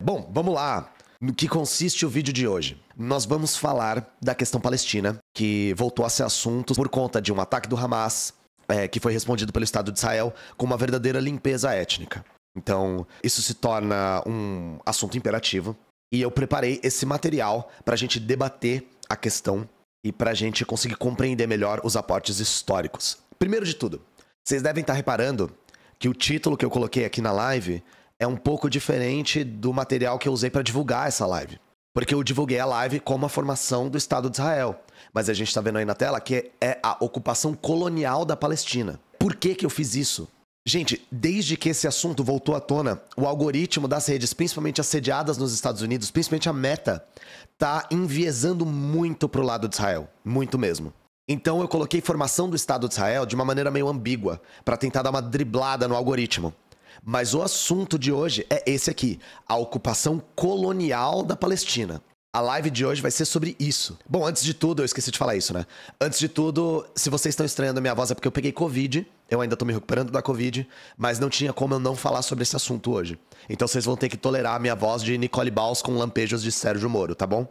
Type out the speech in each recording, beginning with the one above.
Bom, vamos lá. No que consiste o vídeo de hoje? Nós vamos falar da questão palestina, que voltou a ser assunto por conta de um ataque do Hamas, é, que foi respondido pelo Estado de Israel com uma verdadeira limpeza étnica. Então, isso se torna um assunto imperativo. E eu preparei esse material para a gente debater a questão e para a gente conseguir compreender melhor os aportes históricos. Primeiro de tudo, vocês devem estar tá reparando que o título que eu coloquei aqui na live é um pouco diferente do material que eu usei para divulgar essa live. Porque eu divulguei a live como a formação do Estado de Israel. Mas a gente está vendo aí na tela que é a ocupação colonial da Palestina. Por que, que eu fiz isso? Gente, desde que esse assunto voltou à tona, o algoritmo das redes, principalmente assediadas nos Estados Unidos, principalmente a Meta, tá enviesando muito pro lado de Israel, muito mesmo. Então eu coloquei formação do Estado de Israel de uma maneira meio ambígua, para tentar dar uma driblada no algoritmo. Mas o assunto de hoje é esse aqui: a ocupação colonial da Palestina. A live de hoje vai ser sobre isso. Bom, antes de tudo, eu esqueci de falar isso, né? Antes de tudo, se vocês estão estranhando a minha voz é porque eu peguei Covid. Eu ainda tô me recuperando da Covid, mas não tinha como eu não falar sobre esse assunto hoje. Então vocês vão ter que tolerar a minha voz de Nicole Baus com lampejos de Sérgio Moro, tá bom?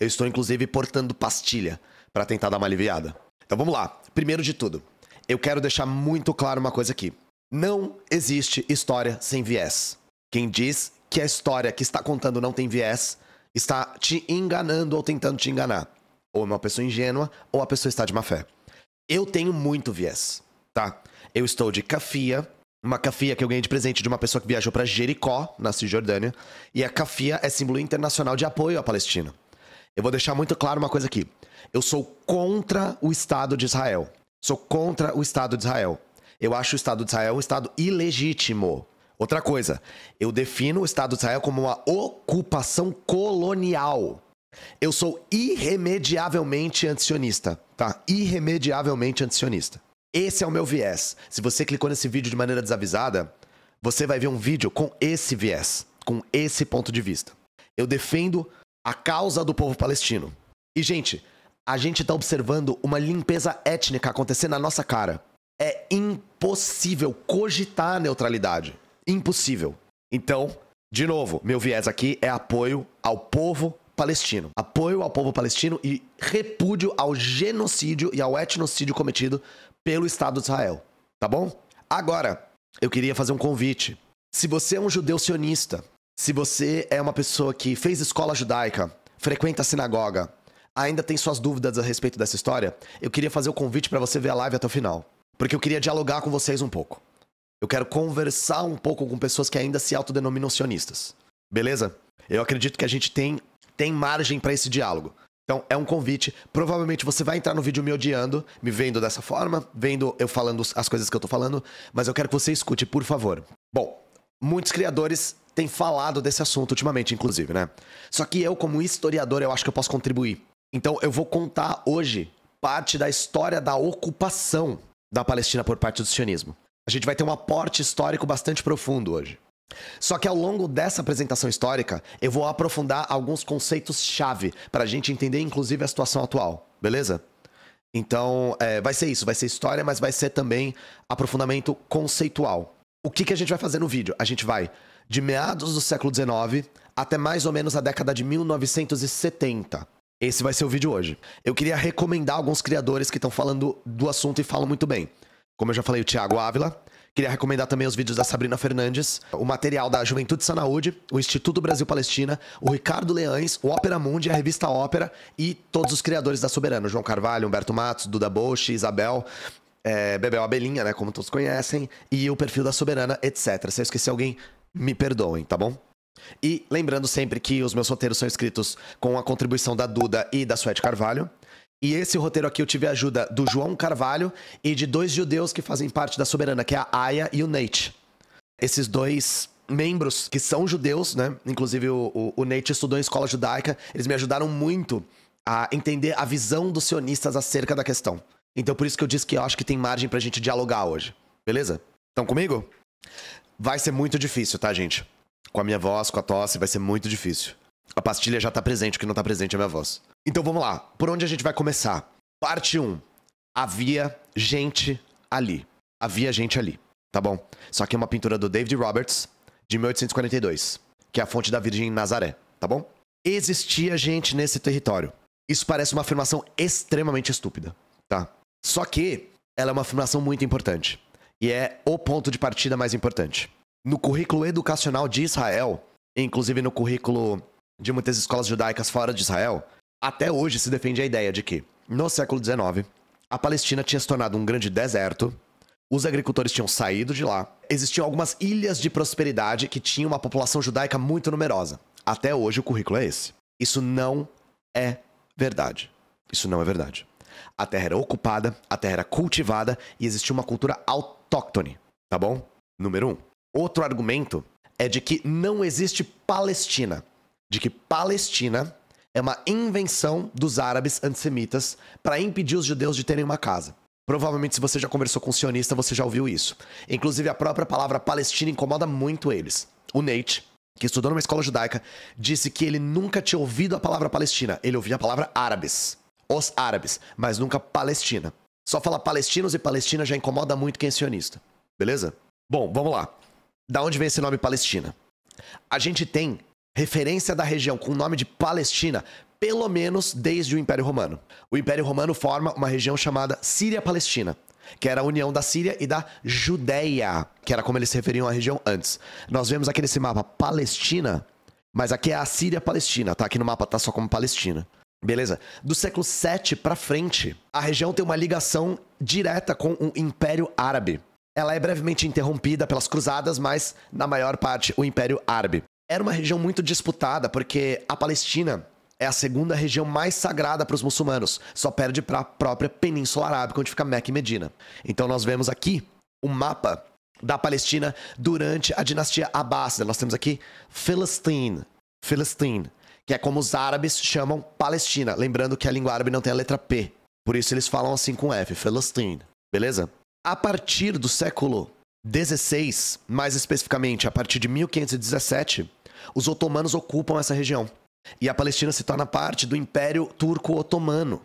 Eu estou inclusive portando pastilha para tentar dar uma aliviada. Então vamos lá. Primeiro de tudo, eu quero deixar muito claro uma coisa aqui. Não existe história sem viés. Quem diz que a história que está contando não tem viés está te enganando ou tentando te enganar. Ou é uma pessoa ingênua ou a pessoa está de má fé. Eu tenho muito viés, tá? Eu estou de cafia, uma cafia que eu ganhei de presente de uma pessoa que viajou para Jericó, na Cisjordânia, e a cafia é símbolo internacional de apoio à Palestina. Eu vou deixar muito claro uma coisa aqui. Eu sou contra o Estado de Israel. Sou contra o Estado de Israel eu acho o Estado de Israel um Estado ilegítimo. Outra coisa, eu defino o Estado de Israel como uma ocupação colonial. Eu sou irremediavelmente antisionista, tá? Irremediavelmente antisionista. Esse é o meu viés. Se você clicou nesse vídeo de maneira desavisada, você vai ver um vídeo com esse viés, com esse ponto de vista. Eu defendo a causa do povo palestino. E, gente, a gente está observando uma limpeza étnica acontecer na nossa cara. É impossível impossível cogitar a neutralidade. Impossível. Então, de novo, meu viés aqui é apoio ao povo palestino. Apoio ao povo palestino e repúdio ao genocídio e ao etnocídio cometido pelo Estado de Israel. Tá bom? Agora, eu queria fazer um convite. Se você é um judeu sionista, se você é uma pessoa que fez escola judaica, frequenta a sinagoga, ainda tem suas dúvidas a respeito dessa história, eu queria fazer o um convite para você ver a live até o final. Porque eu queria dialogar com vocês um pouco. Eu quero conversar um pouco com pessoas que ainda se autodenominam sionistas. Beleza? Eu acredito que a gente tem, tem margem para esse diálogo. Então, é um convite. Provavelmente você vai entrar no vídeo me odiando, me vendo dessa forma, vendo eu falando as coisas que eu tô falando, mas eu quero que você escute, por favor. Bom, muitos criadores têm falado desse assunto ultimamente, inclusive, né? Só que eu, como historiador, eu acho que eu posso contribuir. Então, eu vou contar hoje parte da história da ocupação da Palestina por parte do sionismo. A gente vai ter um aporte histórico bastante profundo hoje. Só que ao longo dessa apresentação histórica, eu vou aprofundar alguns conceitos-chave para a gente entender, inclusive, a situação atual, beleza? Então, é, vai ser isso, vai ser história, mas vai ser também aprofundamento conceitual. O que, que a gente vai fazer no vídeo? A gente vai de meados do século XIX até mais ou menos a década de 1970. Esse vai ser o vídeo hoje. Eu queria recomendar alguns criadores que estão falando do assunto e falam muito bem. Como eu já falei, o Thiago Ávila. Queria recomendar também os vídeos da Sabrina Fernandes, o material da Juventude Sanaúde, o Instituto Brasil Palestina, o Ricardo Leães, o Ópera Mundi, a revista Ópera e todos os criadores da Soberano, João Carvalho, Humberto Matos, Duda Bosch, Isabel, é, Bebel Abelhinha, né, como todos conhecem, e o perfil da Soberana, etc. Se eu esqueci alguém, me perdoem, tá bom? E lembrando sempre que os meus roteiros são escritos com a contribuição da Duda e da Suete Carvalho. E esse roteiro aqui eu tive a ajuda do João Carvalho e de dois judeus que fazem parte da Soberana, que é a Aya e o Nate. Esses dois membros que são judeus, né? Inclusive o, o, o Nate estudou em escola judaica, eles me ajudaram muito a entender a visão dos sionistas acerca da questão. Então por isso que eu disse que eu acho que tem margem pra gente dialogar hoje. Beleza? Estão comigo? Vai ser muito difícil, tá, gente? Com a minha voz, com a tosse, vai ser muito difícil. A pastilha já tá presente, o que não tá presente é a minha voz. Então vamos lá, por onde a gente vai começar? Parte 1. Havia gente ali. Havia gente ali, tá bom? Só que é uma pintura do David Roberts, de 1842, que é a fonte da Virgem em Nazaré, tá bom? Existia gente nesse território. Isso parece uma afirmação extremamente estúpida, tá? Só que ela é uma afirmação muito importante. E é o ponto de partida mais importante no currículo educacional de Israel, inclusive no currículo de muitas escolas judaicas fora de Israel, até hoje se defende a ideia de que, no século XIX, a Palestina tinha se tornado um grande deserto, os agricultores tinham saído de lá, existiam algumas ilhas de prosperidade que tinham uma população judaica muito numerosa. Até hoje o currículo é esse. Isso não é verdade. Isso não é verdade. A terra era ocupada, a terra era cultivada e existia uma cultura autóctone, tá bom? Número 1. Um. Outro argumento é de que não existe Palestina, de que Palestina é uma invenção dos árabes antissemitas para impedir os judeus de terem uma casa. Provavelmente, se você já conversou com um sionista, você já ouviu isso. Inclusive, a própria palavra Palestina incomoda muito eles. O Nate, que estudou numa escola judaica, disse que ele nunca tinha ouvido a palavra Palestina. Ele ouvia a palavra árabes. Os árabes, mas nunca Palestina. Só falar palestinos e Palestina já incomoda muito quem é sionista. Beleza? Bom, vamos lá. Da onde vem esse nome Palestina? A gente tem referência da região com o nome de Palestina pelo menos desde o Império Romano. O Império Romano forma uma região chamada Síria-Palestina, que era a união da Síria e da Judéia, que era como eles se referiam à região antes. Nós vemos aqui nesse mapa Palestina, mas aqui é a Síria-Palestina, tá? Aqui no mapa tá só como Palestina. Beleza? Do século 7 para frente, a região tem uma ligação direta com o Império Árabe. Ela é brevemente interrompida pelas cruzadas, mas na maior parte o Império Árabe. Era uma região muito disputada porque a Palestina é a segunda região mais sagrada para os muçulmanos, só perde para a própria Península Arábica, onde fica Meca e Medina. Então nós vemos aqui o um mapa da Palestina durante a dinastia Abássida. Nós temos aqui Philistine, Philistine, que é como os árabes chamam Palestina, lembrando que a língua árabe não tem a letra P. Por isso eles falam assim com F, Philistine, beleza? A partir do século XVI, mais especificamente a partir de 1517, os otomanos ocupam essa região e a Palestina se torna parte do Império Turco-Otomano.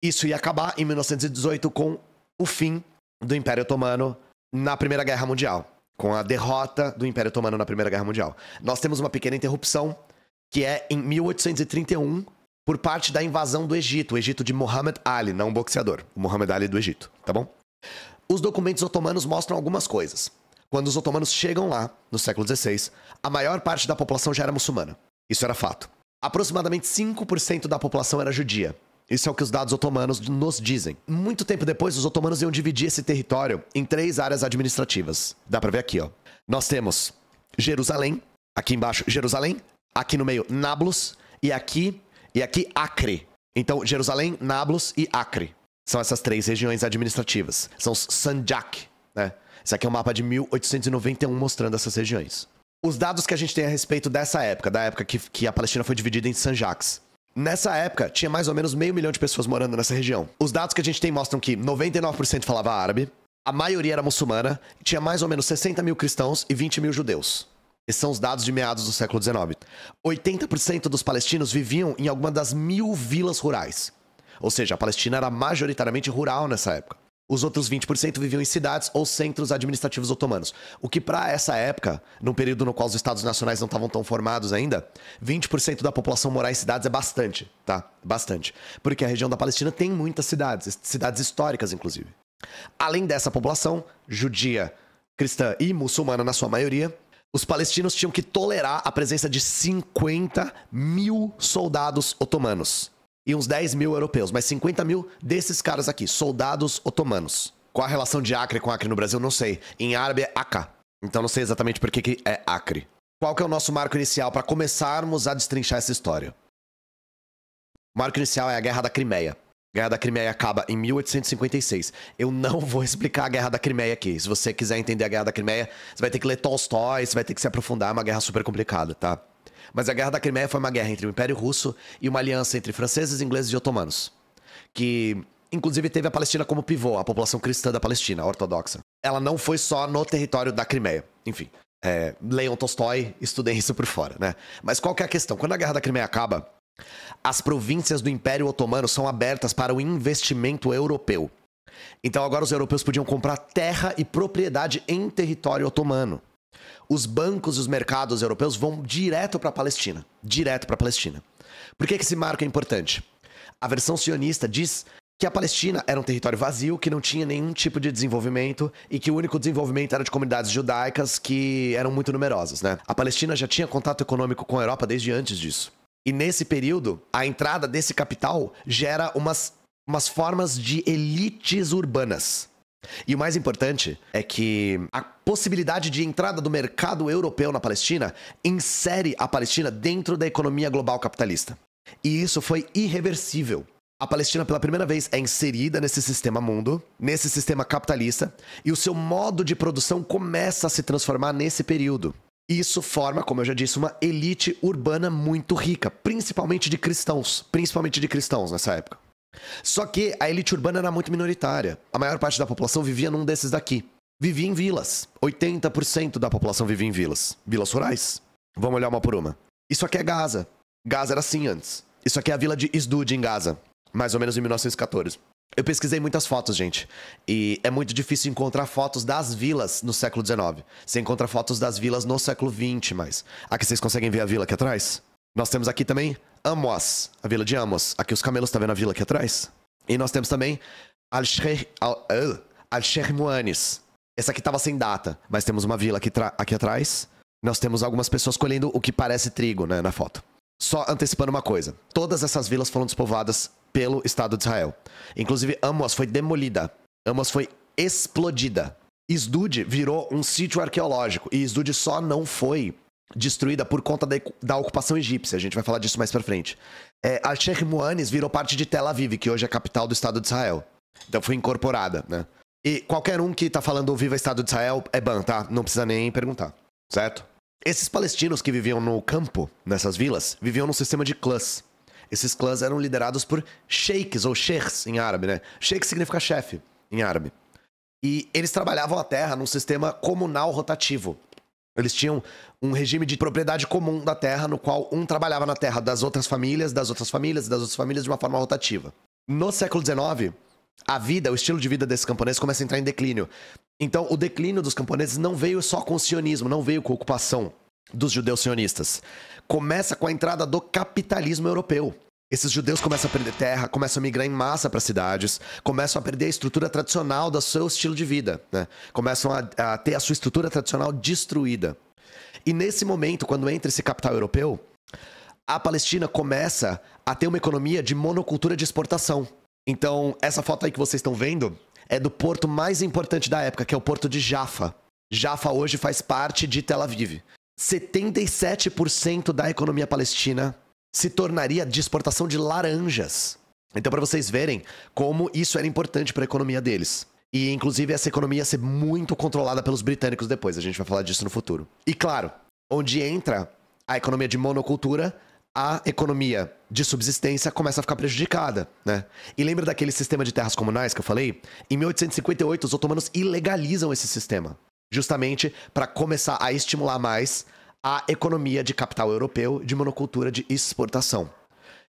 Isso ia acabar em 1918 com o fim do Império Otomano na Primeira Guerra Mundial, com a derrota do Império Otomano na Primeira Guerra Mundial. Nós temos uma pequena interrupção, que é em 1831, por parte da invasão do Egito, o Egito de Muhammad Ali, não um boxeador, o Muhammad Ali do Egito, tá bom? Os documentos otomanos mostram algumas coisas. Quando os otomanos chegam lá, no século XVI, a maior parte da população já era muçulmana. Isso era fato. Aproximadamente 5% da população era judia. Isso é o que os dados otomanos nos dizem. Muito tempo depois, os otomanos iam dividir esse território em três áreas administrativas. Dá pra ver aqui, ó. Nós temos Jerusalém, aqui embaixo Jerusalém, aqui no meio Nablus, e aqui, e aqui Acre. Então, Jerusalém, Nablus e Acre. São essas três regiões administrativas. São os Sanjak, né? Esse aqui é um mapa de 1891 mostrando essas regiões. Os dados que a gente tem a respeito dessa época, da época que, que a Palestina foi dividida em Sanjaks. Nessa época, tinha mais ou menos meio milhão de pessoas morando nessa região. Os dados que a gente tem mostram que 99% falava árabe, a maioria era muçulmana, tinha mais ou menos 60 mil cristãos e 20 mil judeus. Esses são os dados de meados do século XIX. 80% dos palestinos viviam em alguma das mil vilas rurais. Ou seja, a Palestina era majoritariamente rural nessa época. Os outros 20% viviam em cidades ou centros administrativos otomanos. O que, para essa época, num período no qual os estados nacionais não estavam tão formados ainda, 20% da população morar em cidades é bastante, tá? Bastante. Porque a região da Palestina tem muitas cidades, cidades históricas, inclusive. Além dessa população, judia, cristã e muçulmana na sua maioria, os palestinos tinham que tolerar a presença de 50 mil soldados otomanos e uns 10 mil europeus, mas 50 mil desses caras aqui, soldados otomanos. Qual a relação de Acre com Acre no Brasil? Não sei. Em árabe é Acá. Então não sei exatamente por que, que é Acre. Qual que é o nosso marco inicial para começarmos a destrinchar essa história? O marco inicial é a Guerra da Crimeia. A Guerra da Crimeia acaba em 1856. Eu não vou explicar a Guerra da Crimeia aqui. Se você quiser entender a Guerra da Crimeia, você vai ter que ler Tolstói, você vai ter que se aprofundar, é uma guerra super complicada, tá? Mas a Guerra da Crimeia foi uma guerra entre o Império Russo e uma aliança entre franceses, ingleses e otomanos, que inclusive teve a Palestina como pivô, a população cristã da Palestina, ortodoxa. Ela não foi só no território da Crimeia. Enfim, é, leiam Tolstói, estudem isso por fora, né? Mas qual que é a questão? Quando a Guerra da Crimeia acaba, as províncias do Império Otomano são abertas para o investimento europeu. Então agora os europeus podiam comprar terra e propriedade em território otomano os bancos e os mercados europeus vão direto para a Palestina. Direto para a Palestina. Por que, que esse marco é importante? A versão sionista diz que a Palestina era um território vazio, que não tinha nenhum tipo de desenvolvimento e que o único desenvolvimento era de comunidades judaicas que eram muito numerosas, né? A Palestina já tinha contato econômico com a Europa desde antes disso. E nesse período, a entrada desse capital gera umas, umas formas de elites urbanas. E o mais importante é que a possibilidade de entrada do mercado europeu na Palestina insere a Palestina dentro da economia global capitalista. E isso foi irreversível. A Palestina, pela primeira vez, é inserida nesse sistema mundo, nesse sistema capitalista, e o seu modo de produção começa a se transformar nesse período. Isso forma, como eu já disse, uma elite urbana muito rica, principalmente de cristãos, principalmente de cristãos nessa época. Só que a elite urbana era muito minoritária. A maior parte da população vivia num desses daqui. Vivia em vilas. 80% da população vivia em vilas. Vilas rurais. Vamos olhar uma por uma. Isso aqui é Gaza. Gaza era assim antes. Isso aqui é a vila de Isdud em Gaza, mais ou menos em 1914. Eu pesquisei muitas fotos, gente, e é muito difícil encontrar fotos das vilas no século XIX. Você encontra fotos das vilas no século XX, mas. Aqui vocês conseguem ver a vila aqui atrás? Nós temos aqui também Amos, a vila de Amos. Aqui os camelos, tá vendo a vila aqui atrás? E nós temos também Al-Shermuanes. Essa aqui tava sem data, mas temos uma vila aqui, aqui atrás. Nós temos algumas pessoas colhendo o que parece trigo, né, na foto. Só antecipando uma coisa: todas essas vilas foram despovoadas pelo Estado de Israel. Inclusive, Amos foi demolida. Amos foi explodida. Isdud virou um sítio arqueológico e Isdud só não foi destruída por conta da, da, ocupação egípcia. A gente vai falar disso mais pra frente. É, a Sheikh Muanis virou parte de Tel Aviv, que hoje é a capital do Estado de Israel. Então foi incorporada, né? E qualquer um que tá falando Viva Estado de Israel é ban, tá? Não precisa nem perguntar, certo? Esses palestinos que viviam no campo, nessas vilas, viviam num sistema de clãs. Esses clãs eram liderados por sheiks ou sheikhs em árabe, né? Sheikh significa chefe em árabe. E eles trabalhavam a terra num sistema comunal rotativo. Eles tinham um regime de propriedade comum da terra, no qual um trabalhava na terra das outras famílias, das outras famílias, das outras famílias de uma forma rotativa. No século XIX, a vida, o estilo de vida desses camponeses começa a entrar em declínio. Então, o declínio dos camponeses não veio só com o sionismo, não veio com a ocupação dos judeus sionistas. Começa com a entrada do capitalismo europeu. Esses judeus começam a perder terra, começam a migrar em massa para cidades, começam a perder a estrutura tradicional do seu estilo de vida, né? começam a, a, ter a sua estrutura tradicional destruída. E nesse momento, quando entra esse capital europeu, a Palestina começa a ter uma economia de monocultura de exportação. Então, essa foto aí que vocês estão vendo é do porto mais importante da época, que é o porto de Jaffa. Jaffa hoje faz parte de Tel Aviv. 77% da economia palestina se tornaria de exportação de laranjas. Então, para vocês verem como isso era importante para a economia deles. E, inclusive, essa economia ia ser muito controlada pelos britânicos depois. A gente vai falar disso no futuro. E, claro, onde entra a economia de monocultura, a economia de subsistência começa a ficar prejudicada, né? E lembra daquele sistema de terras comunais que eu falei? Em 1858, os otomanos ilegalizam esse sistema, justamente para começar a estimular mais a economia de capital europeu de monocultura de exportação.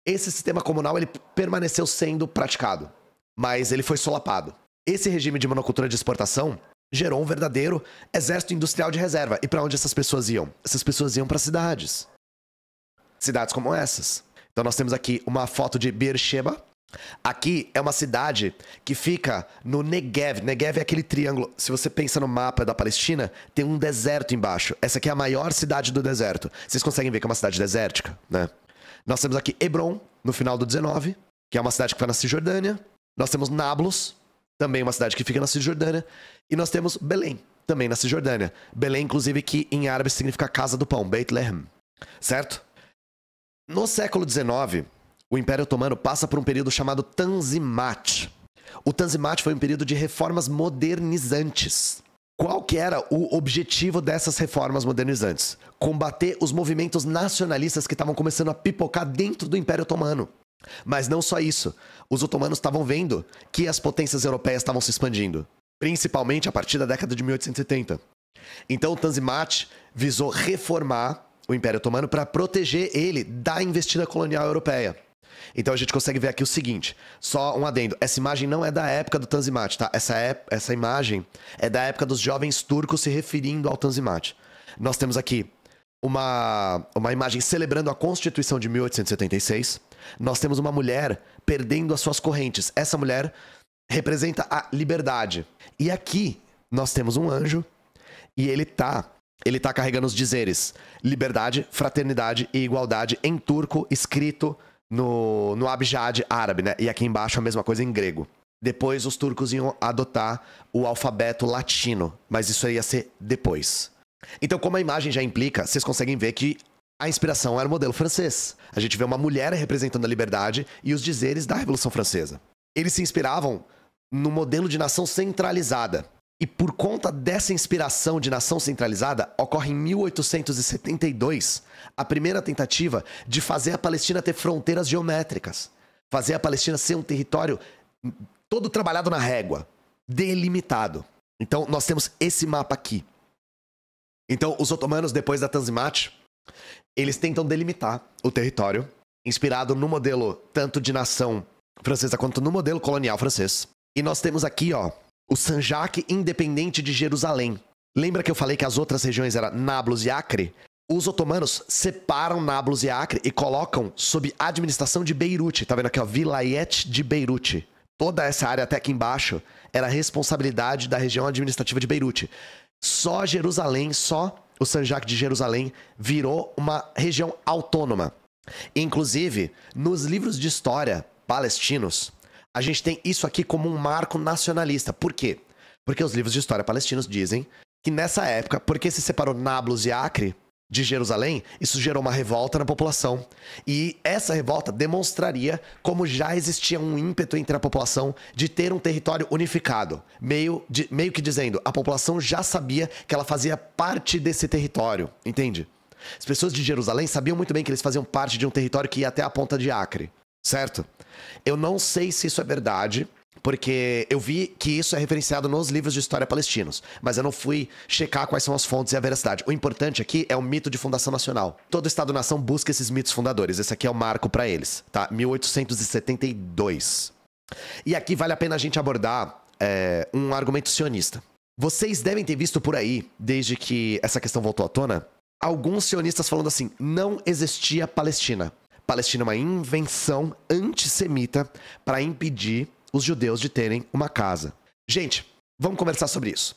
Esse sistema comunal ele permaneceu sendo praticado, mas ele foi solapado. Esse regime de monocultura de exportação gerou um verdadeiro exército industrial de reserva. E para onde essas pessoas iam? Essas pessoas iam para cidades. Cidades como essas. Então nós temos aqui uma foto de Beersheba, Aqui é uma cidade que fica no Negev. Negev é aquele triângulo. Se você pensa no mapa da Palestina, tem um deserto embaixo. Essa aqui é a maior cidade do deserto. Vocês conseguem ver que é uma cidade desértica, né? Nós temos aqui Hebron, no final do 19, que é uma cidade que fica na Cisjordânia. Nós temos Nablus, também uma cidade que fica na Cisjordânia. E nós temos Belém, também na Cisjordânia. Belém, inclusive, que em árabe significa casa do pão, Beit Lehem. Certo? No século 19 o Império Otomano passa por um período chamado Tanzimat. O Tanzimat foi um período de reformas modernizantes. Qual que era o objetivo dessas reformas modernizantes? Combater os movimentos nacionalistas que estavam começando a pipocar dentro do Império Otomano. Mas não só isso. Os otomanos estavam vendo que as potências europeias estavam se expandindo, principalmente a partir da década de 1870. Então o Tanzimat visou reformar o Império Otomano para proteger ele da investida colonial europeia. Então a gente consegue ver aqui o seguinte, só um adendo. Essa imagem não é da época do Tanzimat, tá? Essa, é, essa imagem é da época dos jovens turcos se referindo ao Tanzimat. Nós temos aqui uma, uma imagem celebrando a Constituição de 1876. Nós temos uma mulher perdendo as suas correntes. Essa mulher representa a liberdade. E aqui nós temos um anjo e ele tá ele tá carregando os dizeres: liberdade, fraternidade e igualdade em turco escrito no, no Abjad árabe, né? E aqui embaixo a mesma coisa em grego. Depois os turcos iam adotar o alfabeto latino, mas isso ia ser depois. Então, como a imagem já implica, vocês conseguem ver que a inspiração era o modelo francês. A gente vê uma mulher representando a liberdade e os dizeres da Revolução Francesa. Eles se inspiravam no modelo de nação centralizada, e por conta dessa inspiração de nação centralizada, ocorre em 1872 a primeira tentativa de fazer a Palestina ter fronteiras geométricas, fazer a Palestina ser um território todo trabalhado na régua, delimitado. Então nós temos esse mapa aqui. Então os otomanos depois da Tanzimat, eles tentam delimitar o território, inspirado no modelo tanto de nação francesa quanto no modelo colonial francês. E nós temos aqui, ó, o Sanjak independente de Jerusalém. Lembra que eu falei que as outras regiões eram Nablus e Acre? Os otomanos separam Nablus e Acre e colocam sob administração de Beirute. Tá vendo aqui, ó? Vilayet de Beirute. Toda essa área até aqui embaixo era responsabilidade da região administrativa de Beirute. Só Jerusalém, só o Sanjak de Jerusalém virou uma região autônoma. Inclusive, nos livros de história palestinos, a gente tem isso aqui como um marco nacionalista. Por quê? Porque os livros de história palestinos dizem que nessa época, porque se separou Nablus e Acre de Jerusalém, isso gerou uma revolta na população. E essa revolta demonstraria como já existia um ímpeto entre a população de ter um território unificado, meio, de, meio que dizendo, a população já sabia que ela fazia parte desse território, entende? As pessoas de Jerusalém sabiam muito bem que eles faziam parte de um território que ia até a ponta de Acre, certo? Eu não sei se isso é verdade, porque eu vi que isso é referenciado nos livros de história palestinos, mas eu não fui checar quais são as fontes e a veracidade. O importante aqui é o mito de fundação nacional. Todo Estado-nação busca esses mitos fundadores. Esse aqui é o marco para eles, tá? 1872. E aqui vale a pena a gente abordar é, um argumento sionista. Vocês devem ter visto por aí, desde que essa questão voltou à tona, alguns sionistas falando assim: não existia Palestina. Palestina é uma invenção antissemita para impedir os judeus de terem uma casa. Gente, vamos conversar sobre isso.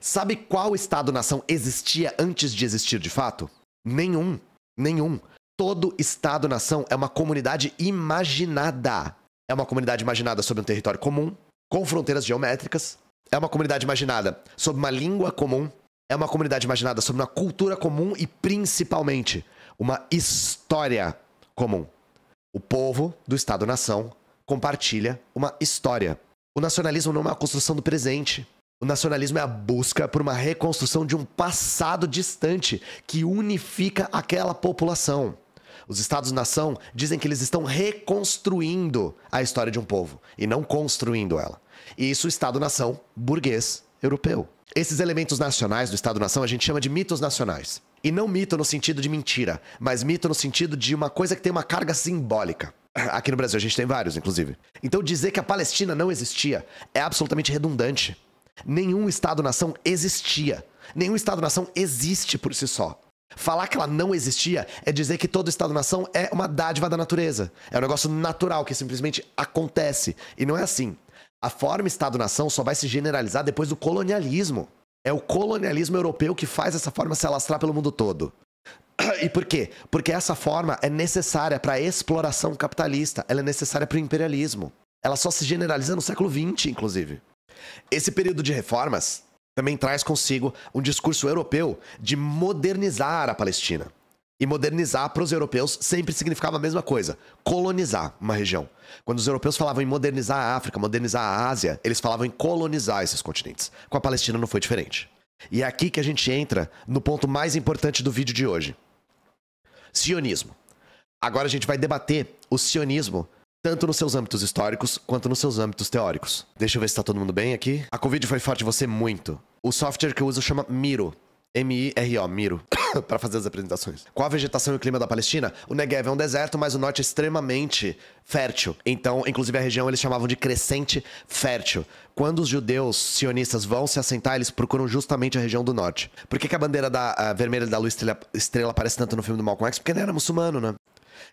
Sabe qual Estado-nação existia antes de existir de fato? Nenhum. Nenhum. Todo Estado-nação é uma comunidade imaginada. É uma comunidade imaginada sobre um território comum, com fronteiras geométricas. É uma comunidade imaginada sobre uma língua comum. É uma comunidade imaginada sobre uma cultura comum e, principalmente, uma história comum. O povo do Estado-nação compartilha uma história. O nacionalismo não é uma construção do presente. O nacionalismo é a busca por uma reconstrução de um passado distante que unifica aquela população. Os Estados-nação dizem que eles estão reconstruindo a história de um povo e não construindo ela. E isso, Estado-nação burguês europeu. Esses elementos nacionais do Estado-nação a gente chama de mitos nacionais. E não mito no sentido de mentira, mas mito no sentido de uma coisa que tem uma carga simbólica. Aqui no Brasil a gente tem vários, inclusive. Então dizer que a Palestina não existia é absolutamente redundante. Nenhum Estado-nação existia. Nenhum Estado-nação existe por si só. Falar que ela não existia é dizer que todo Estado-nação é uma dádiva da natureza. É um negócio natural que simplesmente acontece. E não é assim. A forma Estado-nação só vai se generalizar depois do colonialismo. É o colonialismo europeu que faz essa forma se alastrar pelo mundo todo. E por quê? Porque essa forma é necessária para a exploração capitalista, ela é necessária para o imperialismo. Ela só se generaliza no século XX, inclusive. Esse período de reformas também traz consigo um discurso europeu de modernizar a Palestina. E modernizar para os europeus sempre significava a mesma coisa: colonizar uma região. Quando os europeus falavam em modernizar a África, modernizar a Ásia, eles falavam em colonizar esses continentes. Com a Palestina não foi diferente. E é aqui que a gente entra no ponto mais importante do vídeo de hoje: sionismo. Agora a gente vai debater o sionismo tanto nos seus âmbitos históricos quanto nos seus âmbitos teóricos. Deixa eu ver se está todo mundo bem aqui. A Covid foi forte em você muito. O software que eu uso chama Miro. M-I-R-O, Miro, para fazer as apresentações. Com a vegetação e o clima da Palestina, o Negev é um deserto, mas o norte é extremamente fértil. Então, inclusive a região eles chamavam de crescente fértil. Quando os judeus sionistas vão se assentar, eles procuram justamente a região do norte. Por que, que a bandeira da, a vermelha da lua estrela, estrela aparece tanto no filme do Malcolm X? Porque ele era muçulmano, né?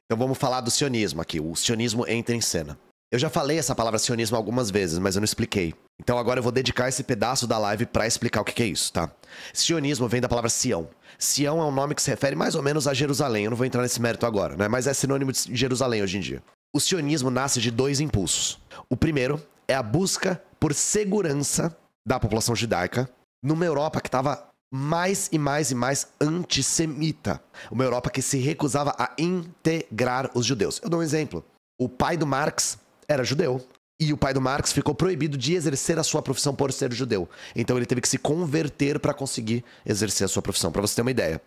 Então vamos falar do sionismo aqui. O sionismo entra em cena. Eu já falei essa palavra sionismo algumas vezes, mas eu não expliquei. Então agora eu vou dedicar esse pedaço da live para explicar o que, é isso, tá? Sionismo vem da palavra Sião. Sião é um nome que se refere mais ou menos a Jerusalém. Eu não vou entrar nesse mérito agora, né? Mas é sinônimo de Jerusalém hoje em dia. O sionismo nasce de dois impulsos. O primeiro é a busca por segurança da população judaica numa Europa que estava mais e mais e mais antissemita. Uma Europa que se recusava a integrar os judeus. Eu dou um exemplo. O pai do Marx era judeu. E o pai do Marx ficou proibido de exercer a sua profissão por ser judeu. Então ele teve que se converter para conseguir exercer a sua profissão, para você ter uma ideia.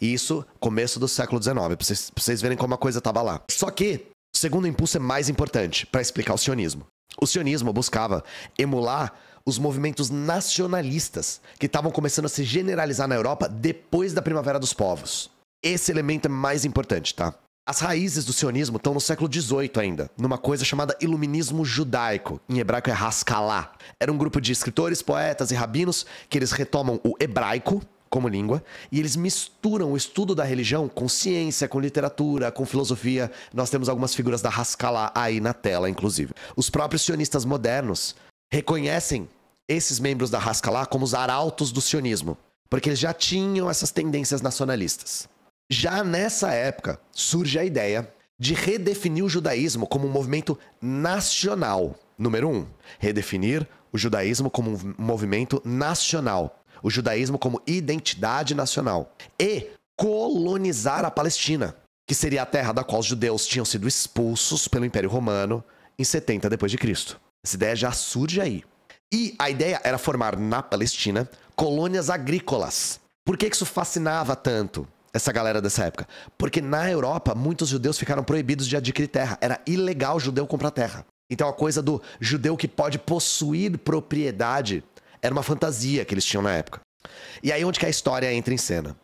E isso, começo do século XIX, para vocês, vocês, verem como a coisa estava lá. Só que o segundo impulso é mais importante para explicar o sionismo. O sionismo buscava emular os movimentos nacionalistas que estavam começando a se generalizar na Europa depois da Primavera dos Povos. Esse elemento é mais importante, tá? As raízes do sionismo estão no século XVIII ainda, numa coisa chamada iluminismo judaico, em hebraico é Haskalah. Era um grupo de escritores, poetas e rabinos que eles retomam o hebraico como língua e eles misturam o estudo da religião com ciência, com literatura, com filosofia. Nós temos algumas figuras da Haskalah aí na tela, inclusive. Os próprios sionistas modernos reconhecem esses membros da Haskalah como os arautos do sionismo, porque eles já tinham essas tendências nacionalistas. Já nessa época, surge a ideia de redefinir o judaísmo como um movimento nacional. Número um, redefinir o judaísmo como um movimento nacional. O judaísmo como identidade nacional. E colonizar a Palestina, que seria a terra da qual os judeus tinham sido expulsos pelo Império Romano em 70 depois de Cristo. Essa ideia já surge aí. E a ideia era formar na Palestina colônias agrícolas. Por que isso fascinava tanto? essa galera dessa época? Porque na Europa, muitos judeus ficaram proibidos de adquirir terra. Era ilegal judeu comprar terra. Então a coisa do judeu que pode possuir propriedade era uma fantasia que eles tinham na época. E aí onde que a história entra em cena?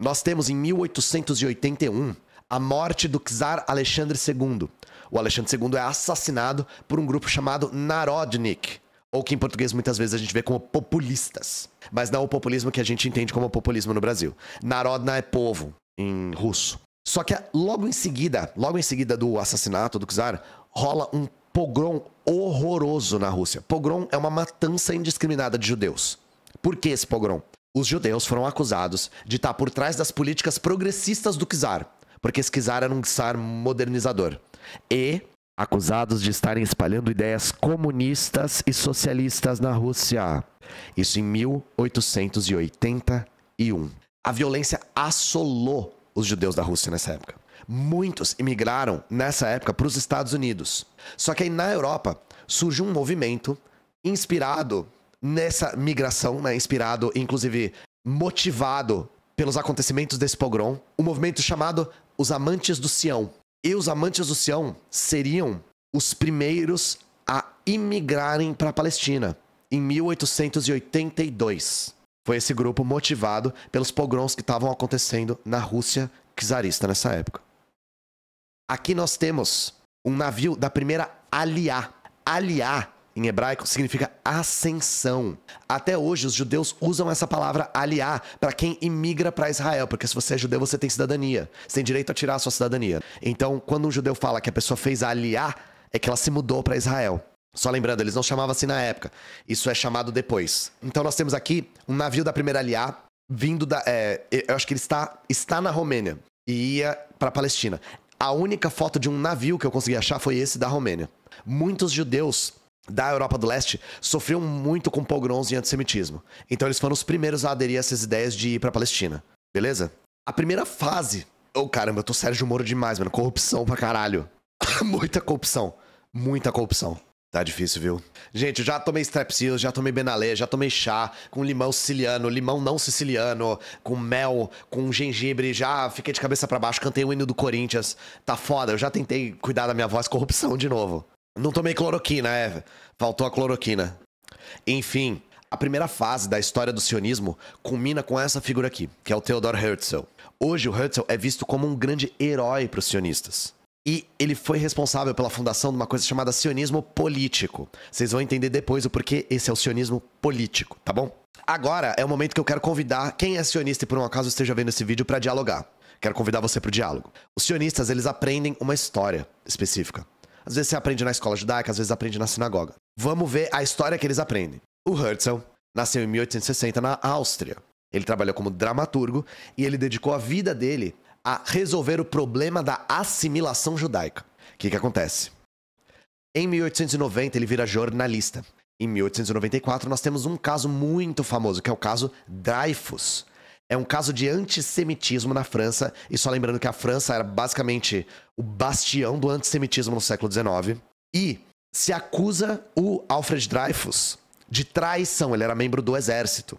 Nós temos em 1881 a morte do czar Alexandre II. O Alexandre II é assassinado por um grupo chamado Narodnik, ou que em português muitas vezes a gente vê como populistas. Mas não o populismo que a gente entende como populismo no Brasil. Narodna é povo, em russo. Só que logo em seguida, logo em seguida do assassinato do czar, rola um pogrom horroroso na Rússia. Pogrom é uma matança indiscriminada de judeus. Por que esse pogrom? Os judeus foram acusados de estar por trás das políticas progressistas do czar, porque esse czar era um czar modernizador. E acusados de estarem espalhando ideias comunistas e socialistas na Rússia. Isso em 1881. A violência assolou os judeus da Rússia nessa época. Muitos imigraram nessa época para os Estados Unidos. Só que aí na Europa surge um movimento inspirado nessa migração, né? inspirado, inclusive motivado pelos acontecimentos desse pogrom, um movimento chamado Os Amantes do Sião. E os amantes do Sião seriam os primeiros a imigrarem para a Palestina em 1882. Foi esse grupo motivado pelos pogroms que estavam acontecendo na Rússia czarista nessa época. Aqui nós temos um navio da primeira Aliá. Aliá em hebraico significa ascensão. Até hoje, os judeus usam essa palavra aliá para quem imigra para Israel, porque se você é judeu, você tem cidadania. Você tem direito a tirar a sua cidadania. Então, quando um judeu fala que a pessoa fez aliá, é que ela se mudou para Israel. Só lembrando, eles não chamavam assim na época. Isso é chamado depois. Então, nós temos aqui um navio da primeira aliá vindo da. É, eu acho que ele está, está na Romênia e ia para Palestina. A única foto de um navio que eu consegui achar foi esse da Romênia. Muitos judeus da Europa do Leste sofriam muito com pogroms e antissemitismo. Então eles foram os primeiros a aderir a essas ideias de ir pra Palestina. Beleza? A primeira fase. Oh, caramba, eu tô Sérgio Moro demais, mano. Corrupção pra caralho. muita corrupção. Muita corrupção. Tá difícil, viu? Gente, eu já tomei strepsils, já tomei benalê, já tomei chá com limão siciliano, limão não siciliano, com mel, com gengibre, já fiquei de cabeça para baixo, cantei o hino do Corinthians. Tá foda, eu já tentei cuidar da minha voz, corrupção de novo. Não tomei cloroquina, é. Faltou a cloroquina. Enfim, a primeira fase da história do sionismo culmina com essa figura aqui, que é o Theodor Herzl. Hoje o Herzl é visto como um grande herói para os sionistas. E ele foi responsável pela fundação de uma coisa chamada sionismo político. Vocês vão entender depois o porquê esse é o sionismo político, tá bom? Agora é o momento que eu quero convidar quem é sionista e por um acaso esteja vendo esse vídeo para dialogar. Quero convidar você para o diálogo. Os sionistas, eles aprendem uma história específica. Às vezes você aprende na escola judaica, às vezes aprende na sinagoga. Vamos ver a história que eles aprendem. O Herzl nasceu em 1860 na Áustria. Ele trabalhou como dramaturgo e ele dedicou a vida dele a resolver o problema da assimilação judaica. O que, que acontece? Em 1890, ele vira jornalista. Em 1894, nós temos um caso muito famoso, que é o caso Dreyfus é um caso de antissemitismo na França. E só lembrando que a França era basicamente o bastião do antissemitismo no século XIX. E se acusa o Alfred Dreyfus de traição. Ele era membro do exército.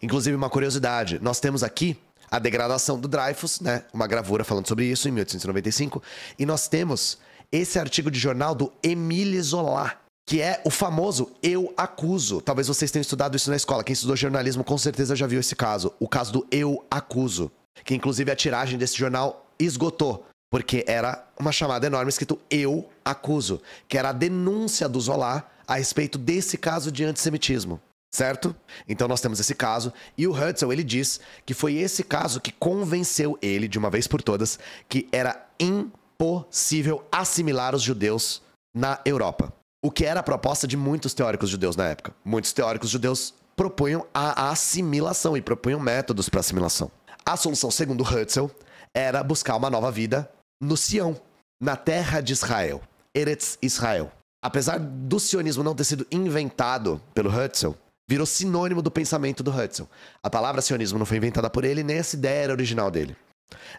Inclusive, uma curiosidade: nós temos aqui a degradação do Dreyfus, né? Uma gravura falando sobre isso em 1895. E nós temos esse artigo de jornal do Émile Zola, que é o famoso eu acuso. Talvez vocês tenham estudado isso na escola. Quem estudou jornalismo com certeza já viu esse caso. O caso do eu acuso. Que inclusive a tiragem desse jornal esgotou. Porque era uma chamada enorme escrito eu acuso. Que era a denúncia do Zola a respeito desse caso de antissemitismo. Certo? Então nós temos esse caso. E o Hudson, ele diz que foi esse caso que convenceu ele, de uma vez por todas, que era impossível assimilar os judeus na Europa. O que era a proposta de muitos teóricos judeus na época. Muitos teóricos judeus propunham a assimilação e propunham métodos para assimilação. A solução, segundo Hutzel, era buscar uma nova vida no Sião, na terra de Israel, Eretz Israel. Apesar do sionismo não ter sido inventado pelo Hutzel, virou sinônimo do pensamento do Hutzel. A palavra sionismo não foi inventada por ele, nem essa ideia era original dele.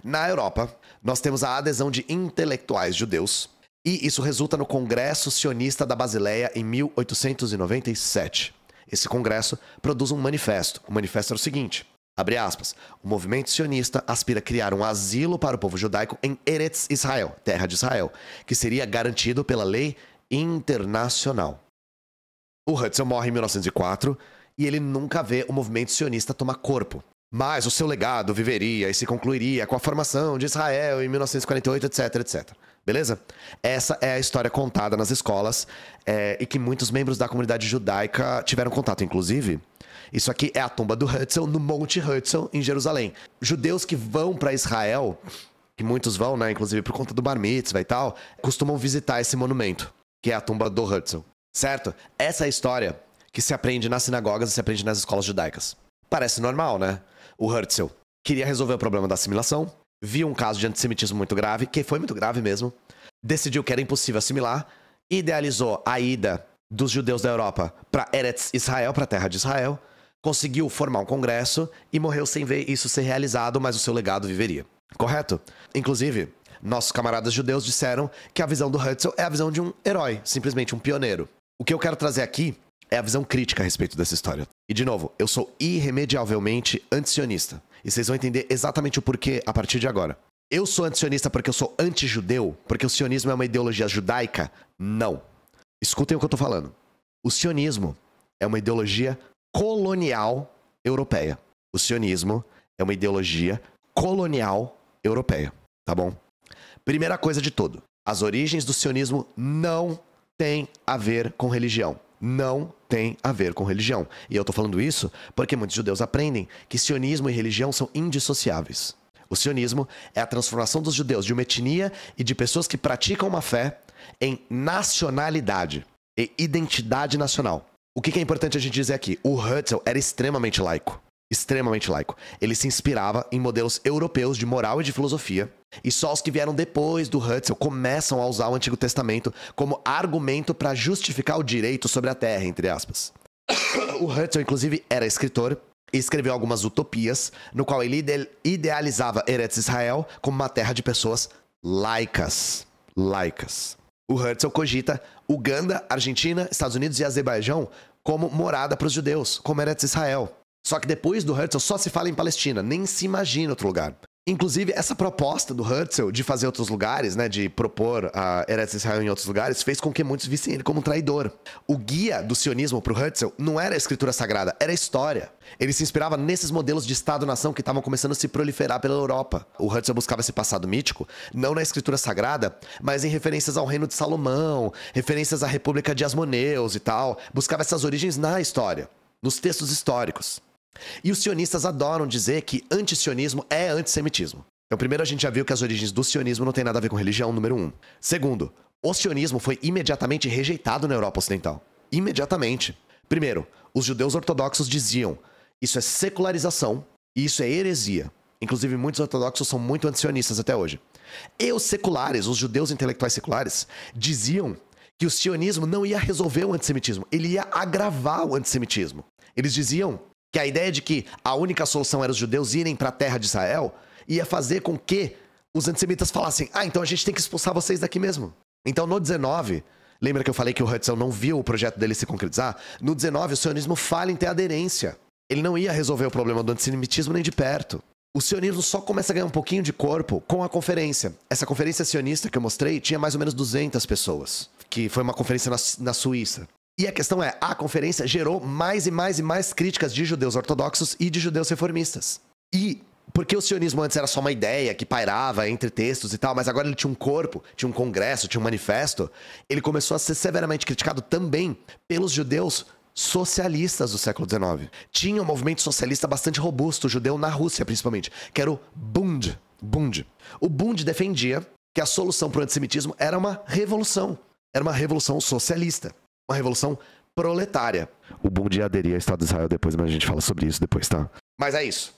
Na Europa, nós temos a adesão de intelectuais judeus e isso resulta no Congresso Sionista da Basileia em 1897. Esse congresso produz um manifesto. O manifesto era é o seguinte: Abre aspas. O movimento sionista aspira a criar um asilo para o povo judaico em Eretz Israel, terra de Israel, que seria garantido pela lei internacional. O Hudson morre em 1904 e ele nunca vê o movimento sionista tomar corpo. Mas o seu legado viveria e se concluiria com a formação de Israel em 1948, etc, etc. Beleza? Essa é a história contada nas escolas é, e que muitos membros da comunidade judaica tiveram contato, inclusive. Isso aqui é a tumba do Hudson no Monte Hudson, em Jerusalém. Judeus que vão para Israel, que muitos vão, né, inclusive por conta do Bar Mitzvah e tal, costumam visitar esse monumento, que é a tumba do Hudson. Certo? Essa é a história que se aprende nas sinagogas e se aprende nas escolas judaicas. Parece normal, né? O Hudson queria resolver o problema da assimilação, viu um caso de antissemitismo muito grave, que foi muito grave mesmo, decidiu que era impossível assimilar, idealizou a ida dos judeus da Europa para Eretz Israel, para a terra de Israel, conseguiu formar um congresso e morreu sem ver isso ser realizado, mas o seu legado viveria. Correto? Inclusive, nossos camaradas judeus disseram que a visão do Hutzel é a visão de um herói, simplesmente um pioneiro. O que eu quero trazer aqui é a visão crítica a respeito dessa história. E de novo, eu sou irremediavelmente antisionista. E vocês vão entender exatamente o porquê a partir de agora. Eu sou antisionista porque eu sou anti-judeu? Porque o sionismo é uma ideologia judaica? Não. Escutem o que eu estou falando. O sionismo é uma ideologia colonial europeia. O sionismo é uma ideologia colonial europeia, tá bom? Primeira coisa de tudo, as origens do sionismo não têm a ver com religião não tem a ver com religião. E eu estou falando isso porque muitos judeus aprendem que sionismo e religião são indissociáveis. O sionismo é a transformação dos judeus de uma etnia e de pessoas que praticam uma fé em nacionalidade e identidade nacional. O que é importante a gente dizer aqui? O Hutzel era extremamente laico extremamente laico. Ele se inspirava em modelos europeus de moral e de filosofia, e só os que vieram depois do Hutzel começam a usar o Antigo Testamento como argumento para justificar o direito sobre a terra, entre aspas. O Hutzel, inclusive, era escritor e escreveu algumas utopias, no qual ele idealizava Eretz Israel como uma terra de pessoas laicas. Laicas. O Hutzel cogita Uganda, Argentina, Estados Unidos e Azerbaijão como morada para os judeus, como Eretz Israel. Só que depois do Herzl só se fala em Palestina, nem se imagina outro lugar. Inclusive, essa proposta do Herzl de fazer outros lugares, né, de propor a Eretz Israel em outros lugares, fez com que muitos vissem ele como um traidor. O guia do sionismo para o Herzl não era a escritura sagrada, era a história. Ele se inspirava nesses modelos de Estado-nação que estavam começando a se proliferar pela Europa. O Herzl buscava esse passado mítico, não na escritura sagrada, mas em referências ao reino de Salomão, referências à República de Asmoneus e tal. Buscava essas origens na história, nos textos históricos. E os sionistas adoram dizer que antisionismo é antissemitismo. Então, primeiro, a gente já viu que as origens do sionismo não tem nada a ver com religião, número um. Segundo, o sionismo foi imediatamente rejeitado na Europa Ocidental. Imediatamente. Primeiro, os judeus ortodoxos diziam: isso é secularização e isso é heresia. Inclusive, muitos ortodoxos são muito antisionistas até hoje. E os seculares, os judeus intelectuais seculares, diziam que o sionismo não ia resolver o antissemitismo, ele ia agravar o antissemitismo. Eles diziam que a ideia de que a única solução era os judeus irem para a terra de Israel ia fazer com que os antissemitas falassem: ah, então a gente tem que expulsar vocês daqui mesmo. Então no 19, lembra que eu falei que o Hudson não viu o projeto dele se concretizar? No 19, o sionismo falha em ter aderência. Ele não ia resolver o problema do antissemitismo nem de perto. O sionismo só começa a ganhar um pouquinho de corpo com a conferência. Essa conferência sionista que eu mostrei tinha mais ou menos 200 pessoas, que foi uma conferência na, na Suíça. E a questão é, a conferência gerou mais e mais e mais críticas de judeus ortodoxos e de judeus reformistas. E porque o sionismo antes era só uma ideia que pairava entre textos e tal, mas agora ele tinha um corpo, tinha um congresso, tinha um manifesto, ele começou a ser severamente criticado também pelos judeus socialistas do século XIX. Tinha um movimento socialista bastante robusto, judeu na Rússia principalmente, que era o Bund. Bund. O Bund defendia que a solução para o antissemitismo era uma revolução. Era uma revolução socialista uma revolução proletária. O Bundi aderia ao Estado de Israel depois, mas a gente fala sobre isso depois, tá? Mas é isso.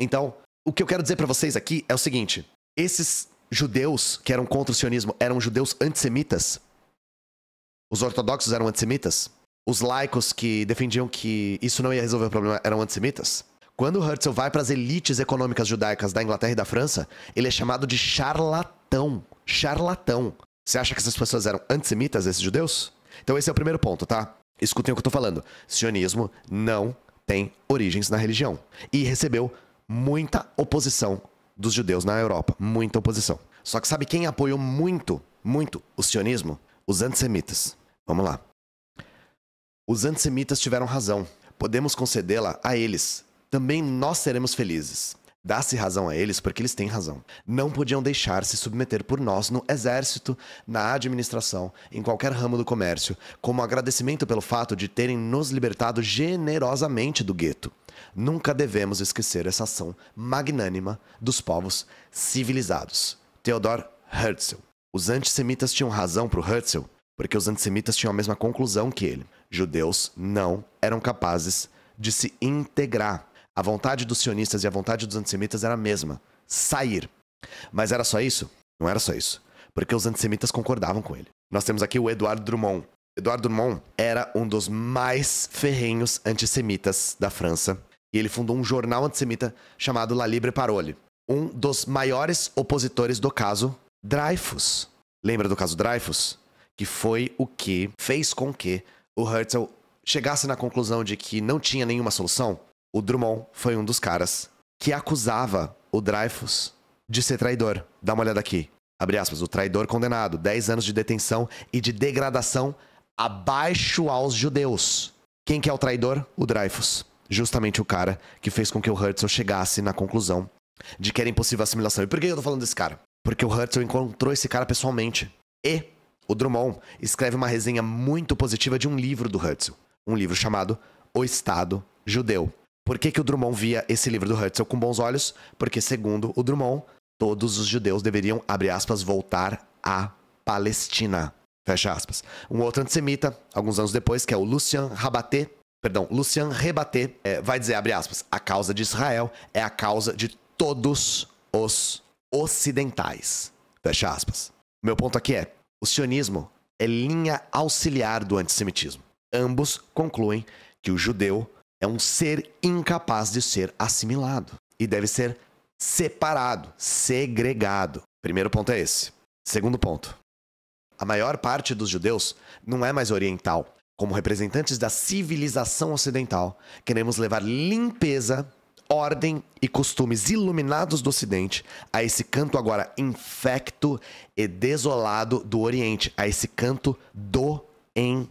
Então, o que eu quero dizer para vocês aqui é o seguinte: esses judeus que eram contra o sionismo eram judeus antissemitas. Os ortodoxos eram antissemitas. Os laicos que defendiam que isso não ia resolver o problema eram antissemitas. Quando Herzl vai para as elites econômicas judaicas da Inglaterra e da França, ele é chamado de charlatão. Charlatão. Você acha que essas pessoas eram antissemitas, esses judeus? Então esse é o primeiro ponto, tá? Escutem o que eu tô falando. Sionismo não tem origens na religião e recebeu muita oposição dos judeus na Europa, muita oposição. Só que sabe quem apoiou muito, muito o sionismo? Os antissemitas. Vamos lá. Os antissemitas tiveram razão. Podemos concedê-la a eles. Também nós seremos felizes. Dá-se razão a eles porque eles têm razão. Não podiam deixar se submeter por nós no exército, na administração, em qualquer ramo do comércio, como agradecimento pelo fato de terem nos libertado generosamente do gueto. Nunca devemos esquecer essa ação magnânima dos povos civilizados. Theodor Herzl. Os antissemitas tinham razão para o Herzl, porque os antissemitas tinham a mesma conclusão que ele. Judeus não eram capazes de se integrar a vontade dos sionistas e a vontade dos antissemitas era a mesma: sair. Mas era só isso? Não era só isso. Porque os antissemitas concordavam com ele. Nós temos aqui o Eduardo Drummond. Eduardo Drummond era um dos mais ferrenhos antissemitas da França. E ele fundou um jornal antissemita chamado La Libre Parole. Um dos maiores opositores do caso Dreyfus. Lembra do caso Dreyfus? Que foi o que fez com que o Herzl chegasse na conclusão de que não tinha nenhuma solução o Drummond foi um dos caras que acusava o Dreyfus de ser traidor. Dá uma olhada aqui. Abre aspas, o traidor condenado, 10 anos de detenção e de degradação abaixo aos judeus. Quem que é o traidor? O Dreyfus. Justamente o cara que fez com que o Herzl chegasse na conclusão de que era impossível a assimilação. E por que eu tô falando desse cara? Porque o Herzl encontrou esse cara pessoalmente. E o Drummond escreve uma resenha muito positiva de um livro do Herzl. Um livro chamado O Estado Judeu. Por que, que o Drummond via esse livro do Hutzel com bons olhos? Porque, segundo o Drummond, todos os judeus deveriam, abre aspas, voltar à Palestina. Fecha aspas. Um outro antissemita, alguns anos depois, que é o Lucian Rabaté, perdão, Lucian Rebaté, é, vai dizer, abre aspas, a causa de Israel é a causa de todos os ocidentais. Fecha aspas. Meu ponto aqui é, o sionismo é linha auxiliar do antissemitismo. Ambos concluem que o judeu é um ser incapaz de ser assimilado e deve ser separado, segregado. Primeiro ponto é esse. Segundo ponto. A maior parte dos judeus não é mais oriental. Como representantes da civilização ocidental, queremos levar limpeza, ordem e costumes iluminados do Ocidente a esse canto agora infecto e desolado do Oriente, a esse canto doente.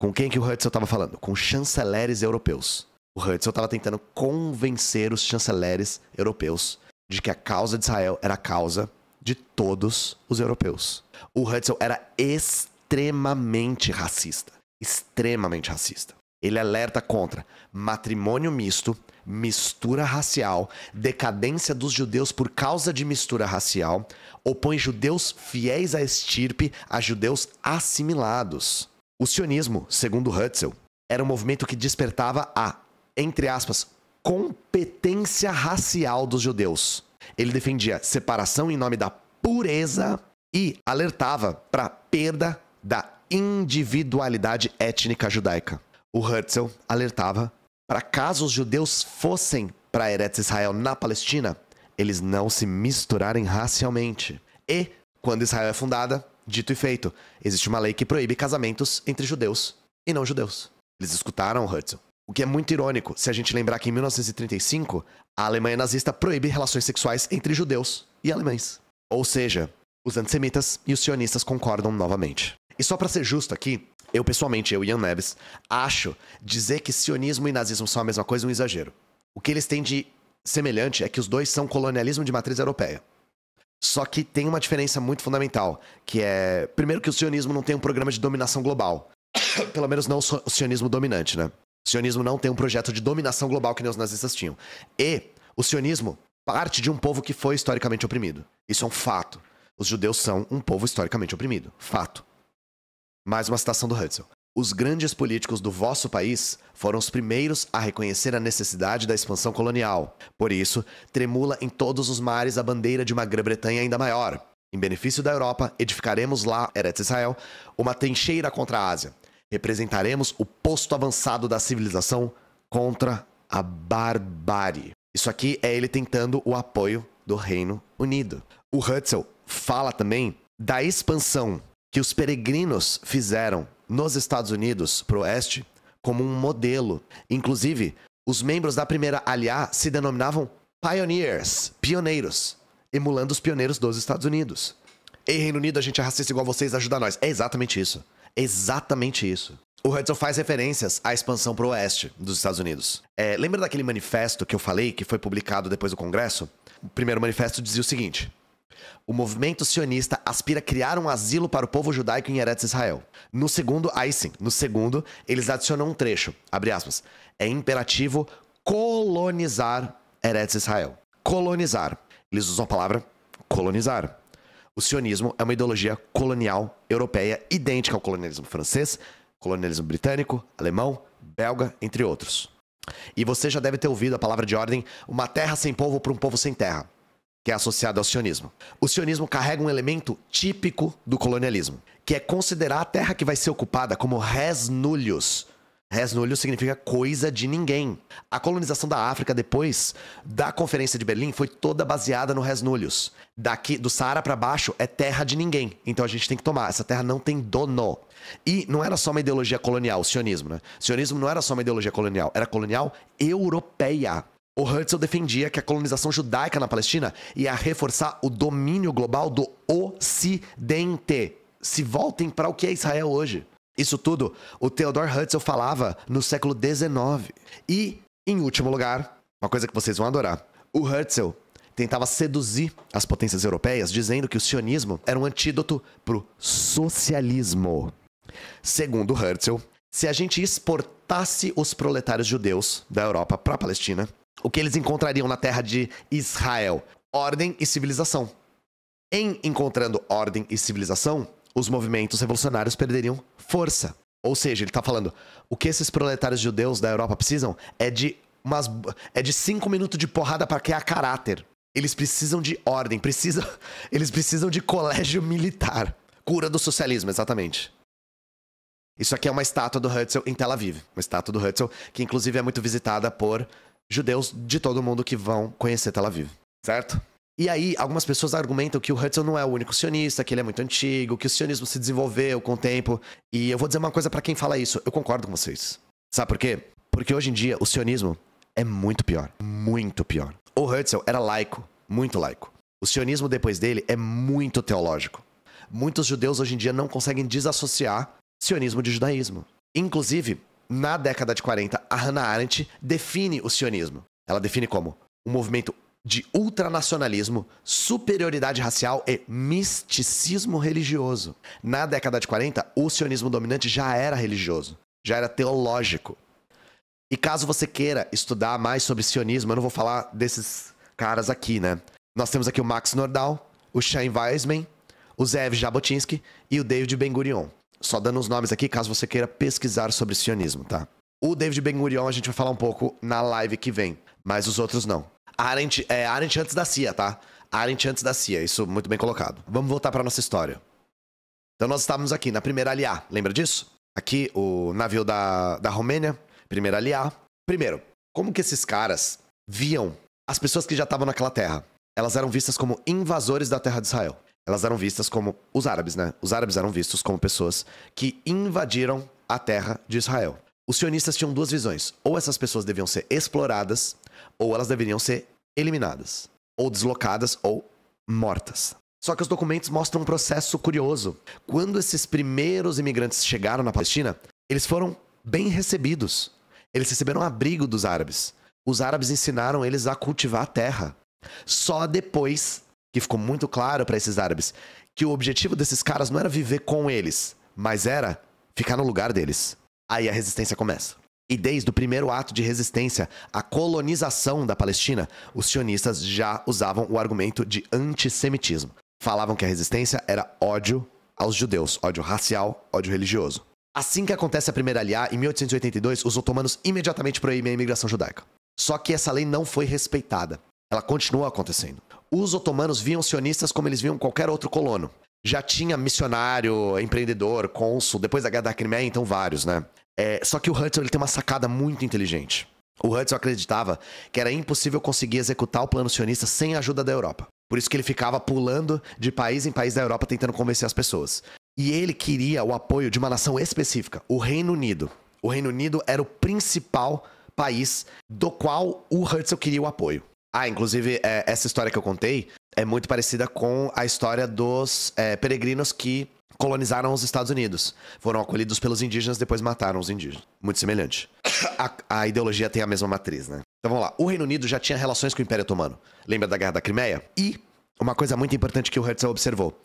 Com quem que o Hudson estava falando? Com chanceleres europeus. O Hudson estava tentando convencer os chanceleres europeus de que a causa de Israel era a causa de todos os europeus. O Hudson era extremamente racista. Extremamente racista. Ele alerta contra matrimônio misto, mistura racial, decadência dos judeus por causa de mistura racial, opõe judeus fiéis à estirpe a judeus assimilados. O sionismo, segundo Hutzel, era um movimento que despertava a, entre aspas, competência racial dos judeus. Ele defendia separação em nome da pureza e alertava para a perda da individualidade étnica judaica. O Herzl alertava para caso os judeus fossem para Eretz Israel na Palestina, eles não se misturarem racialmente. E, quando Israel é fundada, Dito e feito, existe uma lei que proíbe casamentos entre judeus e não judeus. Eles escutaram Hudson. O que é muito irônico se a gente lembrar que em 1935, a Alemanha nazista proíbe relações sexuais entre judeus e alemães. Ou seja, os antissemitas e os sionistas concordam novamente. E só para ser justo aqui, eu pessoalmente, eu, Ian Neves, acho dizer que sionismo e nazismo são a mesma coisa é um exagero. O que eles têm de semelhante é que os dois são colonialismo de matriz europeia. Só que tem uma diferença muito fundamental, que é, primeiro que o sionismo não tem um programa de dominação global. Pelo menos não o sionismo dominante, né? O sionismo não tem um projeto de dominação global que nem os nazistas tinham. E o sionismo parte de um povo que foi historicamente oprimido. Isso é um fato. Os judeus são um povo historicamente oprimido. Fato. Mais uma citação do Hutzel. Os grandes políticos do vosso país foram os primeiros a reconhecer a necessidade da expansão colonial. Por isso, tremula em todos os mares a bandeira de uma Grã-Bretanha ainda maior. Em benefício da Europa, edificaremos lá, Eretz Israel, uma trincheira contra a Ásia. Representaremos o posto avançado da civilização contra a barbárie. Isso aqui é ele tentando o apoio do Reino Unido. O Hutzel fala também da expansão que os peregrinos fizeram nos Estados Unidos, para o Oeste, como um modelo. Inclusive, os membros da primeira aliá se denominavam pioneers, pioneiros, emulando os pioneiros dos Estados Unidos. Ei, Reino Unido, a gente é racista igual vocês, ajuda nós. É exatamente isso. É exatamente isso. O Hudson faz referências à expansão para o oeste dos Estados Unidos. É, lembra daquele manifesto que eu falei, que foi publicado depois do Congresso? O primeiro manifesto dizia o seguinte: o movimento sionista aspira a criar um asilo para o povo judaico em Eretz Israel. No segundo, aí sim, no segundo, eles adicionam um trecho, abre aspas, é imperativo colonizar Eretz Israel. Colonizar. Eles usam a palavra colonizar. O sionismo é uma ideologia colonial europeia idêntica ao colonialismo francês, colonialismo britânico, alemão, belga, entre outros. E você já deve ter ouvido a palavra de ordem uma terra sem povo para um povo sem terra que é associado ao sionismo. O sionismo carrega um elemento típico do colonialismo, que é considerar a terra que vai ser ocupada como res nullius. Res nullius significa coisa de ninguém. A colonização da África depois da Conferência de Berlim foi toda baseada no res nullius. Daqui do Saara para baixo é terra de ninguém. Então a gente tem que tomar, essa terra não tem dono. E não era só uma ideologia colonial, o sionismo, né? O sionismo não era só uma ideologia colonial, era colonial europeia. O Herzl defendia que a colonização judaica na Palestina ia reforçar o domínio global do Ocidente. Se voltem para o que é Israel hoje. Isso tudo o Theodor Herzl falava no século XIX. E, em último lugar, uma coisa que vocês vão adorar: o Herzl tentava seduzir as potências europeias dizendo que o sionismo era um antídoto para o socialismo. Segundo Herzl, se a gente exportasse os proletários judeus da Europa para a Palestina, o que eles encontrariam na terra de Israel? Ordem e civilização. Em encontrando ordem e civilização, os movimentos revolucionários perderiam força. Ou seja, ele está falando, o que esses proletários judeus da Europa precisam é de umas, é de cinco minutos de porrada para criar caráter. Eles precisam de ordem, precisam, eles precisam de colégio militar. Cura do socialismo, exatamente. Isso aqui é uma estátua do Hutzel em Tel Aviv. Uma estátua do Hutzel que, inclusive, é muito visitada por judeus de todo mundo que vão conhecer Tel Aviv, certo? E aí, algumas pessoas argumentam que o Herzl não é o único sionista, que ele é muito antigo, que o sionismo se desenvolveu com o tempo. E eu vou dizer uma coisa para quem fala isso, eu concordo com vocês. Sabe por quê? Porque hoje em dia o sionismo é muito pior, muito pior. O Herzl era laico, muito laico. O sionismo depois dele é muito teológico. Muitos judeus hoje em dia não conseguem desassociar sionismo de judaísmo. Inclusive, na década de 40, a Hannah Arendt define o sionismo. Ela define como um movimento de ultranacionalismo, superioridade racial e misticismo religioso. Na década de 40, o sionismo dominante já era religioso, já era teológico. E caso você queira estudar mais sobre sionismo, eu não vou falar desses caras aqui, né? Nós temos aqui o Max Nordau, o Shane Weisman, o Zev Jabotinsky e o David Ben-Gurion. Só dando os nomes aqui, caso você queira pesquisar sobre sionismo, tá? O David Ben-Gurion a gente vai falar um pouco na live que vem, mas os outros não. Arendt, é, Arendt antes da CIA, tá? Arendt antes da CIA, isso muito bem colocado. Vamos voltar para nossa história. Então nós estávamos aqui na primeira aliá, lembra disso? Aqui o navio da, da Romênia, primeira aliá. Primeiro, como que esses caras viam as pessoas que já estavam naquela terra? Elas eram vistas como invasores da terra de Israel elas eram vistas como os árabes, né? Os árabes eram vistos como pessoas que invadiram a terra de Israel. Os sionistas tinham duas visões: ou essas pessoas deviam ser exploradas, ou elas deveriam ser eliminadas, ou deslocadas, ou mortas. Só que os documentos mostram um processo curioso. Quando esses primeiros imigrantes chegaram na Palestina, eles foram bem recebidos. Eles receberam abrigo dos árabes. Os árabes ensinaram eles a cultivar a terra. Só depois que ficou muito claro para esses árabes que o objetivo desses caras não era viver com eles, mas era ficar no lugar deles. Aí a resistência começa. E desde o primeiro ato de resistência à colonização da Palestina, os sionistas já usavam o argumento de antissemitismo. Falavam que a resistência era ódio aos judeus, ódio racial, ódio religioso. Assim que acontece a primeira aliá, em 1882, os otomanos imediatamente proíbem a imigração judaica. Só que essa lei não foi respeitada. Ela continua acontecendo os otomanos viam os sionistas como eles viam qualquer outro colono. Já tinha missionário, empreendedor, cônsul, depois da Guerra da Crimeia, então vários, né? É, só que o Hudson ele tem uma sacada muito inteligente. O Hudson acreditava que era impossível conseguir executar o plano sionista sem a ajuda da Europa. Por isso que ele ficava pulando de país em país da Europa tentando convencer as pessoas. E ele queria o apoio de uma nação específica, o Reino Unido. O Reino Unido era o principal país do qual o Hudson queria o apoio. Ah, inclusive, é, essa história que eu contei é muito parecida com a história dos é, peregrinos que colonizaram os Estados Unidos. Foram acolhidos pelos indígenas, depois mataram os indígenas. Muito semelhante. A, a ideologia tem a mesma matriz, né? Então vamos lá. O Reino Unido já tinha relações com o Império Otomano. Lembra da Guerra da Crimeia? E uma coisa muito importante que o Herzl observou: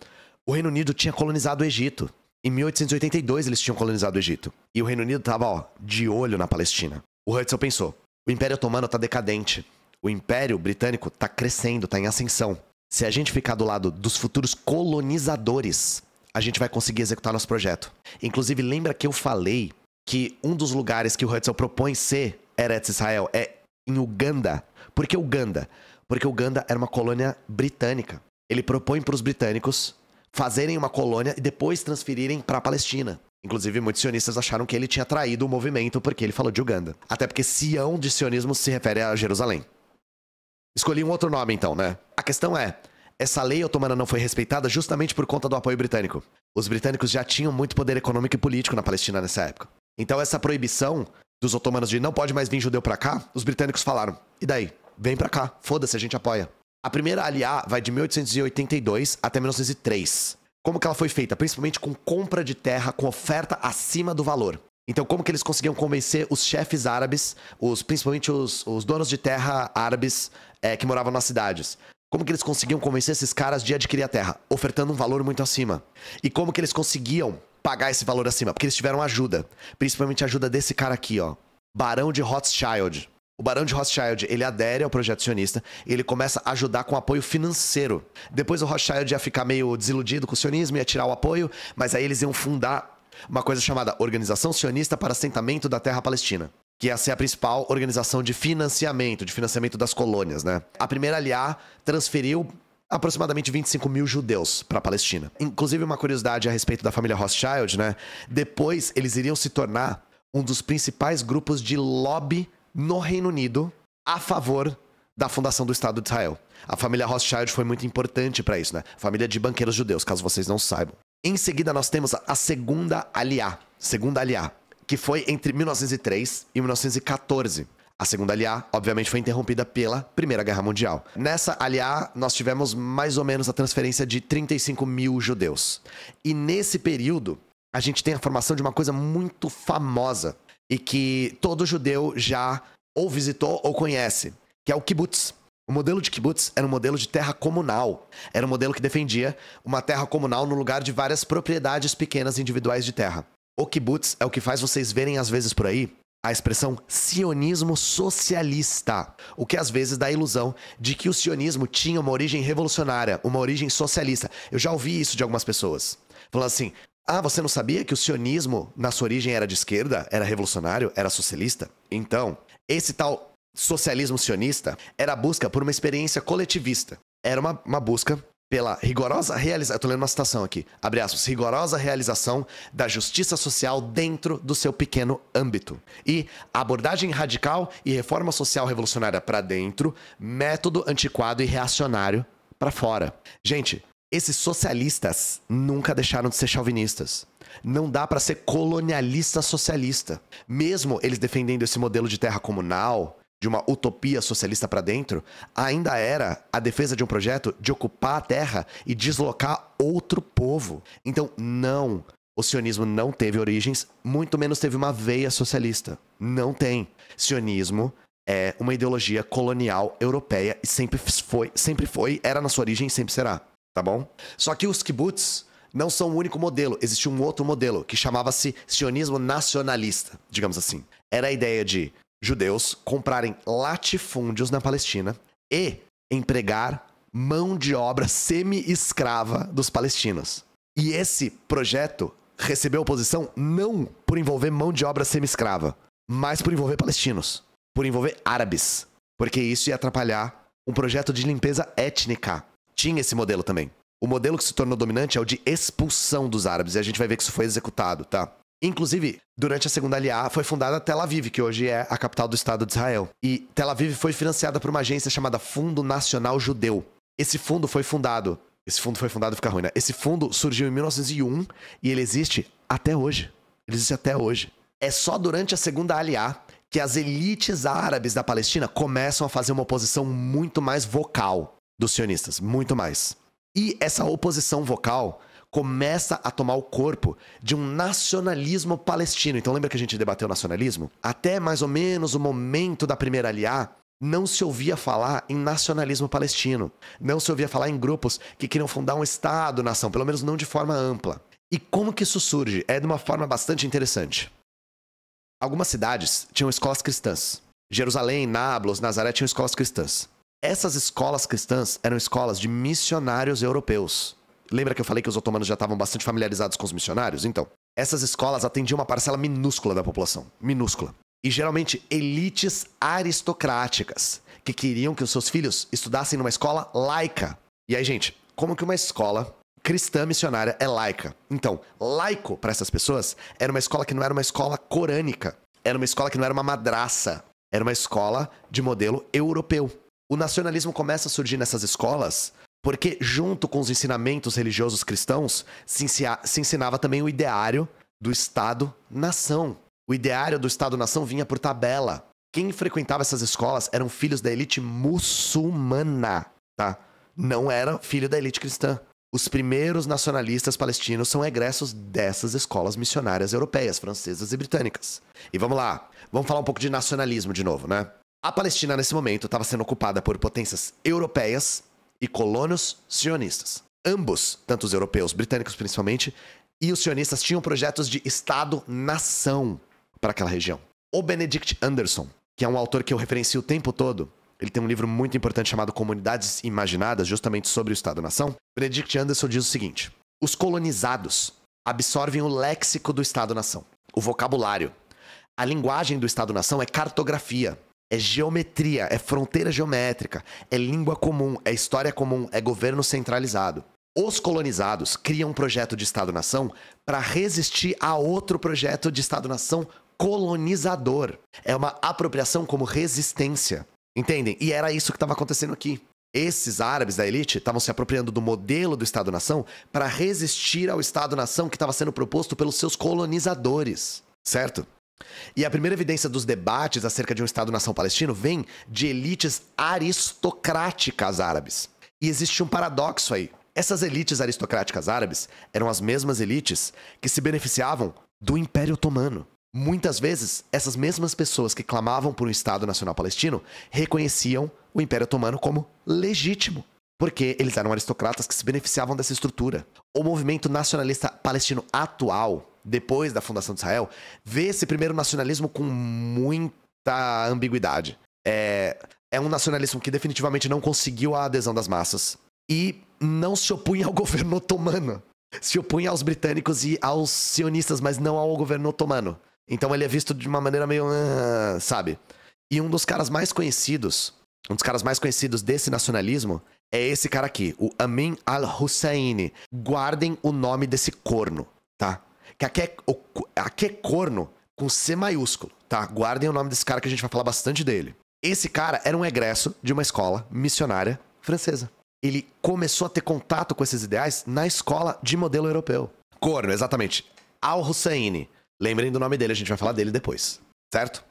o Reino Unido tinha colonizado o Egito. Em 1882 eles tinham colonizado o Egito. E o Reino Unido estava, ó, de olho na Palestina. O Herzl pensou: o Império Otomano está decadente o Império Britânico está crescendo, está em ascensão. Se a gente ficar do lado dos futuros colonizadores, a gente vai conseguir executar nosso projeto. Inclusive, lembra que eu falei que um dos lugares que o Hudson propõe ser Eretz Israel é em Uganda. Por que Uganda? Porque Uganda era uma colônia britânica. Ele propõe para os britânicos fazerem uma colônia e depois transferirem para a Palestina. Inclusive, muitos sionistas acharam que ele tinha traído o movimento porque ele falou de Uganda. Até porque Sião de sionismo se refere a Jerusalém. Escolhi um outro nome então, né? A questão é: essa lei otomana não foi respeitada justamente por conta do apoio britânico. Os britânicos já tinham muito poder econômico e político na Palestina nessa época. Então essa proibição dos otomanos de não pode mais vir judeu para cá, os britânicos falaram: "E daí? Vem para cá, foda-se, a gente apoia". A primeira aliá vai de 1882 até 1903. Como que ela foi feita? Principalmente com compra de terra com oferta acima do valor. Então, como que eles conseguiam convencer os chefes árabes, os, principalmente os, os donos de terra árabes é, que moravam nas cidades? Como que eles conseguiam convencer esses caras de adquirir a terra? Ofertando um valor muito acima. E como que eles conseguiam pagar esse valor acima? Porque eles tiveram ajuda. Principalmente a ajuda desse cara aqui, ó. Barão de Rothschild. O Barão de Rothschild, ele adere ao projeto sionista e ele começa a ajudar com apoio financeiro. Depois o Rothschild ia ficar meio desiludido com o sionismo, ia tirar o apoio, mas aí eles iam fundar uma coisa chamada Organização Sionista para Assentamento da Terra Palestina que ia ser a principal organização de financiamento, de financiamento das colônias, né? A primeira aliá transferiu aproximadamente 25 mil judeus para a Palestina. Inclusive, uma curiosidade a respeito da família Rothschild, né? Depois, eles iriam se tornar um dos principais grupos de lobby no Reino Unido a favor da fundação do Estado de Israel. A família Rothschild foi muito importante para isso, né? Família de banqueiros judeus, caso vocês não saibam. Em seguida, nós temos a segunda aliá, segunda aliá, que foi entre 1903 e 1914. A segunda aliá, obviamente, foi interrompida pela Primeira Guerra Mundial. Nessa aliá, nós tivemos mais ou menos a transferência de 35 mil judeus. E nesse período, a gente tem a formação de uma coisa muito famosa e que todo judeu já ou visitou ou conhece, que é o kibbutz. O modelo de kibbutz era um modelo de terra comunal. Era um modelo que defendia uma terra comunal no lugar de várias propriedades pequenas individuais de terra. O kibbutz é o que faz vocês verem às vezes por aí a expressão sionismo socialista, o que às vezes dá a ilusão de que o sionismo tinha uma origem revolucionária, uma origem socialista. Eu já ouvi isso de algumas pessoas. Falando assim: "Ah, você não sabia que o sionismo na sua origem era de esquerda, era revolucionário, era socialista?" Então, esse tal socialismo sionista era a busca por uma experiência coletivista. Era uma, uma busca pela rigorosa realização. Estou lendo uma citação aqui. Abre aspas. Rigorosa realização da justiça social dentro do seu pequeno âmbito. E abordagem radical e reforma social revolucionária para dentro, método antiquado e reacionário para fora. Gente, esses socialistas nunca deixaram de ser chauvinistas. Não dá para ser colonialista socialista. Mesmo eles defendendo esse modelo de terra comunal, de uma utopia socialista para dentro, ainda era a defesa de um projeto de ocupar a terra e deslocar outro povo. Então, não, o sionismo não teve origens, muito menos teve uma veia socialista. Não tem. Sionismo é uma ideologia colonial europeia e sempre foi, sempre foi, era na sua origem e sempre será, tá bom? Só que os kibbutz não são o único modelo, existia um outro modelo que chamava-se sionismo nacionalista, digamos assim. Era a ideia de judeus comprarem latifúndios na Palestina e empregar mão de obra semi-escrava dos palestinos. E esse projeto recebeu oposição não por envolver mão de obra semi-escrava, mas por envolver palestinos, por envolver árabes, porque isso ia atrapalhar um projeto de limpeza étnica. Tinha esse modelo também. O modelo que se tornou dominante é o de expulsão dos árabes, e a gente vai ver que isso foi executado, tá? Inclusive, durante a Segunda Aliá, foi fundada Tel Aviv, que hoje é a capital do Estado de Israel. E Tel Aviv foi financiada por uma agência chamada Fundo Nacional Judeu. Esse fundo foi fundado. Esse fundo foi fundado, fica ruim, né? Esse fundo surgiu em 1901 e ele existe até hoje. Ele existe até hoje. É só durante a Segunda Aliá que as elites árabes da Palestina começam a fazer uma oposição muito mais vocal dos sionistas, muito mais. E essa oposição vocal começa a tomar o corpo de um nacionalismo palestino. Então lembra que a gente debateu nacionalismo? Até mais ou menos o momento da primeira aliá, não se ouvia falar em nacionalismo palestino. Não se ouvia falar em grupos que queriam fundar um Estado, nação, pelo menos não de forma ampla. E como que isso surge? É de uma forma bastante interessante. Algumas cidades tinham escolas cristãs. Jerusalém, Nablus, Nazaré tinham escolas cristãs. Essas escolas cristãs eram escolas de missionários europeus. Lembra que eu falei que os otomanos já estavam bastante familiarizados com os missionários? Então, essas escolas atendiam uma parcela minúscula da população. Minúscula. E geralmente elites aristocráticas, que queriam que os seus filhos estudassem numa escola laica. E aí, gente, como que uma escola cristã missionária é laica? Então, laico para essas pessoas era uma escola que não era uma escola corânica, era uma escola que não era uma madraça, era uma escola de modelo europeu. O nacionalismo começa a surgir nessas escolas porque, junto com os ensinamentos religiosos cristãos, se, ensinava também o ideário do Estado-nação. O ideário do Estado-nação vinha por tabela. Quem frequentava essas escolas eram filhos da elite muçulmana, tá? Não era filho da elite cristã. Os primeiros nacionalistas palestinos são egressos dessas escolas missionárias europeias, francesas e britânicas. E vamos lá, vamos falar um pouco de nacionalismo de novo, né? A Palestina, nesse momento, estava sendo ocupada por potências europeias e colonos sionistas. Ambos, tanto os europeus, britânicos principalmente, e os sionistas tinham projetos de Estado-nação para aquela região. O Benedict Anderson, que é um autor que eu referencio o tempo todo, ele tem um livro muito importante chamado Comunidades Imaginadas, justamente sobre o Estado-nação. Benedict Anderson diz o seguinte: os colonizados absorvem o léxico do Estado-nação, o vocabulário. A linguagem do Estado-nação é cartografia, é geometria, é fronteira geométrica, é língua comum, é história comum, é governo centralizado. Os colonizados criam um projeto de Estado-nação para resistir a outro projeto de Estado-nação colonizador. É uma apropriação como resistência. Entendem? E era isso que estava acontecendo aqui. Esses árabes da elite estavam se apropriando do modelo do Estado-nação para resistir ao Estado-nação que estava sendo proposto pelos seus colonizadores, certo? E a primeira evidência dos debates acerca de um Estado-nação palestino vem de elites aristocráticas árabes. E existe um paradoxo aí. Essas elites aristocráticas árabes eram as mesmas elites que se beneficiavam do Império Otomano. Muitas vezes, essas mesmas pessoas que clamavam por um Estado Nacional Palestino reconheciam o Império Otomano como legítimo, porque eles eram aristocratas que se beneficiavam dessa estrutura. O movimento nacionalista palestino atual depois da fundação de Israel, vê esse primeiro nacionalismo com muita ambiguidade. É, é um nacionalismo que definitivamente não conseguiu a adesão das massas e não se opunha ao governo otomano. Se opunha aos britânicos e aos sionistas, mas não ao governo otomano. Então ele é visto de uma maneira meio. Ah", sabe? E um dos caras mais conhecidos, um dos caras mais conhecidos desse nacionalismo é esse cara aqui, o Amin al-Husseini. Guardem o nome desse corno, tá? que aqui é, aqui é corno com C maiúsculo, tá? Guardem o nome desse cara que a gente vai falar bastante dele. Esse cara era um egresso de uma escola missionária francesa. Ele começou a ter contato com esses ideais na escola de modelo europeu. Corno, exatamente. Al-Husseini. Lembrem do nome dele, a gente vai falar dele depois, certo?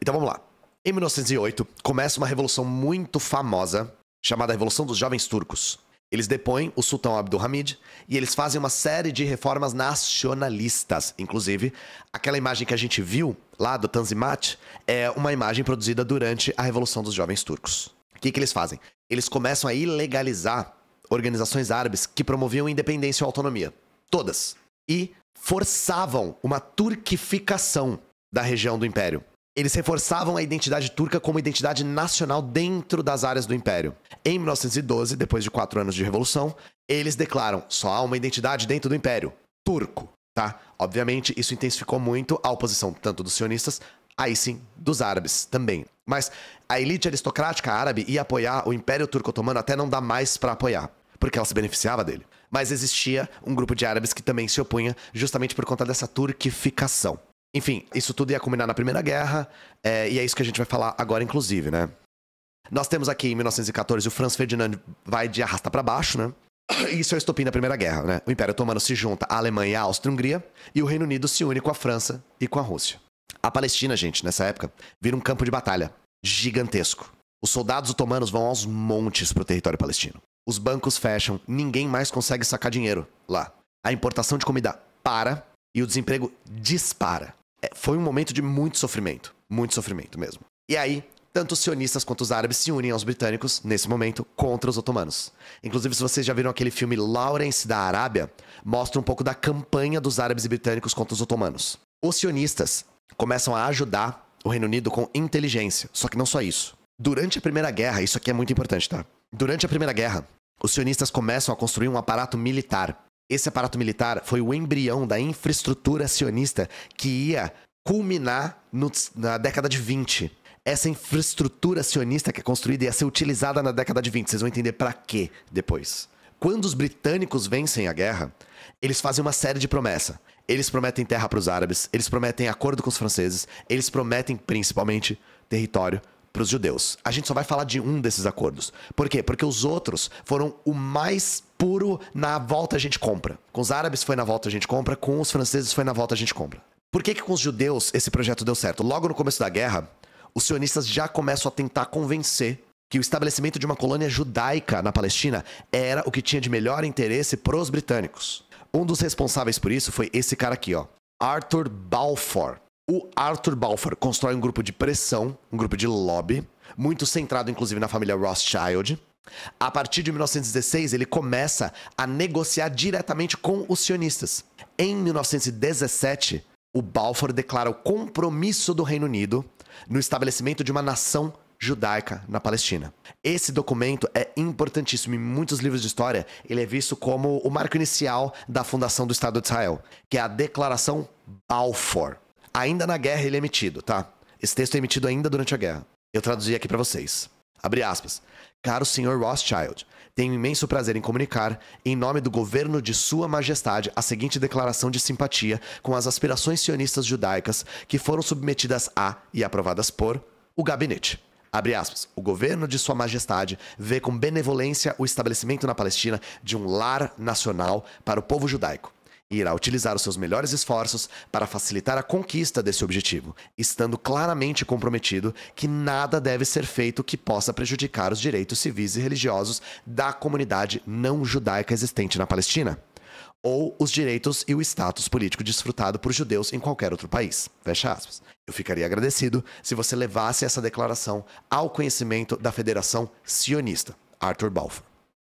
Então vamos lá. Em 1908, começa uma revolução muito famosa chamada Revolução dos Jovens Turcos. Eles depõem o sultão Abdulhamid e eles fazem uma série de reformas nacionalistas. Inclusive, aquela imagem que a gente viu lá do Tanzimat é uma imagem produzida durante a Revolução dos Jovens Turcos. O que, que eles fazem? Eles começam a ilegalizar organizações árabes que promoviam independência ou autonomia. Todas. E forçavam uma turquificação da região do Império eles reforçavam a identidade turca como identidade nacional dentro das áreas do império. Em 1912, depois de quatro anos de revolução, eles declaram: só há uma identidade dentro do império, turco, tá? Obviamente, isso intensificou muito a oposição tanto dos sionistas, aí sim, dos árabes também. Mas a elite aristocrática árabe ia apoiar o Império Turco Otomano até não dá mais para apoiar, porque ela se beneficiava dele. Mas existia um grupo de árabes que também se opunha justamente por conta dessa turquificação. Enfim, isso tudo ia culminar na Primeira Guerra, é, e é isso que a gente vai falar agora, inclusive, né? Nós temos aqui em 1914 o Franz Ferdinand vai de arrasta para baixo, né? Isso é o estopim da Primeira Guerra, né? O Império Otomano se junta à Alemanha e à Áustria-Hungria, e o Reino Unido se une com a França e com a Rússia. A Palestina, gente, nessa época, vira um campo de batalha gigantesco. Os soldados otomanos vão aos montes pro território palestino. Os bancos fecham, ninguém mais consegue sacar dinheiro lá. A importação de comida para, e o desemprego dispara. É, foi um momento de muito sofrimento, muito sofrimento mesmo. E aí, tanto os sionistas quanto os árabes se unem aos britânicos, nesse momento, contra os otomanos. Inclusive, se vocês já viram aquele filme Lawrence da Arábia, mostra um pouco da campanha dos árabes e britânicos contra os otomanos. Os sionistas começam a ajudar o Reino Unido com inteligência, só que não só isso. Durante a Primeira Guerra, isso aqui é muito importante, tá? Durante a Primeira Guerra, os sionistas começam a construir um aparato militar esse aparato militar foi o embrião da infraestrutura sionista que ia culminar no, na década de 20. Essa infraestrutura sionista que é construída ia ser utilizada na década de 20. Vocês vão entender para quê depois. Quando os britânicos vencem a guerra, eles fazem uma série de promessas. Eles prometem terra para os árabes, eles prometem acordo com os franceses, eles prometem principalmente território para os judeus. A gente só vai falar de um desses acordos. Por quê? Porque os outros foram o mais puro na volta a gente compra. Com os árabes foi na volta a gente compra, com os franceses foi na volta a gente compra. Por que, que com os judeus esse projeto deu certo? Logo no começo da guerra, os sionistas já começam a tentar convencer que o estabelecimento de uma colônia judaica na Palestina era o que tinha de melhor interesse para os britânicos. Um dos responsáveis por isso foi esse cara aqui, ó, Arthur Balfour. O Arthur Balfour constrói um grupo de pressão, um grupo de lobby, muito centrado inclusive na família Rothschild, a partir de 1916, ele começa a negociar diretamente com os sionistas. Em 1917, o Balfour declara o compromisso do Reino Unido no estabelecimento de uma nação judaica na Palestina. Esse documento é importantíssimo em muitos livros de história, ele é visto como o marco inicial da fundação do Estado de Israel, que é a Declaração Balfour. Ainda na guerra ele é emitido, tá? Esse texto é emitido ainda durante a guerra. Eu traduzi aqui para vocês. Abre aspas. Caro Sr. Rothschild, tenho imenso prazer em comunicar, em nome do governo de Sua Majestade, a seguinte declaração de simpatia com as aspirações sionistas judaicas que foram submetidas a e aprovadas por o gabinete. Abre aspas. O governo de Sua Majestade vê com benevolência o estabelecimento na Palestina de um lar nacional para o povo judaico e irá utilizar os seus melhores esforços para facilitar a conquista desse objetivo, estando claramente comprometido que nada deve ser feito que possa prejudicar os direitos civis e religiosos da comunidade não judaica existente na Palestina ou os direitos e o status político desfrutado por judeus em qualquer outro país. Fecha aspas. Eu ficaria agradecido se você levasse essa declaração ao conhecimento da Federação Sionista, Arthur Balfour.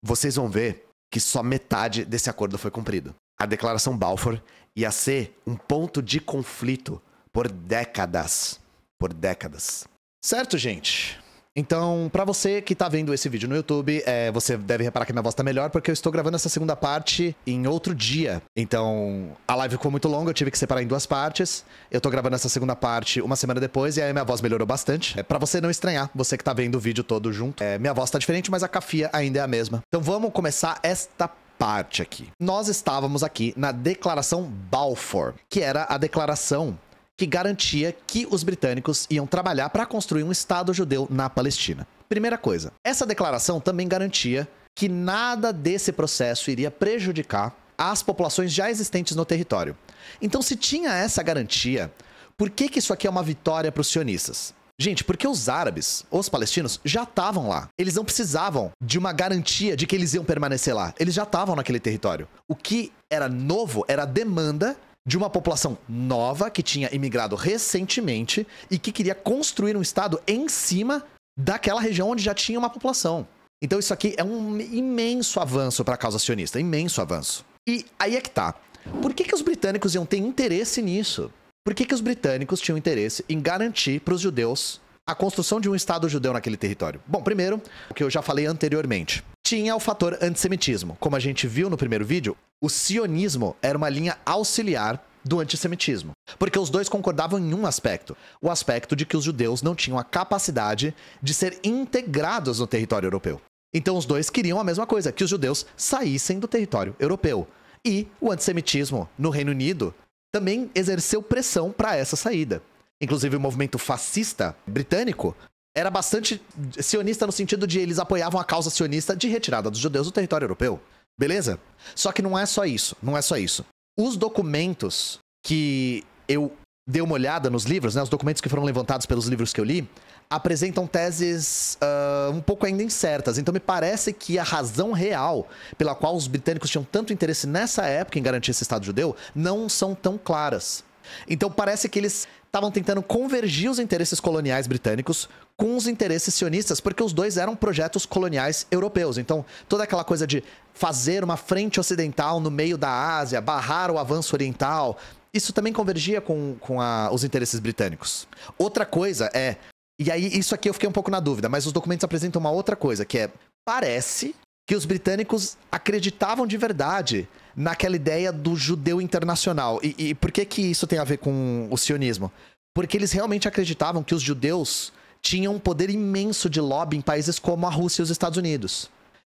Vocês vão ver que só metade desse acordo foi cumprido a Declaração Balfour ia ser um ponto de conflito por décadas. Por décadas. Certo, gente? Então, para você que tá vendo esse vídeo no YouTube, é, você deve reparar que minha voz tá melhor, porque eu estou gravando essa segunda parte em outro dia. Então, a live ficou muito longa, eu tive que separar em duas partes. Eu tô gravando essa segunda parte uma semana depois, e aí minha voz melhorou bastante. É para você não estranhar, você que tá vendo o vídeo todo junto. É, minha voz tá diferente, mas a cafia ainda é a mesma. Então vamos começar esta parte aqui. Nós estávamos aqui na Declaração Balfour, que era a declaração que garantia que os britânicos iam trabalhar para construir um Estado judeu na Palestina. Primeira coisa, essa declaração também garantia que nada desse processo iria prejudicar as populações já existentes no território. Então, se tinha essa garantia, por que, que isso aqui é uma vitória para os sionistas? Gente, porque os árabes, os palestinos, já estavam lá. Eles não precisavam de uma garantia de que eles iam permanecer lá. Eles já estavam naquele território. O que era novo era a demanda de uma população nova que tinha imigrado recentemente e que queria construir um estado em cima daquela região onde já tinha uma população. Então isso aqui é um imenso avanço para a causa sionista, imenso avanço. E aí é que tá. Por que, que os britânicos iam ter interesse nisso? Por que, que os britânicos tinham interesse em garantir para os judeus a construção de um Estado judeu naquele território? Bom, primeiro, o que eu já falei anteriormente, tinha o fator antissemitismo. Como a gente viu no primeiro vídeo, o sionismo era uma linha auxiliar do antissemitismo. Porque os dois concordavam em um aspecto: o aspecto de que os judeus não tinham a capacidade de ser integrados no território europeu. Então os dois queriam a mesma coisa, que os judeus saíssem do território europeu. E o antissemitismo no Reino Unido também exerceu pressão para essa saída. Inclusive, o movimento fascista britânico era bastante sionista no sentido de eles apoiavam a causa sionista de retirada dos judeus do território europeu. Beleza? Só que não é só isso, não é só isso. Os documentos que eu dei uma olhada nos livros, né, os documentos que foram levantados pelos livros que eu li, apresentam teses uh, um pouco ainda incertas. Então, me parece que a razão real pela qual os britânicos tinham tanto interesse nessa época em garantir esse Estado judeu não são tão claras. Então, parece que eles estavam tentando convergir os interesses coloniais britânicos com os interesses sionistas, porque os dois eram projetos coloniais europeus. Então, toda aquela coisa de fazer uma frente ocidental no meio da Ásia, barrar o avanço oriental, isso também convergia com, com a, os interesses britânicos. Outra coisa é e aí, isso aqui eu fiquei um pouco na dúvida, mas os documentos apresentam uma outra coisa, que é: parece que os britânicos acreditavam de verdade naquela ideia do judeu internacional. E, e por que, que isso tem a ver com o sionismo? Porque eles realmente acreditavam que os judeus tinham um poder imenso de lobby em países como a Rússia e os Estados Unidos.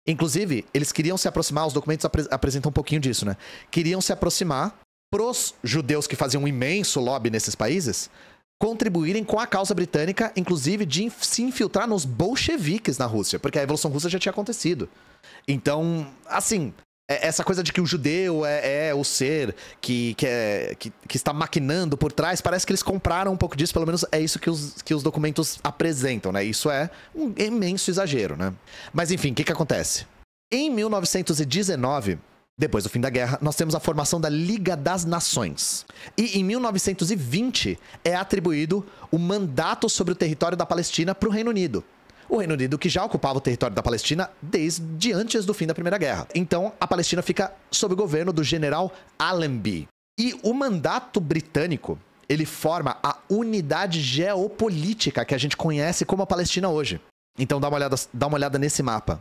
Inclusive, eles queriam se aproximar, os documentos apre apresentam um pouquinho disso, né? Queriam se aproximar pros judeus que faziam um imenso lobby nesses países, contribuírem com a causa britânica, inclusive de se infiltrar nos bolcheviques na Rússia, porque a Revolução Russa já tinha acontecido. Então, assim, é, essa coisa de que o judeu é, é o ser que, que, é, que, que, está maquinando por trás, parece que eles compraram um pouco disso, pelo menos é isso que os, que os documentos apresentam, né? Isso é um imenso exagero, né? Mas enfim, o que, que acontece? Em 1919, depois do fim da guerra, nós temos a formação da Liga das Nações. E em 1920 é atribuído o mandato sobre o território da Palestina para o Reino Unido. O Reino Unido que já ocupava o território da Palestina desde antes do fim da Primeira Guerra. Então, a Palestina fica sob o governo do general Allenby. E o mandato britânico, ele forma a unidade geopolítica que a gente conhece como a Palestina hoje. Então dá uma olhada, dá uma olhada nesse mapa.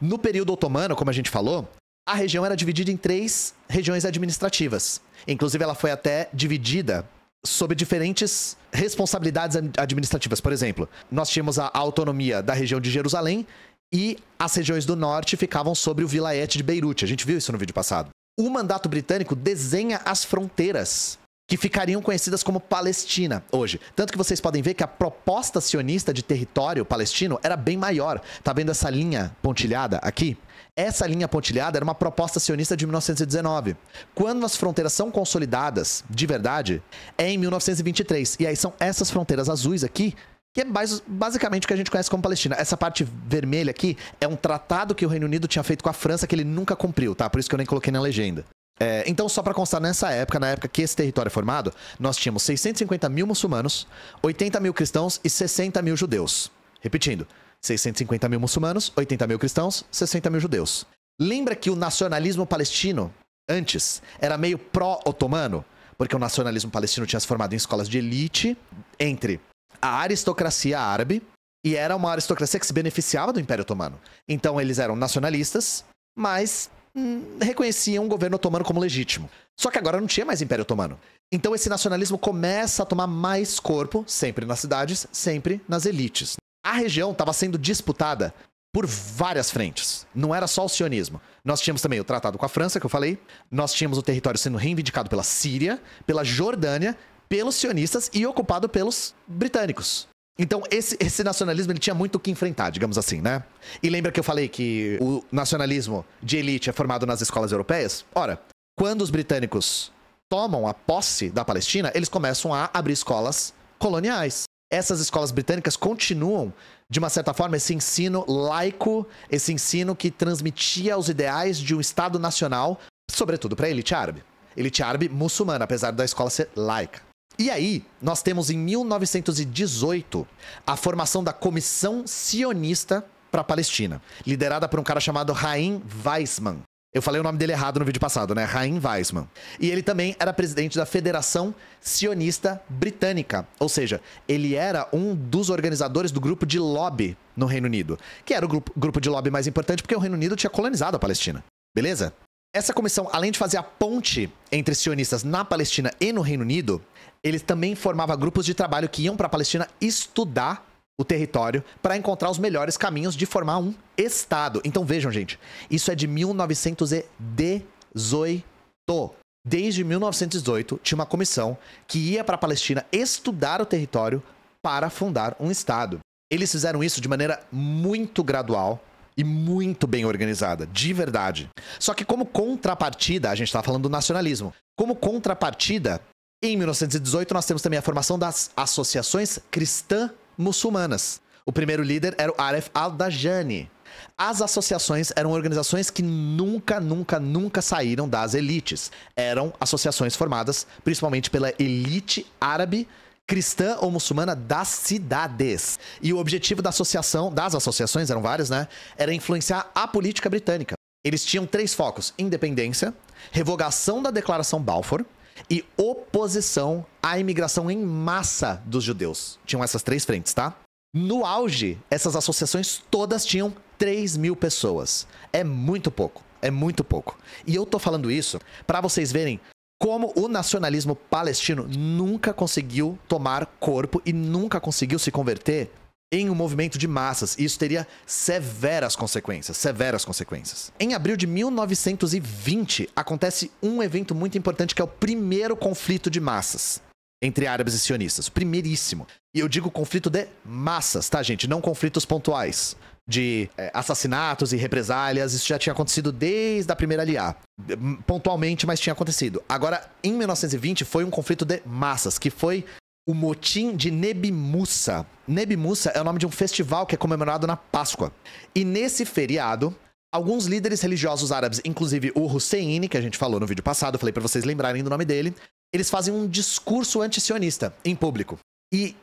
No período otomano, como a gente falou, a região era dividida em três regiões administrativas. Inclusive, ela foi até dividida sob diferentes responsabilidades administrativas. Por exemplo, nós tínhamos a autonomia da região de Jerusalém e as regiões do norte ficavam sobre o vilaete de Beirute. A gente viu isso no vídeo passado. O mandato britânico desenha as fronteiras que ficariam conhecidas como Palestina hoje. Tanto que vocês podem ver que a proposta sionista de território palestino era bem maior. Tá vendo essa linha pontilhada aqui? Essa linha pontilhada era uma proposta sionista de 1919. Quando as fronteiras são consolidadas, de verdade, é em 1923. E aí são essas fronteiras azuis aqui que é basicamente o que a gente conhece como Palestina. Essa parte vermelha aqui é um tratado que o Reino Unido tinha feito com a França que ele nunca cumpriu, tá? Por isso que eu nem coloquei na legenda. É, então, só para constar, nessa época, na época que esse território é formado, nós tínhamos 650 mil muçulmanos, 80 mil cristãos e 60 mil judeus. Repetindo, 650 mil muçulmanos, 80 mil cristãos, 60 mil judeus. Lembra que o nacionalismo palestino, antes, era meio pró-otomano? Porque o nacionalismo palestino tinha se formado em escolas de elite entre a aristocracia árabe e era uma aristocracia que se beneficiava do Império Otomano. Então eles eram nacionalistas, mas hum, reconheciam o governo otomano como legítimo. Só que agora não tinha mais Império Otomano. Então esse nacionalismo começa a tomar mais corpo, sempre nas cidades, sempre nas elites a região estava sendo disputada por várias frentes. Não era só o sionismo. Nós tínhamos também o tratado com a França, que eu falei. Nós tínhamos o território sendo reivindicado pela Síria, pela Jordânia, pelos sionistas e ocupado pelos britânicos. Então, esse, esse, nacionalismo ele tinha muito o que enfrentar, digamos assim, né? E lembra que eu falei que o nacionalismo de elite é formado nas escolas europeias? Ora, quando os britânicos tomam a posse da Palestina, eles começam a abrir escolas coloniais essas escolas britânicas continuam, de uma certa forma, esse ensino laico, esse ensino que transmitia os ideais de um Estado nacional, sobretudo para a elite árabe. Elite árabe muçulmana, apesar da escola ser laica. E aí, nós temos em 1918 a formação da Comissão Sionista para a Palestina, liderada por um cara chamado Haim Weizmann. Eu falei o nome dele errado no vídeo passado, né? Raim Weissman. E ele também era presidente da Federação Sionista Britânica, ou seja, ele era um dos organizadores do grupo de lobby no Reino Unido, que era o grupo, grupo de lobby mais importante porque o Reino Unido tinha colonizado a Palestina. Beleza? Essa comissão, além de fazer a ponte entre sionistas na Palestina e no Reino Unido, ele também formava grupos de trabalho que iam para a Palestina estudar o território para encontrar os melhores caminhos de formar um estado. Então vejam, gente, isso é de 1918. Desde 1918 tinha uma comissão que ia para a Palestina estudar o território para fundar um estado. Eles fizeram isso de maneira muito gradual, e muito bem organizada, de verdade. Só que como contrapartida, a gente está falando do nacionalismo, como contrapartida, em 1918 nós temos também a formação das associações cristã muçulmanas. O primeiro líder era o Aref al-Dajani. As associações eram organizações que nunca, nunca, nunca saíram das elites. Eram associações formadas principalmente pela elite árabe cristã ou muçulmana das cidades. E o objetivo da associação, das associações, eram várias, né? Era influenciar a política britânica. Eles tinham três focos: independência, revogação da Declaração Balfour e oposição à imigração em massa dos judeus. Tinham essas três frentes, tá? No auge, essas associações todas tinham 3 mil pessoas. É muito pouco, é muito pouco. E eu tô falando isso para vocês verem como o nacionalismo palestino nunca conseguiu tomar corpo e nunca conseguiu se converter em um movimento de massas, e isso teria severas consequências, severas consequências. Em abril de 1920, acontece um evento muito importante que é o primeiro conflito de massas entre árabes e sionistas, primeiríssimo. E eu digo conflito de massas, tá, gente? Não conflitos pontuais de é, assassinatos e represálias, isso já tinha acontecido desde a primeira aliá. Pontualmente, mas tinha acontecido. Agora, em 1920, foi um conflito de massas, que foi o motim de Nebimusa. Nebimusa é o nome de um festival que é comemorado na Páscoa. E nesse feriado, alguns líderes religiosos árabes, inclusive o Hussein, que a gente falou no vídeo passado, falei para vocês lembrarem do nome dele, eles fazem um discurso anti-sionista em público. E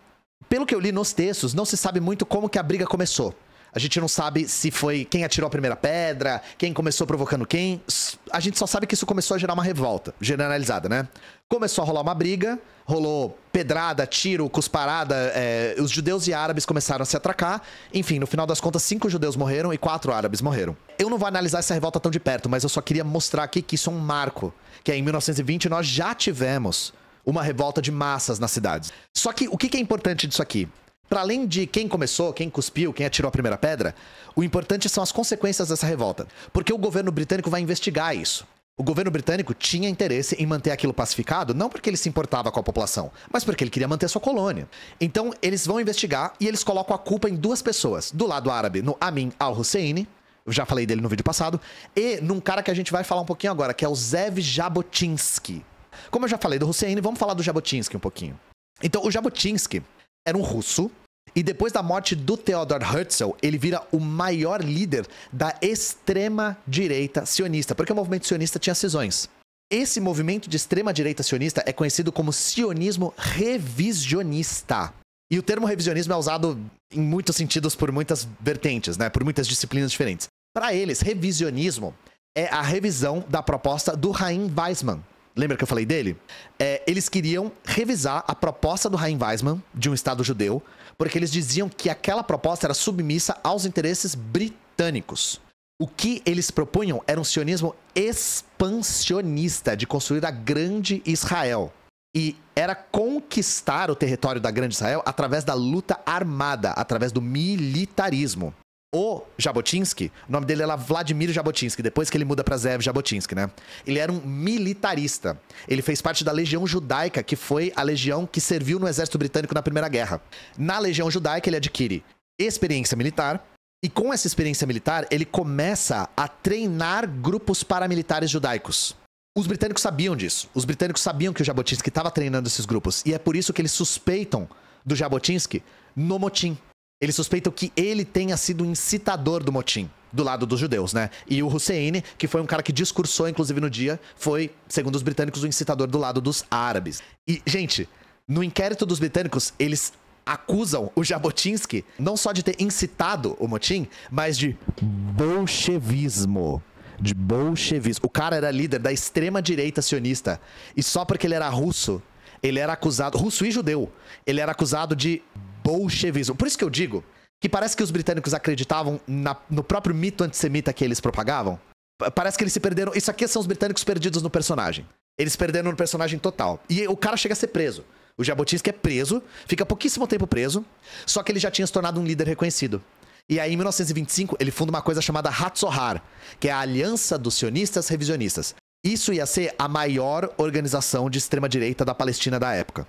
pelo que eu li nos textos, não se sabe muito como que a briga começou. A gente não sabe se foi quem atirou a primeira pedra, quem começou provocando quem. A gente só sabe que isso começou a gerar uma revolta generalizada, né? Começou a rolar uma briga, rolou pedrada, tiro, cusparada. É, os judeus e árabes começaram a se atracar. Enfim, no final das contas, cinco judeus morreram e quatro árabes morreram. Eu não vou analisar essa revolta tão de perto, mas eu só queria mostrar aqui que isso é um marco. Que é, em 1920 nós já tivemos uma revolta de massas nas cidades. Só que o que é importante disso aqui? para além de quem começou, quem cuspiu, quem atirou a primeira pedra, o importante são as consequências dessa revolta, porque o governo britânico vai investigar isso. O governo britânico tinha interesse em manter aquilo pacificado, não porque ele se importava com a população, mas porque ele queria manter a sua colônia. Então, eles vão investigar e eles colocam a culpa em duas pessoas. Do lado árabe, no Amin al-Husseini, eu já falei dele no vídeo passado, e num cara que a gente vai falar um pouquinho agora, que é o Zev Jabotinsky. Como eu já falei do Hussein, vamos falar do Jabotinsky um pouquinho. Então, o Jabotinsky era um russo e depois da morte do Theodor Herzl, ele vira o maior líder da extrema direita sionista, porque o movimento sionista tinha cisões. Esse movimento de extrema direita sionista é conhecido como sionismo revisionista. E o termo revisionismo é usado em muitos sentidos por muitas vertentes, né? por muitas disciplinas diferentes. Para eles, revisionismo é a revisão da proposta do Raim Weizmann. Lembra que eu falei dele? É, eles queriam revisar a proposta do Raim Weizmann de um Estado judeu porque eles diziam que aquela proposta era submissa aos interesses britânicos. O que eles propunham era um sionismo expansionista de construir a Grande Israel. E era conquistar o território da Grande Israel através da luta armada, através do militarismo o Jabotinsky, o nome dele era é Vladimir Jabotinsky, depois que ele muda para Zev Jabotinsky, né? Ele era um militarista. Ele fez parte da Legião Judaica, que foi a legião que serviu no exército britânico na Primeira Guerra. Na Legião Judaica, ele adquire experiência militar, e com essa experiência militar, ele começa a treinar grupos paramilitares judaicos. Os britânicos sabiam disso. Os britânicos sabiam que o Jabotinsky estava treinando esses grupos, e é por isso que eles suspeitam do Jabotinsky no motim. Eles suspeitam que ele tenha sido o incitador do motim, do lado dos judeus, né? E o Hussein, que foi um cara que discursou, inclusive, no dia, foi, segundo os britânicos, o incitador do lado dos árabes. E, gente, no inquérito dos britânicos, eles acusam o Jabotinsky não só de ter incitado o motim, mas de bolchevismo de bolchevismo. O cara era líder da extrema direita sionista e só porque ele era russo, ele era acusado, russo e judeu, ele era acusado de bolchevismo. Por isso que eu digo que parece que os britânicos acreditavam na, no próprio mito antissemita que eles propagavam. Parece que eles se perderam. Isso aqui são os britânicos perdidos no personagem. Eles perderam no personagem total. E o cara chega a ser preso. O Jabotinsky é preso, fica pouquíssimo tempo preso, só que ele já tinha se tornado um líder reconhecido. E aí, em 1925, ele funda uma coisa chamada Hatzohar, que é a Aliança dos Sionistas Revisionistas. Isso ia ser a maior organização de extrema-direita da Palestina da época.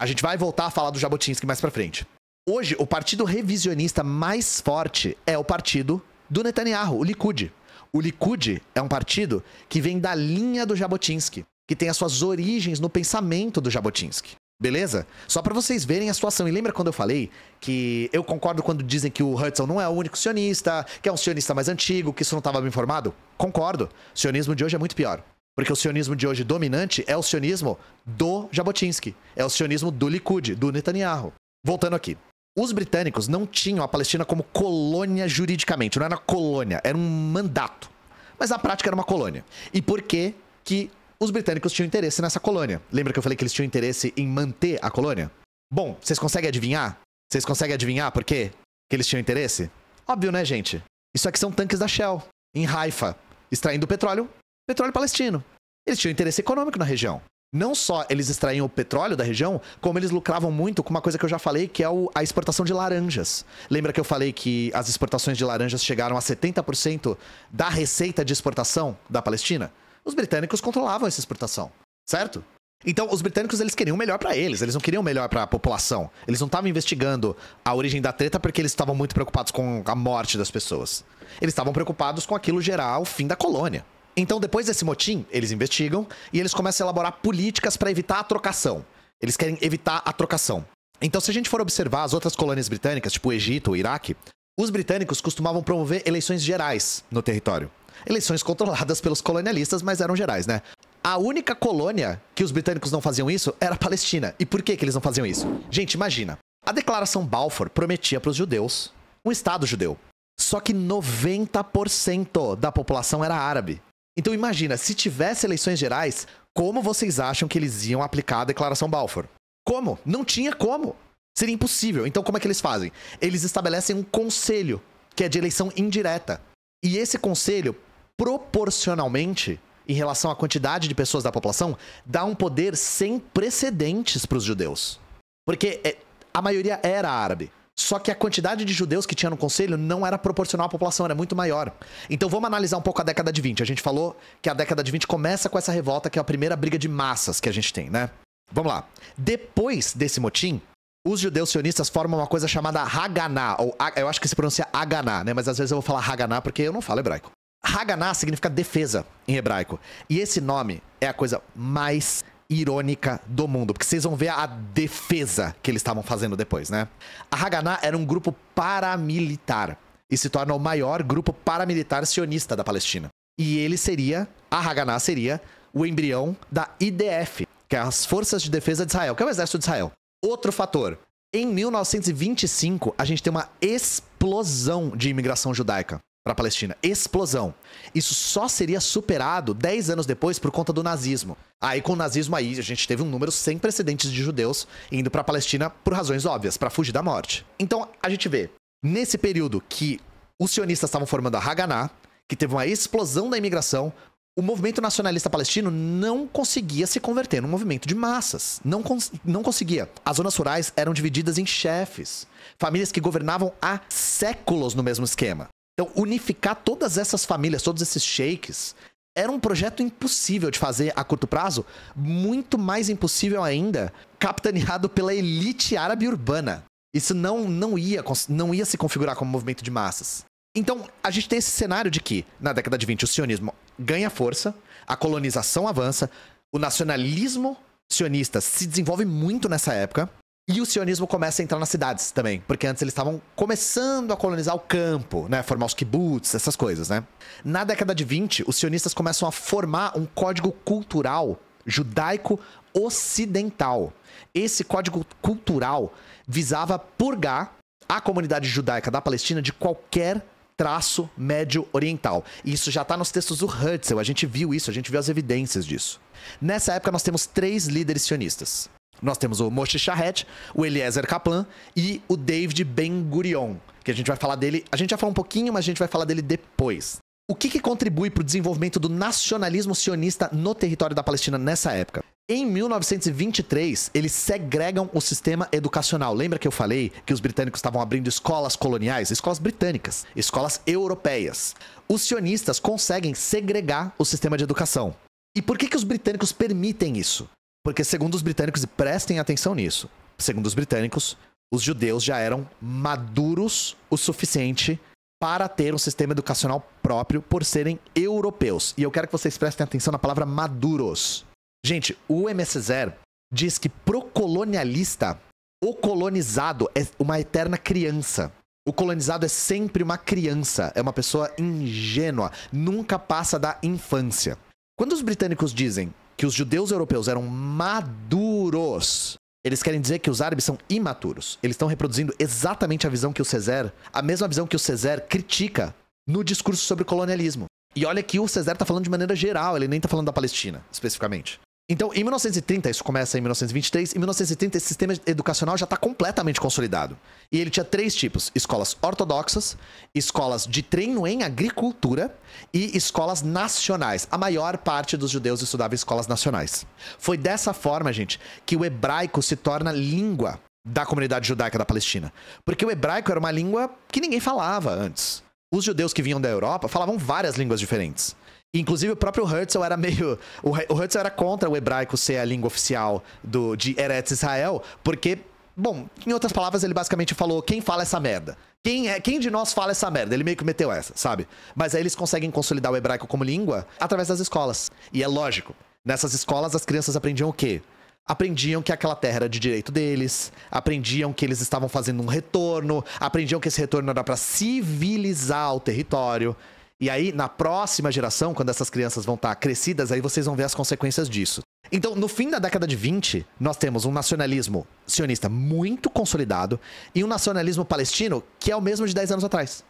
A gente vai voltar a falar do Jabotinsky mais pra frente. Hoje, o partido revisionista mais forte é o partido do Netanyahu, o Likud. O Likud é um partido que vem da linha do Jabotinsky, que tem as suas origens no pensamento do Jabotinsky. Beleza? Só para vocês verem a situação. E lembra quando eu falei que eu concordo quando dizem que o Hudson não é o único sionista, que é um sionista mais antigo, que isso não estava bem formado? Concordo. O sionismo de hoje é muito pior. Porque o sionismo de hoje dominante é o sionismo do Jabotinsky, é o sionismo do Likud, do Netanyahu. Voltando aqui. Os britânicos não tinham a Palestina como colônia juridicamente, não era colônia, era um mandato. Mas na prática era uma colônia. E por que que os britânicos tinham interesse nessa colônia? Lembra que eu falei que eles tinham interesse em manter a colônia? Bom, vocês conseguem adivinhar? Vocês conseguem adivinhar por quê que eles tinham interesse? Óbvio, né, gente? Isso aqui são tanques da Shell, em Haifa, extraindo petróleo, petróleo palestino. Eles tinham interesse econômico na região não só eles extraíam o petróleo da região, como eles lucravam muito com uma coisa que eu já falei, que é o, a exportação de laranjas. Lembra que eu falei que as exportações de laranjas chegaram a 70% da receita de exportação da Palestina? Os britânicos controlavam essa exportação, certo? Então, os britânicos eles queriam o melhor para eles, eles não queriam o melhor para a população. Eles não estavam investigando a origem da treta porque eles estavam muito preocupados com a morte das pessoas. Eles estavam preocupados com aquilo gerar o fim da colônia. Então, depois desse motim, eles investigam e eles começam a elaborar políticas para evitar a trocação. Eles querem evitar a trocação. Então, se a gente for observar as outras colônias britânicas, tipo o Egito, ou Iraque, os britânicos costumavam promover eleições gerais no território. Eleições controladas pelos colonialistas, mas eram gerais, né? A única colônia que os britânicos não faziam isso era a Palestina. E por que, que eles não faziam isso? Gente, imagina. A Declaração Balfour prometia para os judeus um Estado judeu. Só que 90% da população era árabe. Então imagina, se tivesse eleições gerais, como vocês acham que eles iam aplicar a declaração Balfour? Como? Não tinha como. Seria impossível. Então como é que eles fazem? Eles estabelecem um conselho, que é de eleição indireta. E esse conselho, proporcionalmente, em relação à quantidade de pessoas da população, dá um poder sem precedentes para os judeus. Porque é, a maioria era árabe. Só que a quantidade de judeus que tinha no conselho não era proporcional à população, era muito maior. Então vamos analisar um pouco a década de 20. A gente falou que a década de 20 começa com essa revolta, que é a primeira briga de massas que a gente tem, né? Vamos lá. Depois desse motim, os judeus sionistas formam uma coisa chamada Haganah, ou eu acho que se pronuncia Haganah, né? Mas às vezes eu vou falar Haganah porque eu não falo hebraico. Haganah significa defesa em hebraico. E esse nome é a coisa mais irônica do mundo, porque vocês vão ver a defesa que eles estavam fazendo depois, né? A Haganah era um grupo paramilitar e se torna o maior grupo paramilitar sionista da Palestina. E ele seria, a Haganah seria, o embrião da IDF, que é as Forças de Defesa de Israel, que é o exército de Israel. Outro fator, em 1925, a gente tem uma explosão de imigração judaica para a Palestina. Explosão. Isso só seria superado 10 anos depois por conta do nazismo. Aí com o nazismo aí a gente teve um número sem precedentes de judeus indo para a Palestina por razões óbvias, para fugir da morte. Então a gente vê nesse período que os sionistas estavam formando a Haganah, que teve uma explosão da imigração, o movimento nacionalista palestino não conseguia se converter num movimento de massas. Não, cons não conseguia. As zonas rurais eram divididas em chefes. Famílias que governavam há séculos no mesmo esquema. Então, unificar todas essas famílias, todos esses shakes, era um projeto impossível de fazer a curto prazo, muito mais impossível ainda, capitaneado pela elite árabe urbana. Isso não, não, ia, não ia se configurar como movimento de massas. Então, a gente tem esse cenário de que, na década de 20, o sionismo ganha força, a colonização avança, o nacionalismo sionista se desenvolve muito nessa época, e o sionismo começa a entrar nas cidades também, porque antes eles estavam começando a colonizar o campo, né? Formar os kibbutz, essas coisas, né? Na década de 20, os sionistas começam a formar um código cultural judaico ocidental. Esse código cultural visava purgar a comunidade judaica da Palestina de qualquer traço médio oriental. E isso já está nos textos do Herzl, a gente viu isso, a gente viu as evidências disso. Nessa época nós temos três líderes sionistas. Nós temos o Moshe Charret, o Eliezer Kaplan e o David Ben-Gurion, que a gente vai falar dele, a gente já falou um pouquinho, mas a gente vai falar dele depois. O que, que contribui para o desenvolvimento do nacionalismo sionista no território da Palestina nessa época? Em 1923, eles segregam o sistema educacional. Lembra que eu falei que os britânicos estavam abrindo escolas coloniais, escolas britânicas, escolas europeias? Os sionistas conseguem segregar o sistema de educação. E por que, que os britânicos permitem isso? Porque, segundo os britânicos, e prestem atenção nisso, segundo os britânicos, os judeus já eram maduros o suficiente para ter um sistema educacional próprio por serem europeus. E eu quero que vocês prestem atenção na palavra maduros. Gente, o MS0 diz que pro colonialista, o colonizado é uma eterna criança. O colonizado é sempre uma criança, é uma pessoa ingênua, nunca passa da infância. Quando os britânicos dizem que os judeus europeus eram maduros. Eles querem dizer que os árabes são imaturos. Eles estão reproduzindo exatamente a visão que o César, a mesma visão que o César critica no discurso sobre colonialismo. E olha que o César está falando de maneira geral, ele nem está falando da Palestina, especificamente. Então, em 1930, isso começa em 1923, em 1930 esse sistema educacional já está completamente consolidado. E ele tinha três tipos: escolas ortodoxas, escolas de treino em agricultura e escolas nacionais. A maior parte dos judeus estudava em escolas nacionais. Foi dessa forma, gente, que o hebraico se torna língua da comunidade judaica da Palestina. Porque o hebraico era uma língua que ninguém falava antes. Os judeus que vinham da Europa falavam várias línguas diferentes. Inclusive, o próprio Herzl era meio. O Herzl era contra o hebraico ser a língua oficial do, de Eretz Israel, porque, bom, em outras palavras, ele basicamente falou: quem fala essa merda? Quem, é, quem de nós fala essa merda? Ele meio que meteu essa, sabe? Mas aí eles conseguem consolidar o hebraico como língua através das escolas. E é lógico. Nessas escolas, as crianças aprendiam o quê? aprendiam que aquela terra era de direito deles, aprendiam que eles estavam fazendo um retorno, aprendiam que esse retorno era para civilizar o território. E aí, na próxima geração, quando essas crianças vão estar crescidas, aí vocês vão ver as consequências disso. Então, no fim da década de 20, nós temos um nacionalismo sionista muito consolidado e um nacionalismo palestino que é o mesmo de 10 anos atrás.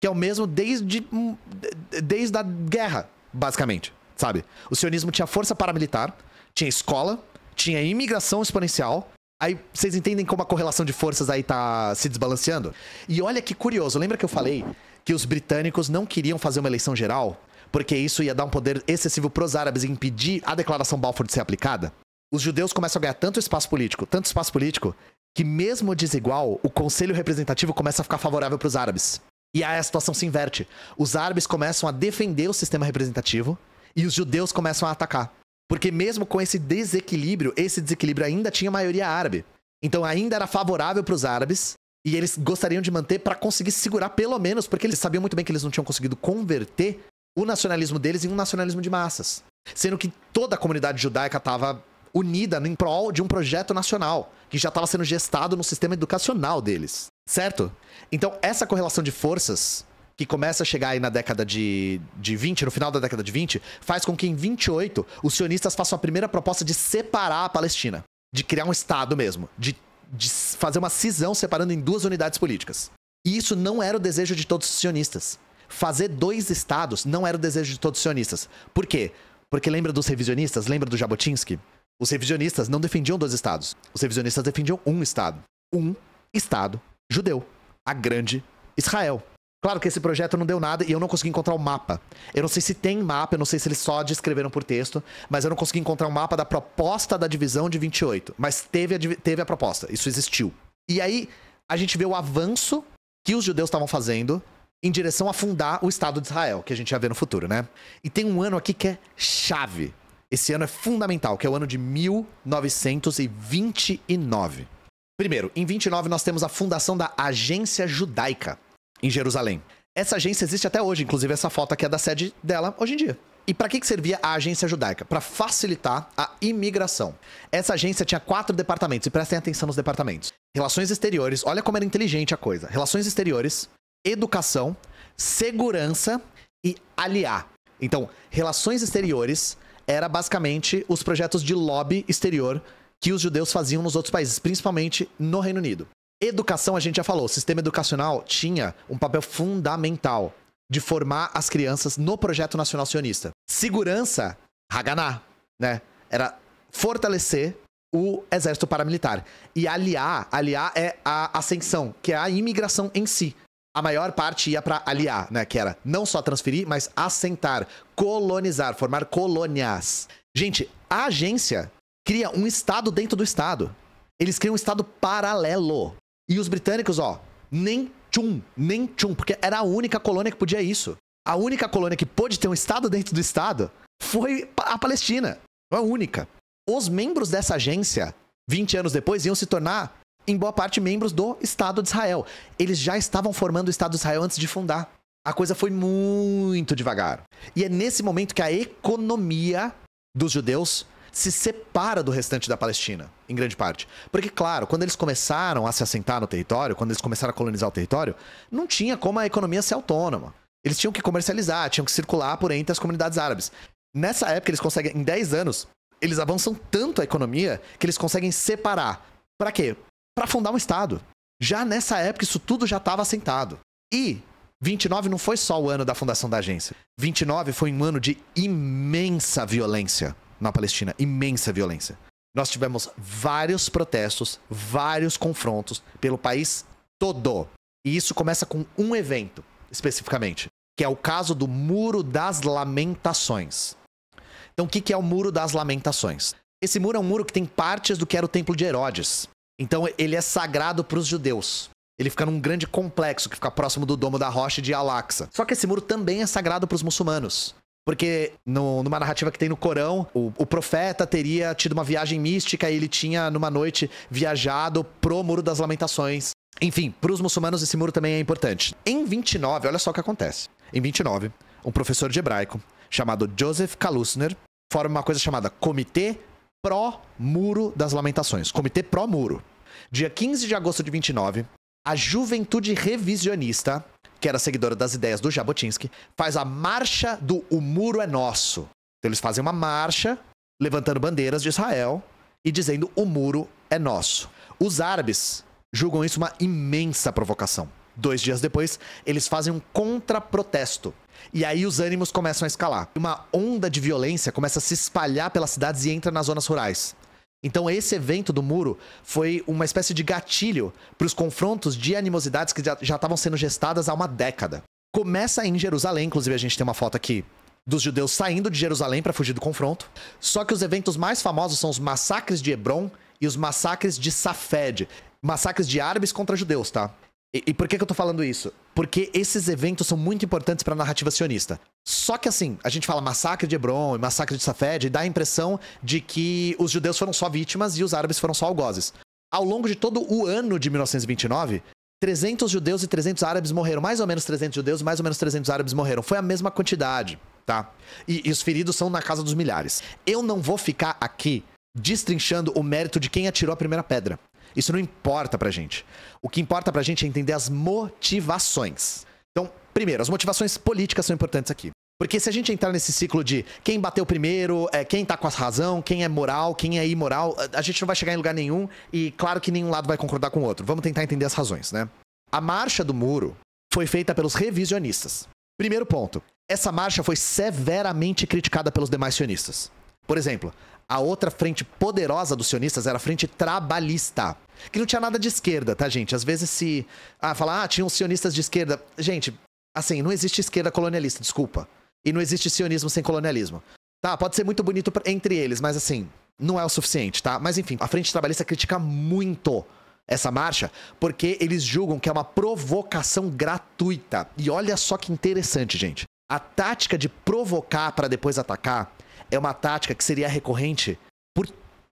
Que é o mesmo desde, hum, desde a guerra, basicamente, sabe? O sionismo tinha força paramilitar, tinha escola, tinha imigração exponencial, Aí vocês entendem como a correlação de forças aí tá se desbalanceando? E olha que curioso, lembra que eu falei que os britânicos não queriam fazer uma eleição geral, porque isso ia dar um poder excessivo para os árabes e impedir a declaração Balfour de ser aplicada, os judeus começam a ganhar tanto espaço político, tanto espaço político, que mesmo desigual, o conselho representativo começa a ficar favorável para os árabes. E aí a situação se inverte. Os árabes começam a defender o sistema representativo e os judeus começam a atacar. Porque mesmo com esse desequilíbrio, esse desequilíbrio ainda tinha maioria árabe. Então ainda era favorável para os árabes e eles gostariam de manter para conseguir segurar pelo menos, porque eles sabiam muito bem que eles não tinham conseguido converter o nacionalismo deles em um nacionalismo de massas, sendo que toda a comunidade judaica estava unida em prol de um projeto nacional que já estava sendo gestado no sistema educacional deles, certo? Então, essa correlação de forças que começa a chegar aí na década de, de 20, no final da década de 20, faz com que em 28 os sionistas façam a primeira proposta de separar a Palestina, de criar um Estado mesmo, de de fazer uma cisão separando em duas unidades políticas. E isso não era o desejo de todos os sionistas. Fazer dois estados não era o desejo de todos os sionistas. Por quê? Porque lembra dos revisionistas? Lembra do Jabotinsky? Os revisionistas não defendiam dois estados. Os revisionistas defendiam um estado. Um estado judeu. A grande Israel. Claro que esse projeto não deu nada e eu não consegui encontrar o um mapa. Eu não sei se tem mapa, eu não sei se eles só descreveram por texto, mas eu não consegui encontrar o um mapa da proposta da divisão de 28. Mas teve a, teve a proposta, isso existiu. E aí a gente vê o avanço que os judeus estavam fazendo em direção a fundar o Estado de Israel, que a gente ia ver no futuro, né? E tem um ano aqui que é chave. Esse ano é fundamental, que é o ano de 1929. Primeiro, em 29 nós temos a fundação da Agência Judaica, em Jerusalém. Essa agência existe até hoje, inclusive essa foto aqui é da sede dela hoje em dia. E para que, servia a agência judaica? Para facilitar a imigração. Essa agência tinha quatro departamentos, e prestem atenção nos departamentos: Relações Exteriores, olha como era inteligente a coisa. Relações Exteriores, Educação, Segurança e Aliá. Então, Relações Exteriores era basicamente os projetos de lobby exterior que os judeus faziam nos outros países, principalmente no Reino Unido. Educação, a gente já falou, o sistema educacional tinha um papel fundamental de formar as crianças no projeto nacional sionista. Segurança, Haganá, né? Era fortalecer o exército paramilitar. E aliar, aliar é a ascensão, que é a imigração em si. A maior parte ia para aliar, né? Que era não só transferir, mas assentar, colonizar, formar colônias. Gente, a agência cria um estado dentro do estado. Eles criam um estado paralelo. E os britânicos, ó, nem tchum, nem tchum, porque era a única colônia que podia isso. A única colônia que pôde ter um Estado dentro do Estado foi a Palestina. A única. Os membros dessa agência, 20 anos depois, iam se tornar, em boa parte, membros do Estado de Israel. Eles já estavam formando o Estado de Israel antes de fundar. A coisa foi muito devagar. E é nesse momento que a economia dos judeus se separa do restante da Palestina, em grande parte. Porque, claro, quando eles começaram a se assentar no território, quando eles começaram a colonizar o território, não tinha como a economia ser autônoma. Eles tinham que comercializar, tinham que circular por entre as comunidades árabes. Nessa época, eles conseguem, em 10 anos, eles avançam tanto a economia que eles conseguem separar. Para quê? Para fundar um Estado. Já nessa época, isso tudo já estava assentado. E 29 não foi só o ano da fundação da agência. 29 foi um ano de imensa violência na Palestina. Imensa violência. Nós tivemos vários protestos, vários confrontos pelo país todo. E isso começa com um evento, especificamente, que é o caso do Muro das Lamentações. Então, o que é o Muro das Lamentações? Esse muro é um muro que tem partes do que era o Templo de Herodes. Então, ele é sagrado para os judeus. Ele fica num grande complexo que fica próximo do Domo da Rocha de Al-Aqsa. Só que esse muro também é sagrado para os muçulmanos. Porque no, numa narrativa que tem no Corão, o, o, profeta teria tido uma viagem mística e ele tinha, numa noite, viajado pro Muro das Lamentações. Enfim, para os muçulmanos esse muro também é importante. Em 29, olha só o que acontece. Em 29, um professor de hebraico chamado Joseph Kalusner forma uma coisa chamada Comitê Pró-Muro das Lamentações. Comitê Pró-Muro. Dia 15 de agosto de 29, a juventude revisionista, que era seguidora das ideias do Jabotinsky, faz a marcha do O Muro é Nosso. Então eles fazem uma marcha levantando bandeiras de Israel e dizendo o muro é nosso. Os árabes julgam isso uma imensa provocação. Dois dias depois, eles fazem um contra-protesto. E aí os ânimos começam a escalar. Uma onda de violência começa a se espalhar pelas cidades e entra nas zonas rurais. Então esse evento do muro foi uma espécie de gatilho para os confrontos de animosidades que já estavam sendo gestadas há uma década. Começa em Jerusalém, inclusive a gente tem uma foto aqui dos judeus saindo de Jerusalém para fugir do confronto. Só que os eventos mais famosos são os massacres de Hebron e os massacres de Safed, massacres de árabes contra judeus, tá? E, e, por que, que eu tô falando isso? Porque esses eventos são muito importantes pra narrativa sionista. Só que assim, a gente fala massacre de Hebron e massacre de Safed e dá a impressão de que os judeus foram só vítimas e os árabes foram só algozes. Ao longo de todo o ano de 1929, 300 judeus e 300 árabes morreram. Mais ou menos 300 judeus, mais ou menos 300 árabes morreram. Foi a mesma quantidade, tá? E, e os feridos são na casa dos milhares. Eu não vou ficar aqui destrinchando o mérito de quem atirou a primeira pedra. Isso não importa pra gente. O que importa pra gente é entender as motivações. Então, primeiro, as motivações políticas são importantes aqui. Porque se a gente entrar nesse ciclo de quem bateu primeiro, é, quem tá com a razão, quem é moral, quem é imoral, a gente não vai chegar em lugar nenhum e claro que nenhum lado vai concordar com o outro. Vamos tentar entender as razões, né? A marcha do muro foi feita pelos revisionistas. Primeiro ponto, essa marcha foi severamente criticada pelos demais sionistas. Por exemplo, a outra frente poderosa dos sionistas era a frente trabalhista, que não tinha nada de esquerda, tá, gente? Às vezes se. Ah, falar, ah, tinham sionistas de esquerda. Gente, assim, não existe esquerda colonialista, desculpa. E não existe sionismo sem colonialismo. Tá, pode ser muito bonito entre eles, mas assim, não é o suficiente, tá? Mas enfim, a Frente Trabalhista critica muito essa marcha porque eles julgam que é uma provocação gratuita. E olha só que interessante, gente. A tática de provocar para depois atacar é uma tática que seria recorrente por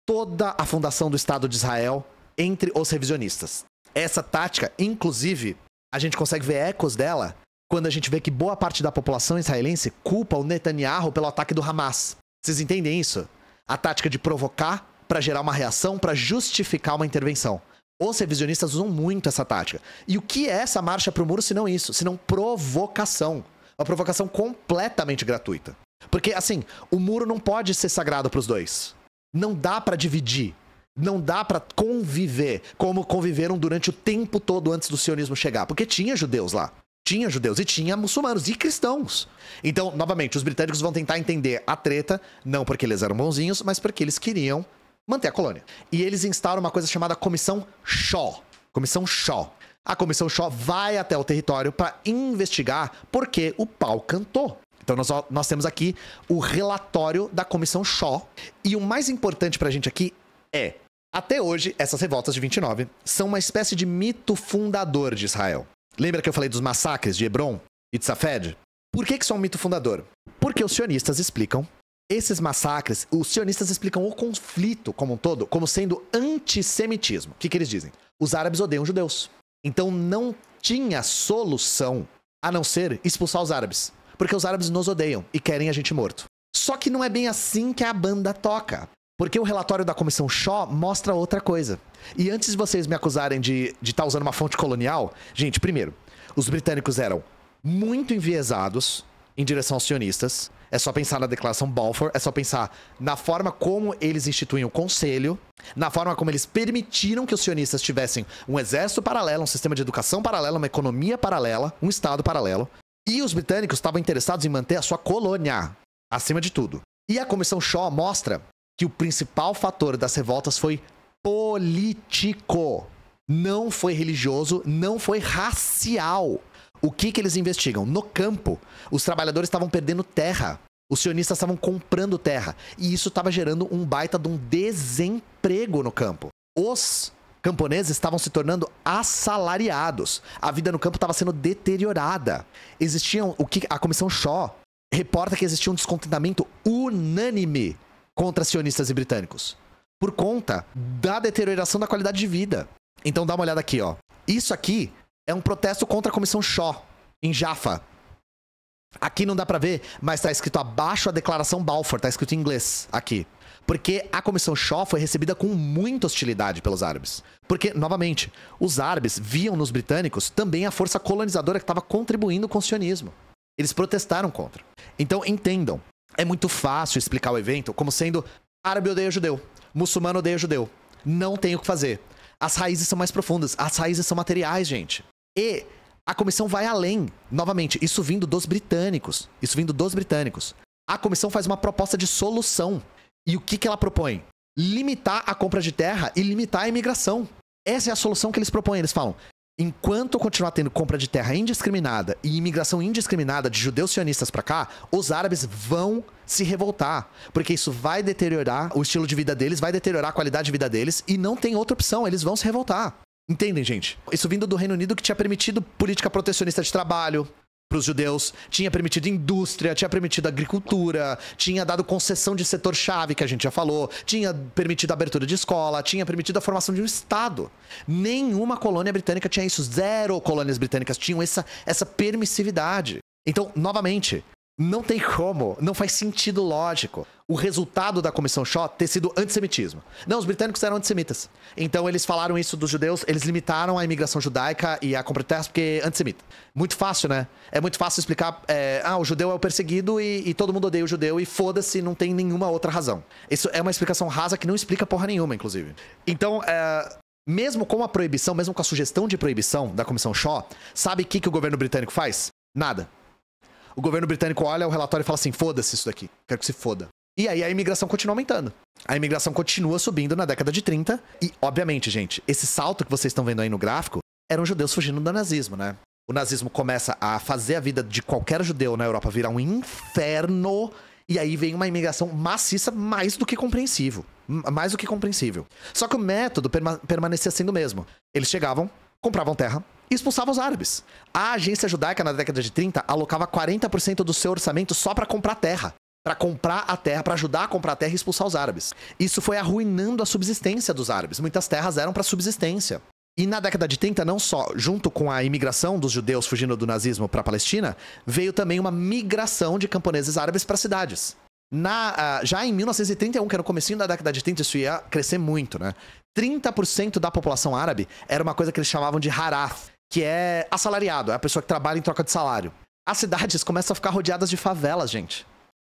toda a fundação do Estado de Israel entre os revisionistas. Essa tática, inclusive, a gente consegue ver ecos dela quando a gente vê que boa parte da população israelense culpa o Netanyahu pelo ataque do Hamas. Vocês entendem isso? A tática de provocar para gerar uma reação, para justificar uma intervenção. Os revisionistas usam muito essa tática. E o que é essa marcha para o muro se não isso? Se não provocação. Uma provocação completamente gratuita. Porque, assim, o muro não pode ser sagrado para os dois. Não dá para dividir. Não dá para conviver como conviveram durante o tempo todo antes do sionismo chegar. Porque tinha judeus lá. Tinha judeus e tinha muçulmanos e cristãos. Então, novamente, os britânicos vão tentar entender a treta, não porque eles eram bonzinhos, mas porque eles queriam manter a colônia. E eles instauram uma coisa chamada Comissão Shaw. Comissão Shaw. A Comissão Shaw vai até o território para investigar por que o pau cantou. Então nós, nós temos aqui o relatório da comissão Shaw. E o mais importante pra gente aqui é. Até hoje, essas revoltas de 29 são uma espécie de mito fundador de Israel. Lembra que eu falei dos massacres de Hebron e de Safed? Por que, que são um mito fundador? Porque os sionistas explicam esses massacres, os sionistas explicam o conflito como um todo como sendo antissemitismo. O que, que eles dizem? Os árabes odeiam judeus. Então não tinha solução a não ser expulsar os árabes porque os árabes nos odeiam e querem a gente morto. Só que não é bem assim que a banda toca. Porque o relatório da Comissão Shaw mostra outra coisa. E antes de vocês me acusarem de estar tá usando uma fonte colonial, gente, primeiro, os britânicos eram muito enviesados em direção aos sionistas. É só pensar na Declaração Balfour, é só pensar na forma como eles instituem o conselho, na forma como eles permitiram que os sionistas tivessem um exército paralelo, um sistema de educação paralelo, uma economia paralela, um Estado paralelo. E os britânicos estavam interessados em manter a sua colônia, acima de tudo. E a comissão Shaw mostra que o principal fator das revoltas foi político. Não foi religioso, não foi racial. O que, que eles investigam? No campo, os trabalhadores estavam perdendo terra. Os sionistas estavam comprando terra. E isso estava gerando um baita de um desemprego no campo. Os camponeses estavam se tornando assalariados. A vida no campo estava sendo deteriorada. Existiam o que a comissão Shaw reporta que existia um descontentamento unânime contra sionistas e britânicos por conta da deterioração da qualidade de vida. Então dá uma olhada aqui, ó. Isso aqui é um protesto contra a comissão Shaw em Jaffa. Aqui não dá para ver, mas tá escrito abaixo a declaração Balfour, tá escrito em inglês aqui. Porque a comissão Shaw foi recebida com muita hostilidade pelos árabes. Porque, novamente, os árabes viam nos britânicos também a força colonizadora que estava contribuindo com o sionismo. Eles protestaram contra. Então, entendam, é muito fácil explicar o evento como sendo árabe odeia judeu, muçulmano odeia judeu, não tem o que fazer. As raízes são mais profundas, as raízes são materiais, gente. E a comissão vai além. Novamente, isso vindo dos britânicos. Isso vindo dos britânicos. A comissão faz uma proposta de solução e o que, que ela propõe? Limitar a compra de terra e limitar a imigração. Essa é a solução que eles propõem. Eles falam: enquanto continuar tendo compra de terra indiscriminada e imigração indiscriminada de judeus sionistas para cá, os árabes vão se revoltar, porque isso vai deteriorar o estilo de vida deles, vai deteriorar a qualidade de vida deles e não tem outra opção, eles vão se revoltar. Entendem, gente? Isso vindo do Reino Unido que tinha permitido política protecionista de trabalho, para os judeus, tinha permitido indústria, tinha permitido agricultura, tinha dado concessão de setor-chave, que a gente já falou, tinha permitido a abertura de escola, tinha permitido a formação de um Estado. Nenhuma colônia britânica tinha isso. Zero colônias britânicas tinham essa, essa permissividade. Então, novamente, não tem como, não faz sentido lógico o resultado da comissão Shaw ter sido antissemitismo. Não, os britânicos eram antissemitas. Então eles falaram isso dos judeus, eles limitaram a imigração judaica e a compra de terras porque antissemita. Muito fácil, né? É muito fácil explicar, é, ah, o judeu é o perseguido e, e todo mundo odeia o judeu e foda-se, não tem nenhuma outra razão. Isso é uma explicação rasa que não explica porra nenhuma, inclusive. Então, é, mesmo com a proibição, mesmo com a sugestão de proibição da comissão Shaw, sabe o que, que o governo britânico faz? Nada o governo britânico olha o relatório e fala assim: foda-se isso daqui, quero que se foda. E aí a imigração continua aumentando. A imigração continua subindo na década de 30. E, obviamente, gente, esse salto que vocês estão vendo aí no gráfico eram judeus fugindo do nazismo, né? O nazismo começa a fazer a vida de qualquer judeu na Europa virar um inferno. E aí vem uma imigração maciça, mais do que compreensível. Mais do que compreensível. Só que o método perma permanecia sendo o mesmo. Eles chegavam, compravam terra, expulsava os árabes. A agência judaica, na década de 30, alocava 40% do seu orçamento só para comprar terra. Para comprar a terra, para ajudar a comprar a terra e expulsar os árabes. Isso foi arruinando a subsistência dos árabes. Muitas terras eram para subsistência. E na década de 30, não só junto com a imigração dos judeus fugindo do nazismo para a Palestina, veio também uma migração de camponeses árabes para cidades. Na, ah, já em 1931, que era é o comecinho da década de 30, isso ia crescer muito, né? 30% da população árabe era uma coisa que eles chamavam de haraf, que é assalariado, é a pessoa que trabalha em troca de salário. As cidades começam a ficar rodeadas de favelas, gente.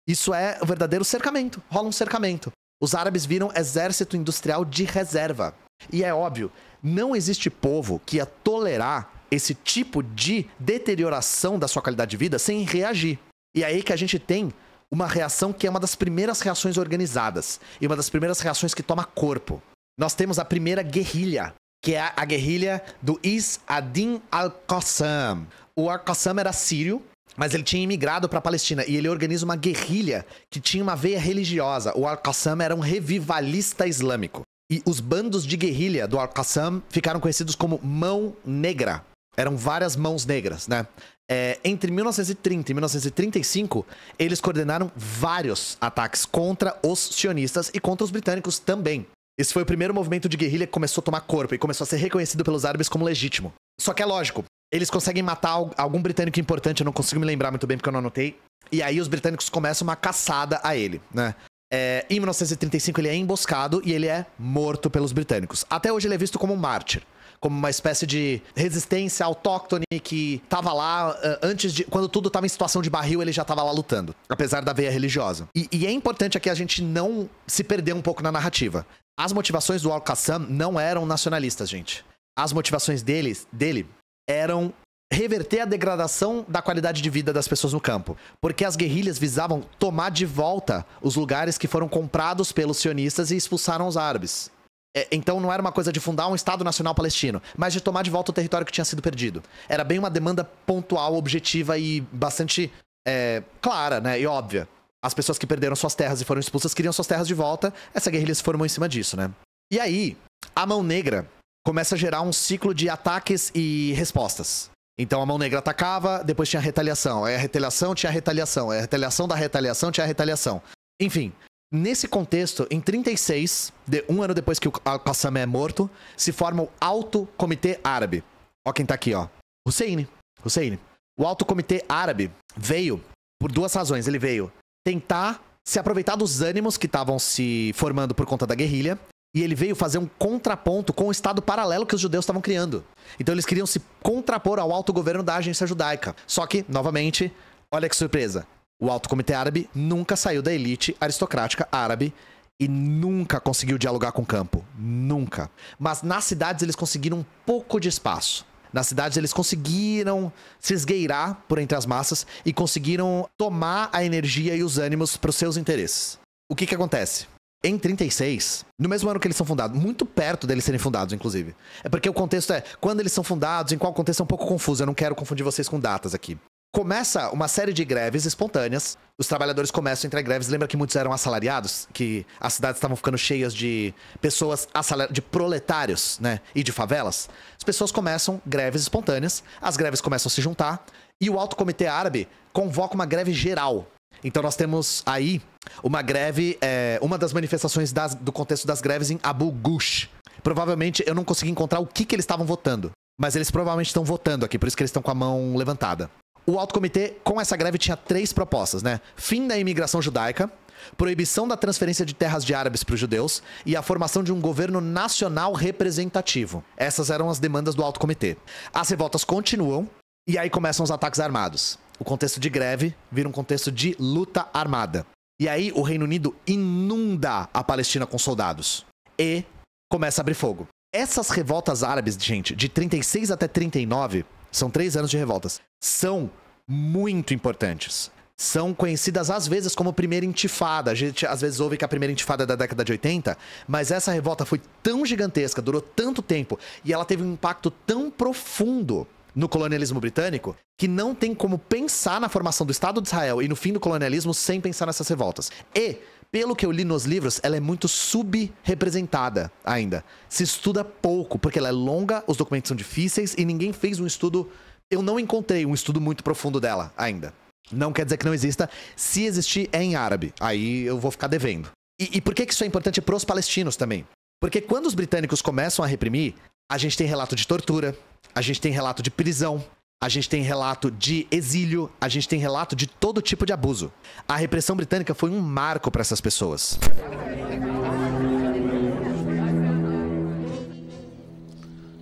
Isso é o verdadeiro cercamento. Rola um cercamento. Os árabes viram exército industrial de reserva. E é óbvio, não existe povo que ia tolerar esse tipo de deterioração da sua qualidade de vida sem reagir. E é aí que a gente tem uma reação que é uma das primeiras reações organizadas e uma das primeiras reações que toma corpo. Nós temos a primeira guerrilha, que é a guerrilha do Is Adin al-Qassam. O al-Qassam era sírio, mas ele tinha imigrado para a Palestina e ele organiza uma guerrilha que tinha uma veia religiosa. O al-Qassam era um revivalista islâmico. E os bandos de guerrilha do al-Qassam ficaram conhecidos como Mão Negra. Eram várias mãos negras, né? É, entre 1930 e 1935, eles coordenaram vários ataques contra os sionistas e contra os britânicos também. Esse foi o primeiro movimento de guerrilha que começou a tomar corpo e começou a ser reconhecido pelos árabes como legítimo. Só que é lógico, eles conseguem matar algum britânico importante, eu não consigo me lembrar muito bem porque eu não anotei. E aí os britânicos começam uma caçada a ele, né? É, em 1935 ele é emboscado e ele é morto pelos britânicos. Até hoje ele é visto como um mártir como uma espécie de resistência autóctone que estava lá ah, antes de. Quando tudo estava em situação de barril, ele já estava lá lutando, apesar da veia religiosa. E, e é importante aqui a gente não se perder um pouco na narrativa. As motivações do Al-Qassam não eram nacionalistas, gente. As motivações deles, dele eram reverter a degradação da qualidade de vida das pessoas no campo, porque as guerrilhas visavam tomar de volta os lugares que foram comprados pelos sionistas e expulsaram os árabes. É, então não era uma coisa de fundar um Estado Nacional Palestino, mas de tomar de volta o território que tinha sido perdido. Era bem uma demanda pontual, objetiva e bastante é, clara, né? E óbvia. As pessoas que perderam suas terras e foram expulsas queriam suas terras de volta. Essa guerrilha se formou em cima disso, né? E aí, a mão negra começa a gerar um ciclo de ataques e respostas. Então a mão negra atacava, depois tinha retaliação. Aí é a retaliação tinha a retaliação. Aí é a retaliação da retaliação tinha a retaliação. Enfim, Nesse contexto, em 36, de um ano depois que o Qassam é morto, se forma o Alto Comitê Árabe. Ó quem tá aqui, ó. Hussein. Hussein. O Alto Comitê Árabe veio por duas razões. Ele veio tentar se aproveitar dos ânimos que estavam se formando por conta da guerrilha e ele veio fazer um contraponto com o Estado paralelo que os judeus estavam criando. Então eles queriam se contrapor ao alto governo da agência judaica. Só que, novamente, olha que surpresa. O Alto Comitê Árabe nunca saiu da elite aristocrática árabe e nunca conseguiu dialogar com o campo. Nunca. Mas nas cidades eles conseguiram um pouco de espaço. Nas cidades eles conseguiram se esgueirar por entre as massas e conseguiram tomar a energia e os ânimos para os seus interesses. O que que acontece? Em 36, no mesmo ano que eles são fundados, muito perto deles serem fundados, inclusive. É porque o contexto é, quando eles são fundados, em qual contexto é um pouco confuso, eu não quero confundir vocês com datas aqui começa uma série de greves espontâneas. Os trabalhadores começam a entrar em greves. Lembra que muitos eram assalariados? Que as cidades estavam ficando cheias de pessoas assalariadas, de proletários, né? E de favelas. As pessoas começam greves espontâneas, as greves começam a se juntar, e o Alto Comitê Árabe convoca uma greve geral. Então nós temos aí uma greve, é, uma das manifestações das, do contexto das greves em Abu Ghosh. Provavelmente eu não consegui encontrar o que, que eles estavam votando. Mas eles provavelmente estão votando aqui, por isso que eles estão com a mão levantada o Alto Comitê, com essa greve, tinha três propostas, né? Fim da imigração judaica, proibição da transferência de terras de árabes para os judeus e a formação de um governo nacional representativo. Essas eram as demandas do Alto Comitê. As revoltas continuam e aí começam os ataques armados. O contexto de greve vira um contexto de luta armada. E aí o Reino Unido inunda a Palestina com soldados e começa a abrir fogo. Essas revoltas árabes, gente, de 36 até 39, são três anos de revoltas, são muito importantes. São conhecidas às vezes como primeira intifada. A gente às vezes ouve que é a primeira intifada é da década de 80, mas essa revolta foi tão gigantesca, durou tanto tempo e ela teve um impacto tão profundo no colonialismo britânico que não tem como pensar na formação do Estado de Israel e no fim do colonialismo sem pensar nessas revoltas. E pelo que eu li nos livros, ela é muito subrepresentada ainda. Se estuda pouco, porque ela é longa, os documentos são difíceis e ninguém fez um estudo eu não encontrei um estudo muito profundo dela ainda. Não quer dizer que não exista. Se existir, é em árabe. Aí eu vou ficar devendo. E, e por que, que isso é importante para os palestinos também? Porque quando os britânicos começam a reprimir, a gente tem relato de tortura, a gente tem relato de prisão, a gente tem relato de exílio, a gente tem relato de todo tipo de abuso. A repressão britânica foi um marco para essas pessoas.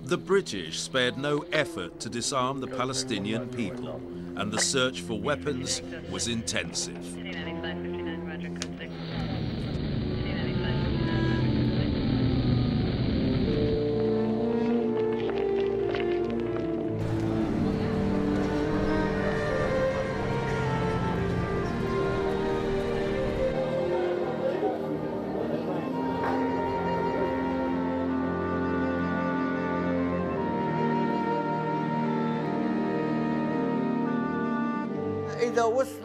The British spared no effort to disarm the Palestinian people, and the search for weapons was intensive.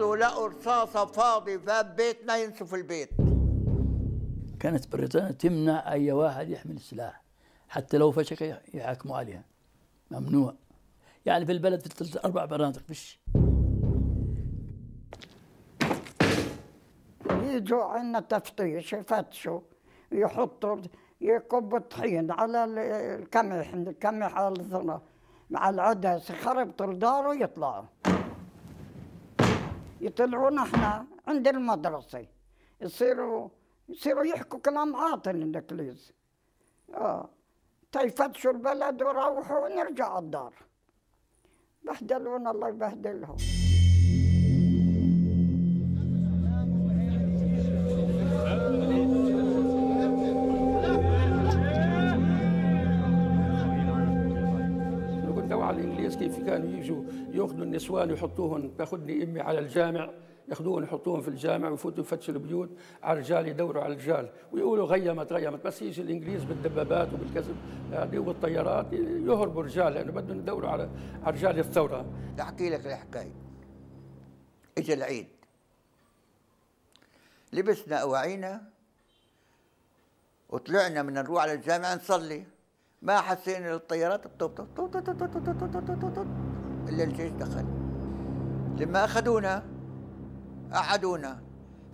نزلوا لقوا رصاصة فاضي في بيتنا ينسوا في البيت كانت بريطانيا تمنع أي واحد يحمل السلاح حتى لو فشك يحاكموا عليها ممنوع يعني في البلد في ثلاث أربع برانتق فيش يجوا عنا تفتيش يفتشوا يحطوا يكب طحين على الكمح الكمح على الظلام مع العدس يخربطوا الدار ويطلعوا يطلعون احنا عند المدرسة يصيروا يصيروا يحكوا كلام عاطل الإنجليز اه تيفتشوا طيب البلد وروحوا ونرجع الدار بهدلونا الله يبهدلهم كانوا يجوا ياخذوا النسوان ويحطوهم تاخذني امي على الجامع ياخذوهم يحطوهم في الجامع ويفوتوا يفتشوا البيوت على الرجال يدوروا على الرجال ويقولوا غيمت غيمت بس يجي الانجليز بالدبابات وبالكذب وبالطيارات يهربوا الرجال لانه بدهم يدوروا على على رجال الثوره بدي احكي لك الحكايه اجى العيد لبسنا اواعينا وطلعنا من نروح على الجامع نصلي ما حسينا الطيارات بطب طب طب طب طب طب طب طب طب طب الا الجيش دخل لما اخذونا قعدونا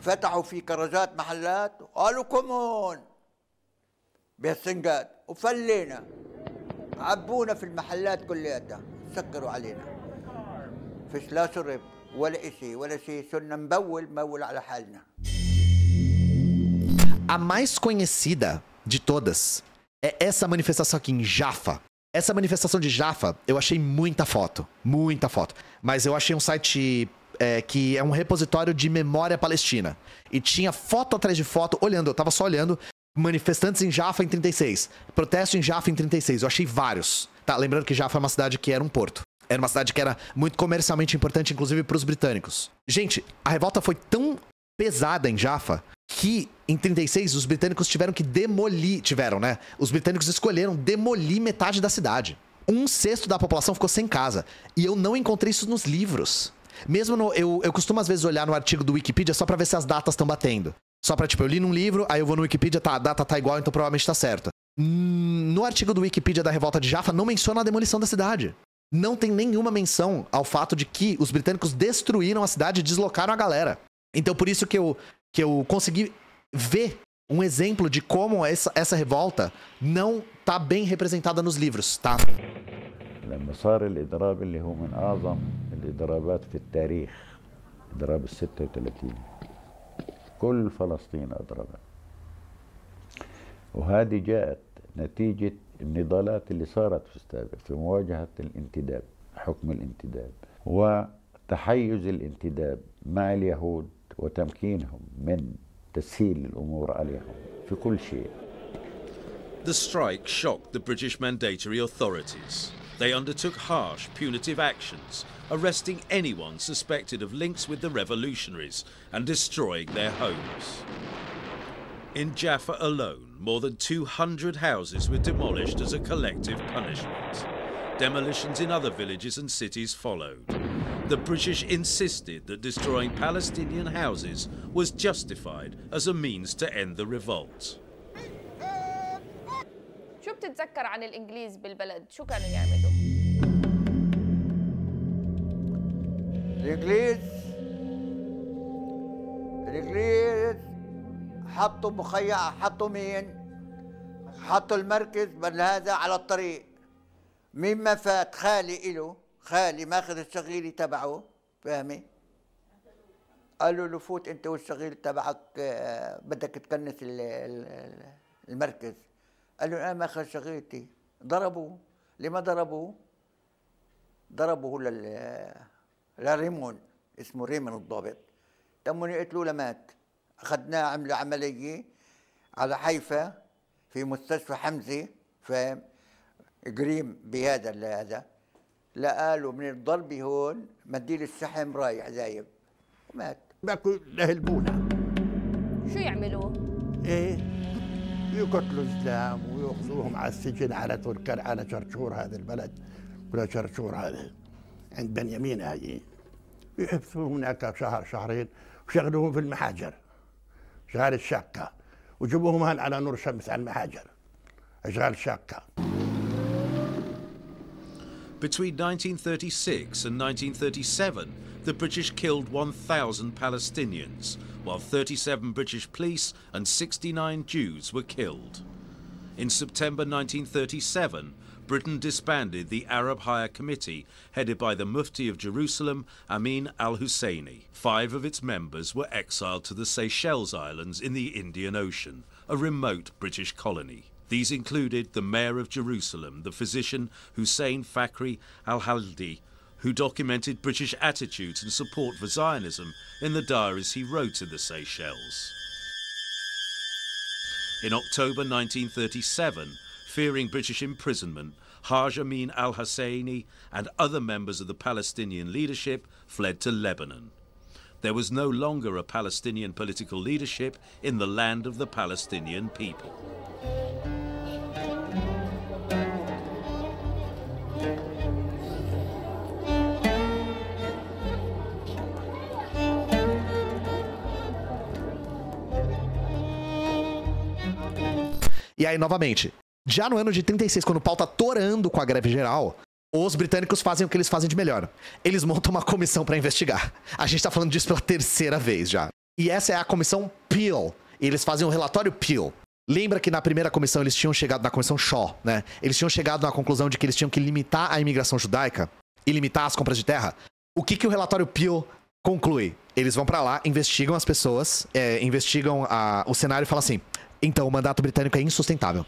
فتحوا في كرزات محلات قالوا كم هون بهالسنقات وفلينا عبونا في المحلات كلياتها سكروا علينا فش لا شرب ولا إشي ولا شيء صرنا نبول مول على حالنا A mais conhecida de todas é essa manifestação aqui em Jaffa. Essa manifestação de Jaffa, eu achei muita foto, muita foto. Mas eu achei um site é, que é um repositório de memória palestina. E tinha foto atrás de foto, olhando, eu tava só olhando, manifestantes em Jaffa em 36, protesto em Jaffa em 36, eu achei vários. Tá, lembrando que Jaffa é uma cidade que era um porto. Era uma cidade que era muito comercialmente importante, inclusive para os britânicos. Gente, a revolta foi tão pesada em Jaffa que em 36 os britânicos tiveram que demolir, tiveram, né? Os britânicos escolheram demolir metade da cidade. Um sexto da população ficou sem casa. E eu não encontrei isso nos livros. Mesmo no, eu, eu costumo às vezes olhar no artigo do Wikipedia só para ver se as datas estão batendo. Só pra, tipo, eu li num livro, aí eu vou no Wikipedia, tá, a data tá igual, então provavelmente tá certo. Hum, no artigo do Wikipedia da revolta de Jaffa não menciona a demolição da cidade. Não tem nenhuma menção ao fato de que os britânicos destruíram a cidade e deslocaram a galera. Então por isso que eu que eu consegui ver um exemplo de como essa, essa revolta não está bem representada nos livros, tá? لما صار الإضراب اللي هو من أعظم الإضرابات في التاريخ إضراب ال 36 كل فلسطين أضربت وهذه جاءت نتيجة النضالات اللي صارت في السابق في مواجهة الانتداب حكم الانتداب وتحيز الانتداب مع اليهود وتمكينهم من تسهيل الأمور عليهم في كل شيء The strike shocked the British mandatory authorities. They undertook harsh, punitive actions, arresting anyone suspected of links with the revolutionaries and destroying their homes. In Jaffa alone, more than 200 houses were demolished as a collective punishment. Demolitions in other villages and cities followed. The British insisted that destroying Palestinian houses was justified as a means to end the revolt. شو بتتذكر عن الإنجليز بالبلد؟ شو كانوا يعملوا؟ الإنجليز الإنجليز حطوا مخيع حطوا مين؟ حطوا المركز بن هذا على الطريق مما فات خالي إله خالي ماخذ الصغير تبعه فاهمة قال له فوت انت والصغير تبعك آه، بدك تكنس المركز قال له انا ماخذ صغيرتي ضربوه لما ضربوه ضربوه لل لريمون اسمه ريمون الضابط تمون يقتلوه لمات اخذناه عملوا عمليه على حيفا في مستشفى حمزه فاهم قريم بهذا لهذا لا قالوا من الضرب هون مديل السحم رايح ذايب ومات باكل لهلبونا شو يعملوا؟ ايه يقتلوا الزلام وياخذوهم على السجن على تركر على شرشور هذا البلد ولا شرشور هذا عند بنيامين هاي يحبسوهم هناك شهر شهرين وشغلوهم في المحاجر اشغال الشاقه وجيبوهم هان على نور شمس على المحاجر اشغال الشاقه Between 1936 and 1937, the British killed 1,000 Palestinians, while 37 British police and 69 Jews were killed. In September 1937, Britain disbanded the Arab Higher Committee, headed by the Mufti of Jerusalem, Amin al Husseini. Five of its members were exiled to the Seychelles Islands in the Indian Ocean, a remote British colony. These included the mayor of Jerusalem, the physician Hussein Fakhri al-Haldi, who documented British attitudes and support for Zionism in the diaries he wrote in the Seychelles. In October 1937, fearing British imprisonment, Haj Amin al Husseini and other members of the Palestinian leadership fled to Lebanon. There was no longer a Palestinian political leadership in the land of the Palestinian people. E aí, novamente, já no ano de 36, quando o pau tá torando com a greve geral, os britânicos fazem o que eles fazem de melhor. Eles montam uma comissão para investigar. A gente tá falando disso pela terceira vez já. E essa é a comissão Peel. Eles fazem o um relatório Peel. Lembra que na primeira comissão eles tinham chegado na comissão Shaw, né? Eles tinham chegado na conclusão de que eles tinham que limitar a imigração judaica e limitar as compras de terra. O que que o relatório Peel conclui? Eles vão para lá, investigam as pessoas, é, investigam a, o cenário e falam assim: então, o mandato britânico é insustentável.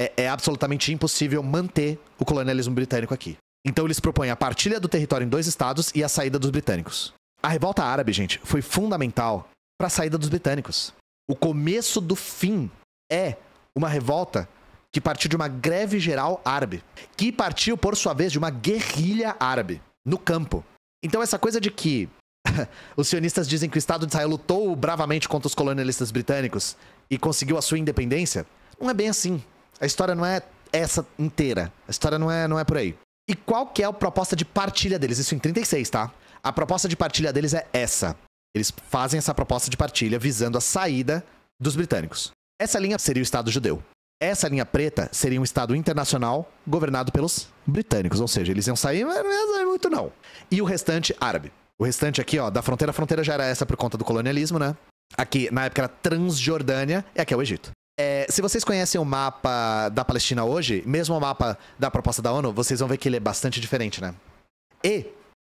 É, é absolutamente impossível manter o colonialismo britânico aqui. Então, eles propõem a partilha do território em dois estados e a saída dos britânicos. A revolta árabe, gente, foi fundamental para a saída dos britânicos. O começo do fim é uma revolta que partiu de uma greve geral árabe, que partiu, por sua vez, de uma guerrilha árabe no campo. Então, essa coisa de que os sionistas dizem que o Estado de Israel lutou bravamente contra os colonialistas britânicos e conseguiu a sua independência, não é bem assim. A história não é essa inteira. A história não é, não é por aí. E qual que é a proposta de partilha deles? Isso em 36, tá? A proposta de partilha deles é essa. Eles fazem essa proposta de partilha visando a saída dos britânicos. Essa linha seria o Estado judeu. Essa linha preta seria um Estado internacional governado pelos britânicos, ou seja, eles iam sair, mas não sair muito não. E o restante árabe. O restante aqui, ó, da fronteira a fronteira já era essa por conta do colonialismo, né? Aqui, na época era Transjordânia, e é aqui é o Egito. É, se vocês conhecem o mapa da Palestina hoje, mesmo o mapa da proposta da ONU, vocês vão ver que ele é bastante diferente, né? E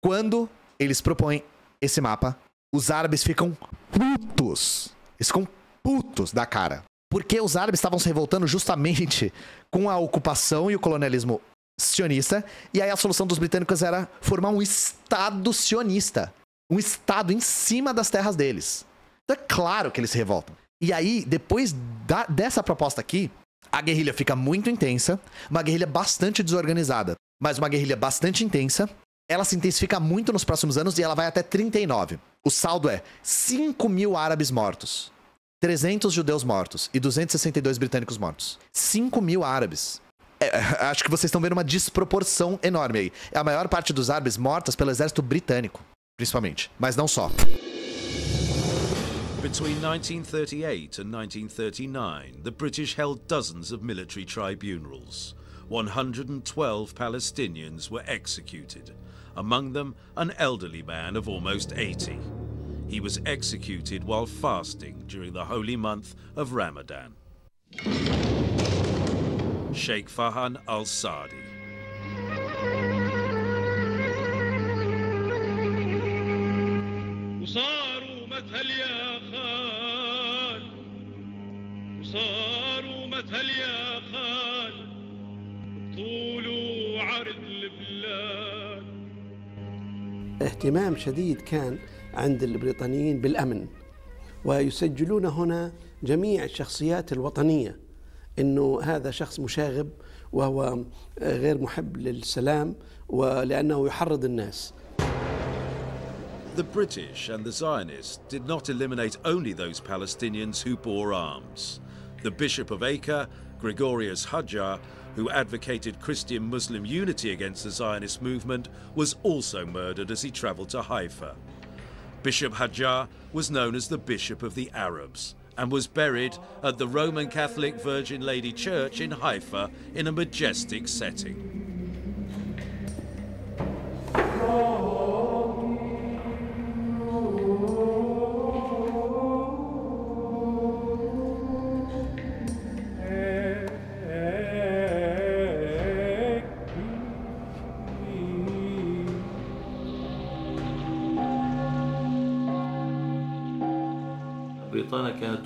quando eles propõem esse mapa, os árabes ficam putos. Eles ficam putos da cara. Porque os árabes estavam se revoltando justamente com a ocupação e o colonialismo sionista, e aí a solução dos britânicos era formar um estado sionista, um estado em cima das terras deles. Então é claro que eles se revoltam. E aí, depois da, dessa proposta aqui, a guerrilha fica muito intensa, uma guerrilha bastante desorganizada, mas uma guerrilha bastante intensa. Ela se intensifica muito nos próximos anos e ela vai até 39. O saldo é 5 mil árabes mortos, 300 judeus mortos e 262 britânicos mortos. 5 mil árabes. É, é, acho que vocês estão vendo uma desproporção enorme aí. A maior parte dos árabes mortas pelo exército britânico, principalmente, mas não só. Between 1938 and 1939, the British held dozens of military tribunals. 112 Palestinians were executed, among them an elderly man of almost 80. He was executed while fasting during the holy month of Ramadan. Sheikh Fahan al-Sadi. صاروا مثل يا خال طول عرض البلاد اهتمام شديد كان عند البريطانيين بالأمن ويسجلون هنا جميع الشخصيات الوطنية انه هذا شخص مشاغب وهو غير محب للسلام ولانه يحرض الناس The British and the Zionists did not eliminate only those Palestinians who bore arms. The Bishop of Acre, Gregorius Hajjar, who advocated Christian Muslim unity against the Zionist movement, was also murdered as he travelled to Haifa. Bishop Hajjar was known as the Bishop of the Arabs and was buried at the Roman Catholic Virgin Lady Church in Haifa in a majestic setting.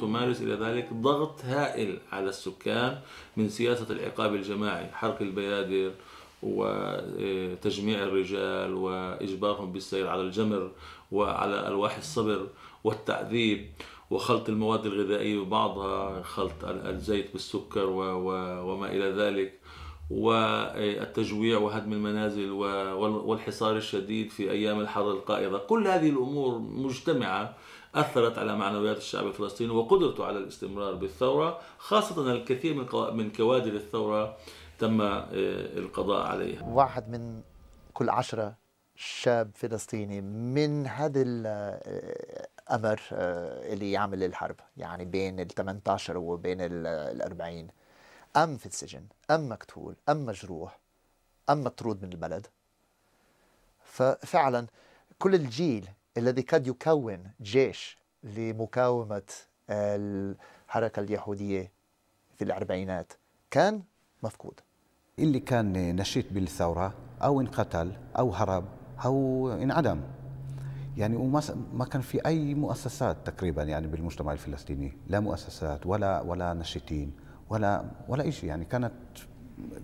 تمارس إلى ذلك ضغط هائل على السكان من سياسة العقاب الجماعي حرق البيادر وتجميع الرجال وإجبارهم بالسير على الجمر وعلى ألواح الصبر والتعذيب وخلط المواد الغذائية ببعضها خلط الزيت بالسكر وما إلى ذلك والتجويع وهدم المنازل والحصار الشديد في أيام الحر القائضة كل هذه الأمور مجتمعة أثرت على معنويات الشعب الفلسطيني وقدرته على الاستمرار بالثورة خاصة الكثير من من كوادر الثورة تم آه، القضاء عليها واحد من كل عشرة شاب فلسطيني من هذا الأمر آه، آه، اللي يعمل الحرب يعني بين ال 18 وبين ال 40 أم في السجن أم مقتول أم مجروح أم مطرود من البلد ففعلا كل الجيل الذي قد يكون جيش لمقاومة الحركة اليهودية في الأربعينات كان مفقود اللي كان نشيط بالثورة أو انقتل أو هرب أو انعدم يعني وما ما كان في أي مؤسسات تقريبا يعني بالمجتمع الفلسطيني لا مؤسسات ولا ولا نشيطين ولا ولا شيء يعني كانت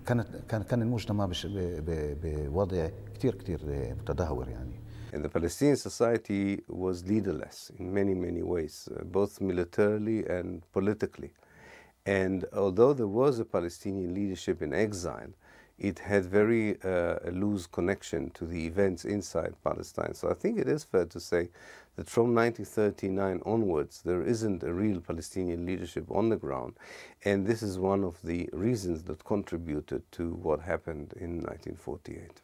كانت كان كان المجتمع بوضع كثير كثير متدهور يعني And the Palestinian society was leaderless in many, many ways, uh, both militarily and politically. And although there was a Palestinian leadership in exile, it had very uh, loose connection to the events inside Palestine. So I think it is fair to say that from 1939 onwards, there isn't a real Palestinian leadership on the ground. And this is one of the reasons that contributed to what happened in 1948.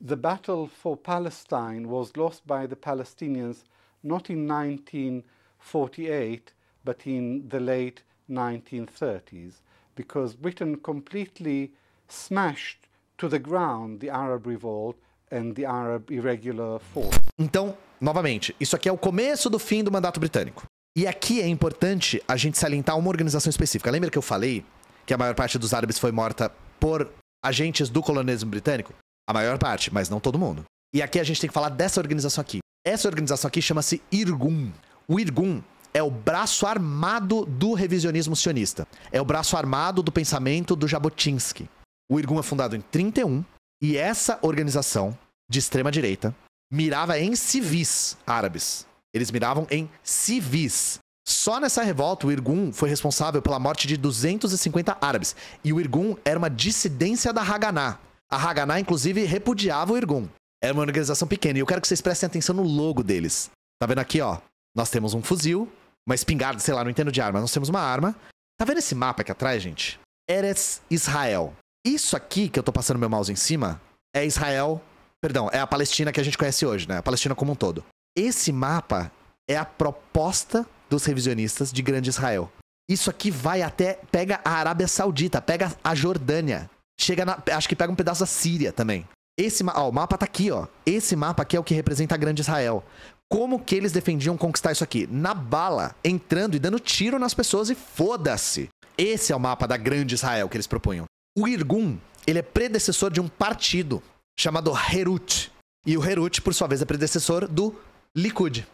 the battle for Palestine was lost by the Palestinians not in 1948 but in the late 1930s because Britain completely smashed to the ground the Arab revolt and the Arab irregular force. Então, novamente, isso aqui é o começo do fim do mandato britânico. E aqui é importante a gente salientar uma organização específica. Lembra que eu falei que a maior parte dos árabes foi morta por agentes do colonialismo britânico? A maior parte, mas não todo mundo. E aqui a gente tem que falar dessa organização aqui. Essa organização aqui chama-se Irgun. O Irgun é o braço armado do revisionismo sionista. É o braço armado do pensamento do Jabotinsky. O Irgun é fundado em 31 e essa organização de extrema direita mirava em civis árabes. Eles miravam em civis. Só nessa revolta, o Irgun foi responsável pela morte de 250 árabes. E o Irgun era uma dissidência da Haganah, a Haganá, inclusive, repudiava o Irgun. Era uma organização pequena e eu quero que vocês prestem atenção no logo deles. Tá vendo aqui, ó? Nós temos um fuzil, uma espingarda, sei lá, não entendo de arma. Nós temos uma arma. Tá vendo esse mapa aqui atrás, gente? Eres Israel. Isso aqui que eu tô passando meu mouse em cima é Israel, perdão, é a Palestina que a gente conhece hoje, né? A Palestina como um todo. Esse mapa é a proposta dos revisionistas de Grande Israel. Isso aqui vai até pega a Arábia Saudita, pega a Jordânia. Chega na. Acho que pega um pedaço da Síria também. Esse mapa. Ó, o mapa tá aqui, ó. Esse mapa aqui é o que representa a Grande Israel. Como que eles defendiam conquistar isso aqui? Na bala, entrando e dando tiro nas pessoas e foda-se. Esse é o mapa da Grande Israel que eles propunham. O Irgun, ele é predecessor de um partido chamado Herut. E o Herut, por sua vez, é predecessor do Likud.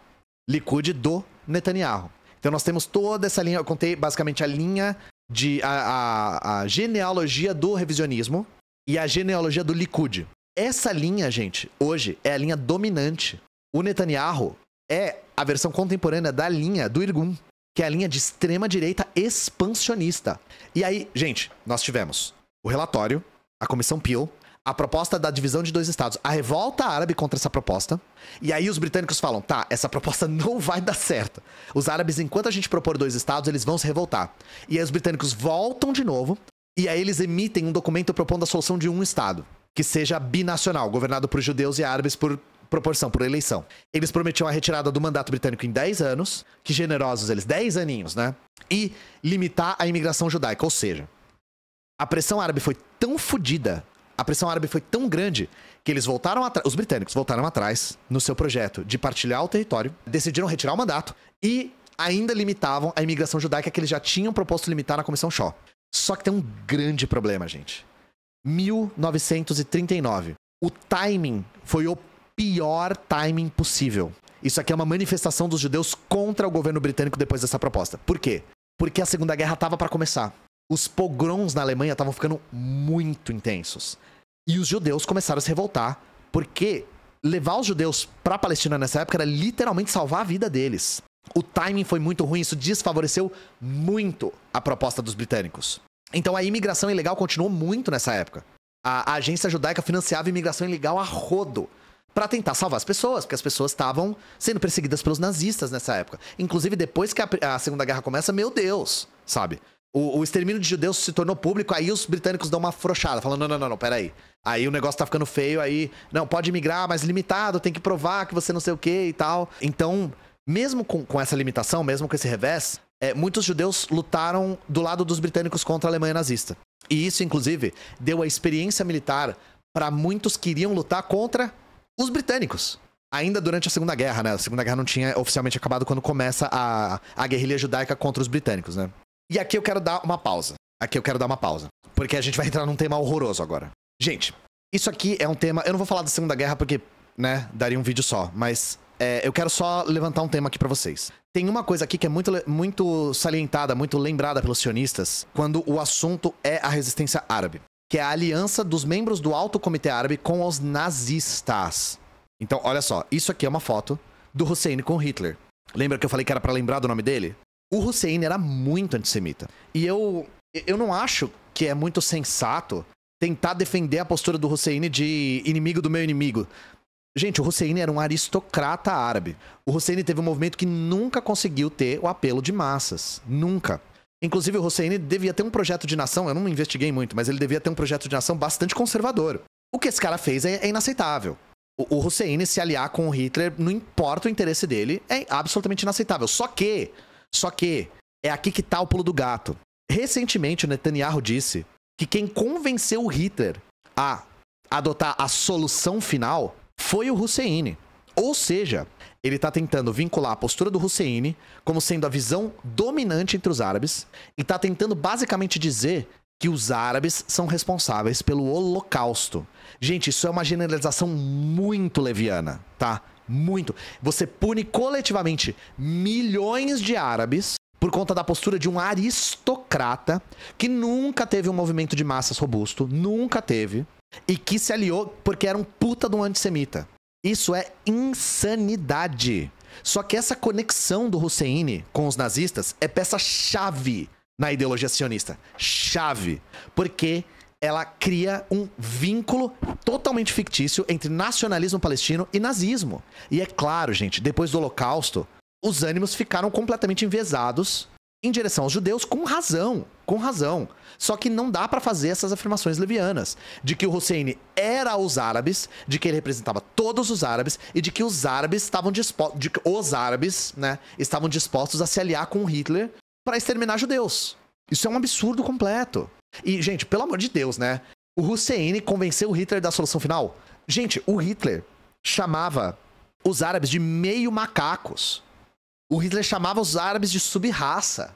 Likud do Netanyahu. Então nós temos toda essa linha, eu contei basicamente a linha de a, a, a genealogia do revisionismo e a genealogia do Likud. Essa linha, gente, hoje é a linha dominante. O Netanyahu é a versão contemporânea da linha do Irgun, que é a linha de extrema direita expansionista. E aí, gente, nós tivemos o relatório, a comissão Peel, a proposta da divisão de dois estados. A revolta árabe contra essa proposta. E aí os britânicos falam: tá, essa proposta não vai dar certo. Os árabes, enquanto a gente propor dois estados, eles vão se revoltar. E aí os britânicos voltam de novo. E aí eles emitem um documento propondo a solução de um estado, que seja binacional, governado por judeus e árabes por proporção, por eleição. Eles prometiam a retirada do mandato britânico em 10 anos, que generosos eles, 10 aninhos, né? E limitar a imigração judaica, ou seja, a pressão árabe foi tão fodida a pressão árabe foi tão grande que eles voltaram atrás, os britânicos voltaram atrás no seu projeto de partilhar o território, decidiram retirar o mandato e ainda limitavam a imigração judaica que eles já tinham proposto limitar na Comissão Shaw. Só que tem um grande problema, gente. 1939. O timing foi o pior timing possível. Isso aqui é uma manifestação dos judeus contra o governo britânico depois dessa proposta. Por quê? Porque a Segunda Guerra estava para começar. Os pogroms na Alemanha estavam ficando muito intensos. E os judeus começaram a se revoltar, porque levar os judeus para a Palestina nessa época era literalmente salvar a vida deles. O timing foi muito ruim, isso desfavoreceu muito a proposta dos britânicos. Então a imigração ilegal continuou muito nessa época. A, a agência judaica financiava a imigração ilegal a rodo para tentar salvar as pessoas, porque as pessoas estavam sendo perseguidas pelos nazistas nessa época. Inclusive depois que a, a Segunda Guerra começa, meu Deus, sabe? O, o extermínio de judeus se tornou público, aí os britânicos dão uma afrouxada, falando: não, não, não, não, peraí. Aí o negócio tá ficando feio, aí. Não, pode migrar, mas limitado, tem que provar que você não sei o que e tal. Então, mesmo com, com essa limitação, mesmo com esse revés, é, muitos judeus lutaram do lado dos britânicos contra a Alemanha nazista. E isso, inclusive, deu a experiência militar para muitos que iriam lutar contra os britânicos. Ainda durante a Segunda Guerra, né? A Segunda Guerra não tinha oficialmente acabado quando começa a, a guerrilha judaica contra os britânicos, né? E aqui eu quero dar uma pausa. Aqui eu quero dar uma pausa. Porque a gente vai entrar num tema horroroso agora. Gente, isso aqui é um tema. Eu não vou falar da Segunda Guerra porque, né, daria um vídeo só. Mas é, eu quero só levantar um tema aqui para vocês. Tem uma coisa aqui que é muito, muito salientada, muito lembrada pelos sionistas, quando o assunto é a resistência árabe, que é a aliança dos membros do Alto Comitê Árabe com os nazistas. Então, olha só, isso aqui é uma foto do Hussein com Hitler. Lembra que eu falei que era para lembrar do nome dele? O Hussein era muito antissemita. E eu, eu não acho que é muito sensato tentar defender a postura do Hussein de inimigo do meu inimigo. Gente, o Hussein era um aristocrata árabe. O Hussein teve um movimento que nunca conseguiu ter o apelo de massas. Nunca. Inclusive, o Hussein devia ter um projeto de nação, eu não investiguei muito, mas ele devia ter um projeto de nação bastante conservador. O que esse cara fez é, é inaceitável. O, o Hussein se aliar com o Hitler, não importa o interesse dele, é absolutamente inaceitável. Só que só que é aqui que tá o pulo do gato. Recentemente, o Netanyahu disse que quem convenceu o Hitler a adotar a solução final foi o Hussein. Ou seja, ele está tentando vincular a postura do Hussein como sendo a visão dominante entre os árabes e está tentando basicamente dizer que os árabes são responsáveis pelo Holocausto. Gente, isso é uma generalização muito leviana, tá? Muito. Você pune coletivamente milhões de árabes por conta da postura de um aristocrata que nunca teve um movimento de massas robusto, nunca teve, e que se aliou porque era um puta de um antissemita. Isso é insanidade. Só que essa conexão do Hussein com os nazistas é peça-chave na ideologia sionista. Chave. Porque ela cria um vínculo totalmente fictício entre nacionalismo palestino e nazismo. E é claro, gente, depois do Holocausto, os ânimos ficaram completamente envezados em direção aos judeus com razão, com razão. Só que não dá para fazer essas afirmações levianas de que o Hussein era os árabes, de que ele representava todos os árabes e de que os árabes estavam dispostos, de que os árabes, né, estavam dispostos a se aliar com Hitler para exterminar judeus. Isso é um absurdo completo. E, gente, pelo amor de Deus, né? O Hussein convenceu o Hitler da solução final. Gente, o Hitler chamava os árabes de meio macacos. O Hitler chamava os árabes de subraça.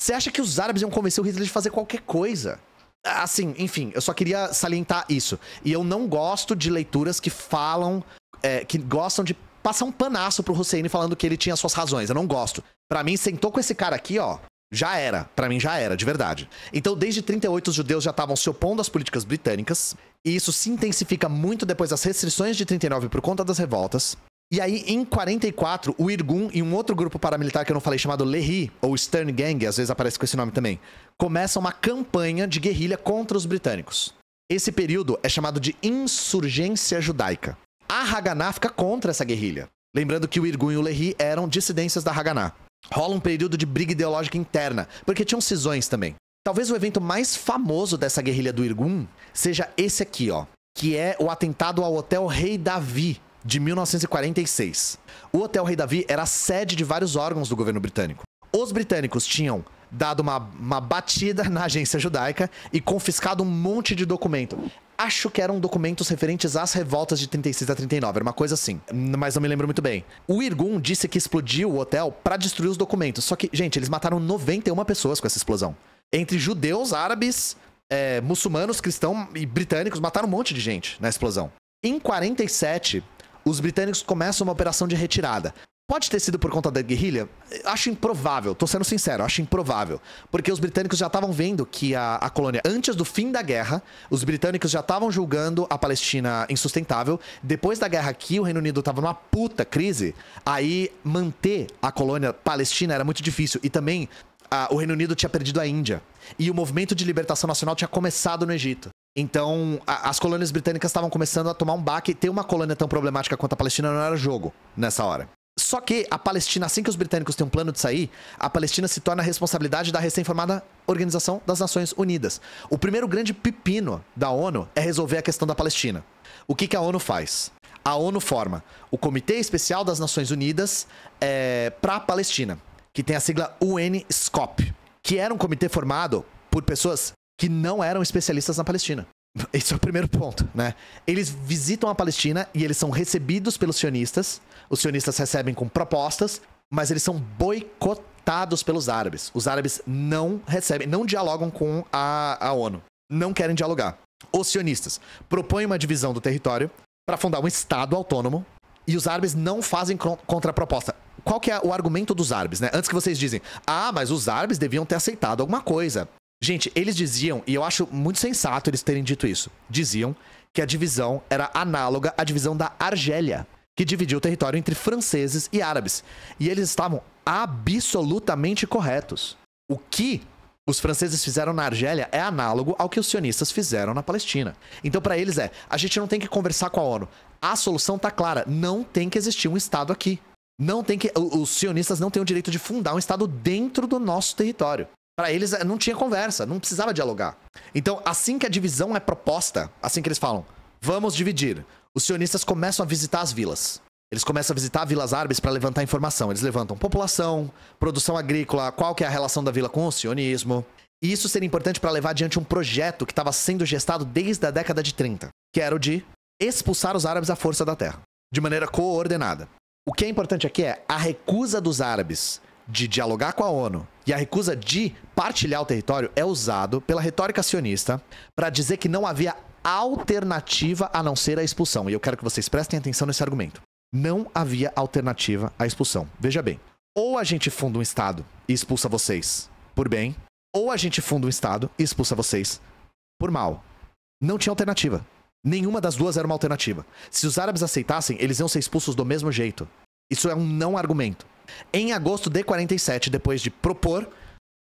Você acha que os árabes iam convencer o Hitler de fazer qualquer coisa? Assim, enfim, eu só queria salientar isso. E eu não gosto de leituras que falam, é, que gostam de passar um panaço pro Hussein falando que ele tinha suas razões. Eu não gosto. Para mim, sentou com esse cara aqui, ó, já era, para mim já era, de verdade. Então, desde 38 os judeus já estavam se opondo às políticas britânicas, e isso se intensifica muito depois das restrições de 39 por conta das revoltas. E aí, em 44, o Irgun e um outro grupo paramilitar que eu não falei, chamado Lehi, ou Stern Gang, às vezes aparece com esse nome também, começam uma campanha de guerrilha contra os britânicos. Esse período é chamado de insurgência judaica. A Haganah fica contra essa guerrilha. Lembrando que o Irgun e o Lehi eram dissidências da Haganah rola um período de briga ideológica interna, porque tinham cisões também. Talvez o evento mais famoso dessa guerrilha do Irgun seja esse aqui, ó, que é o atentado ao Hotel Rei Davi de 1946. O Hotel Rei Davi era a sede de vários órgãos do governo britânico. Os britânicos tinham dado uma, uma batida na agência judaica e confiscado um monte de documento. Acho que eram documentos referentes às revoltas de 36 a 39, era uma coisa assim, mas não me lembro muito bem. O Irgun disse que explodiu o hotel para destruir os documentos, só que, gente, eles mataram 91 pessoas com essa explosão. Entre judeus, árabes, é, muçulmanos, cristãos e britânicos, mataram um monte de gente na explosão. Em 47, os britânicos começam uma operação de retirada. Pode ter sido por conta da guerrilha? Acho improvável, tô sendo sincero, acho improvável. Porque os britânicos já estavam vendo que a, a colônia, antes do fim da guerra, os britânicos já estavam julgando a Palestina insustentável. Depois da guerra aqui, o Reino Unido estava numa puta crise. Aí manter a colônia palestina era muito difícil. E também a, o Reino Unido tinha perdido a Índia. E o movimento de libertação nacional tinha começado no Egito. Então, a, as colônias britânicas estavam começando a tomar um baque. Ter uma colônia tão problemática quanto a Palestina não era jogo nessa hora. Só que a Palestina, assim que os britânicos têm um plano de sair, a Palestina se torna a responsabilidade da recém-formada Organização das Nações Unidas. O primeiro grande pepino da ONU é resolver a questão da Palestina. O que, que a ONU faz? A ONU forma o Comitê Especial das Nações Unidas é, para a Palestina, que tem a sigla UNSCOP, que era um comitê formado por pessoas que não eram especialistas na Palestina. Esse é o primeiro ponto, né? Eles visitam a Palestina e eles são recebidos pelos sionistas. Os sionistas recebem com propostas, mas eles são boicotados pelos árabes. Os árabes não recebem, não dialogam com a, a ONU. Não querem dialogar. Os sionistas propõem uma divisão do território para fundar um Estado autônomo e os árabes não fazem contraproposta. Qual que é o argumento dos árabes, né? Antes que vocês dizem, ah, mas os árabes deviam ter aceitado alguma coisa. Gente, eles diziam, e eu acho muito sensato eles terem dito isso, diziam que a divisão era análoga à divisão da Argélia, que dividiu o território entre franceses e árabes. E eles estavam absolutamente corretos. O que os franceses fizeram na Argélia é análogo ao que os sionistas fizeram na Palestina. Então, para eles é: a gente não tem que conversar com a ONU. A solução tá clara: não tem que existir um Estado aqui. Não tem que. Os sionistas não têm o direito de fundar um Estado dentro do nosso território. Para eles eh, não tinha conversa, não precisava dialogar. Então, assim que a divisão é proposta, assim que eles falam, vamos dividir, os sionistas começam a visitar as vilas. Eles começam a visitar vilas árabes para levantar informação. Eles levantam população, produção agrícola, qual que é a relação da vila com o sionismo. E isso seria importante para levar adiante um projeto que estava sendo gestado desde a década de 30, que era o de expulsar os árabes à força da terra, de maneira coordenada. O que é importante aqui é a recusa dos árabes de dialogar com a ONU e a recusa de partilhar o território é usado pela retórica sionista para dizer que não havia alternativa a não ser a expulsão. E eu quero que vocês prestem atenção nesse argumento. Não havia alternativa à expulsão. Veja bem, ou a gente funda um Estado e expulsa vocês por bem, ou a gente funda um Estado e expulsa vocês por mal. Não tinha alternativa. Nenhuma das duas era uma alternativa. Se os árabes aceitassem, eles iam ser expulsos do mesmo jeito. Isso é um não argumento. Em agosto de 47, depois de propor,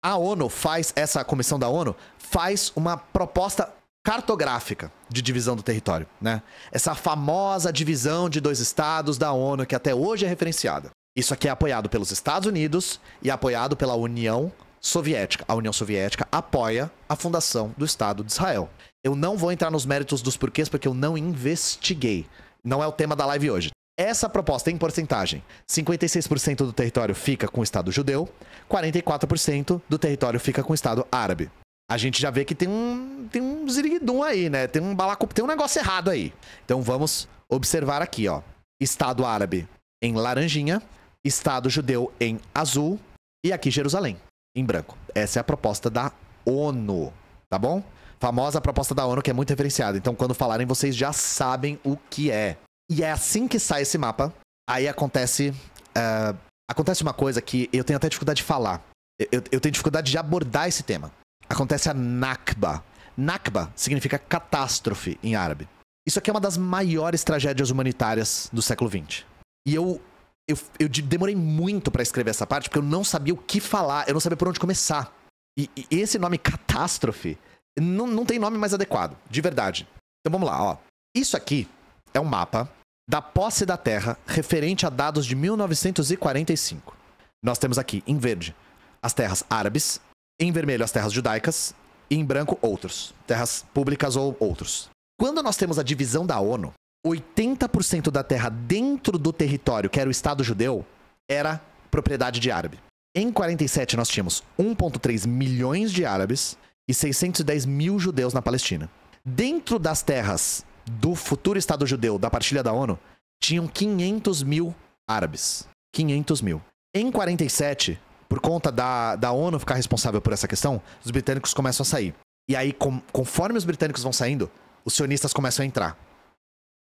a ONU faz, essa comissão da ONU faz uma proposta cartográfica de divisão do território, né? Essa famosa divisão de dois estados da ONU que até hoje é referenciada. Isso aqui é apoiado pelos Estados Unidos e apoiado pela União Soviética. A União Soviética apoia a fundação do Estado de Israel. Eu não vou entrar nos méritos dos porquês porque eu não investiguei. Não é o tema da live hoje. Essa proposta em porcentagem: 56% do território fica com o Estado judeu, 44% do território fica com o Estado árabe. A gente já vê que tem um, tem um ziriguidum aí, né? Tem um balacu, tem um negócio errado aí. Então vamos observar aqui, ó. Estado árabe em laranjinha, Estado judeu em azul e aqui Jerusalém em branco. Essa é a proposta da ONU, tá bom? Famosa proposta da ONU que é muito referenciada. Então quando falarem vocês já sabem o que é. E é assim que sai esse mapa. Aí acontece. Uh, acontece uma coisa que eu tenho até dificuldade de falar. Eu, eu tenho dificuldade de abordar esse tema. Acontece a Nakba. Nakba significa catástrofe em árabe. Isso aqui é uma das maiores tragédias humanitárias do século XX. E eu, eu, eu demorei muito para escrever essa parte porque eu não sabia o que falar, eu não sabia por onde começar. E, e esse nome catástrofe não, não tem nome mais adequado, de verdade. Então vamos lá, ó. Isso aqui é um mapa da posse da terra referente a dados de 1945. Nós temos aqui, em verde, as terras árabes, em vermelho, as terras judaicas, e em branco, outros, terras públicas ou outros. Quando nós temos a divisão da ONU, 80% da terra dentro do território que era o Estado judeu era propriedade de árabe. Em 47, nós tínhamos 1,3 milhões de árabes e 610 mil judeus na Palestina. Dentro das terras do futuro Estado judeu, da partilha da ONU, tinham 500 mil árabes. 500 mil. Em 47, por conta da, da ONU ficar responsável por essa questão, os britânicos começam a sair. E aí, com, conforme os britânicos vão saindo, os sionistas começam a entrar.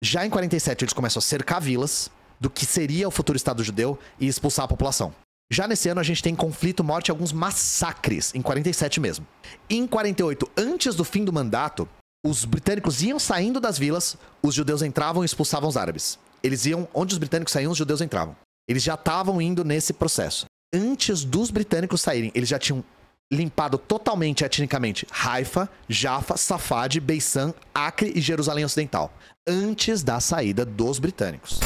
Já em 47, eles começam a cercar vilas do que seria o futuro Estado judeu e expulsar a população. Já nesse ano a gente tem conflito, morte e alguns massacres, em 47 mesmo. Em 48, antes do fim do mandato, os britânicos iam saindo das vilas, os judeus entravam e expulsavam os árabes. Eles iam onde os britânicos saíam, os judeus entravam. Eles já estavam indo nesse processo. Antes dos britânicos saírem, eles já tinham limpado totalmente etnicamente Haifa, Jaffa, Safad, Beisan, Acre e Jerusalém Ocidental, antes da saída dos britânicos.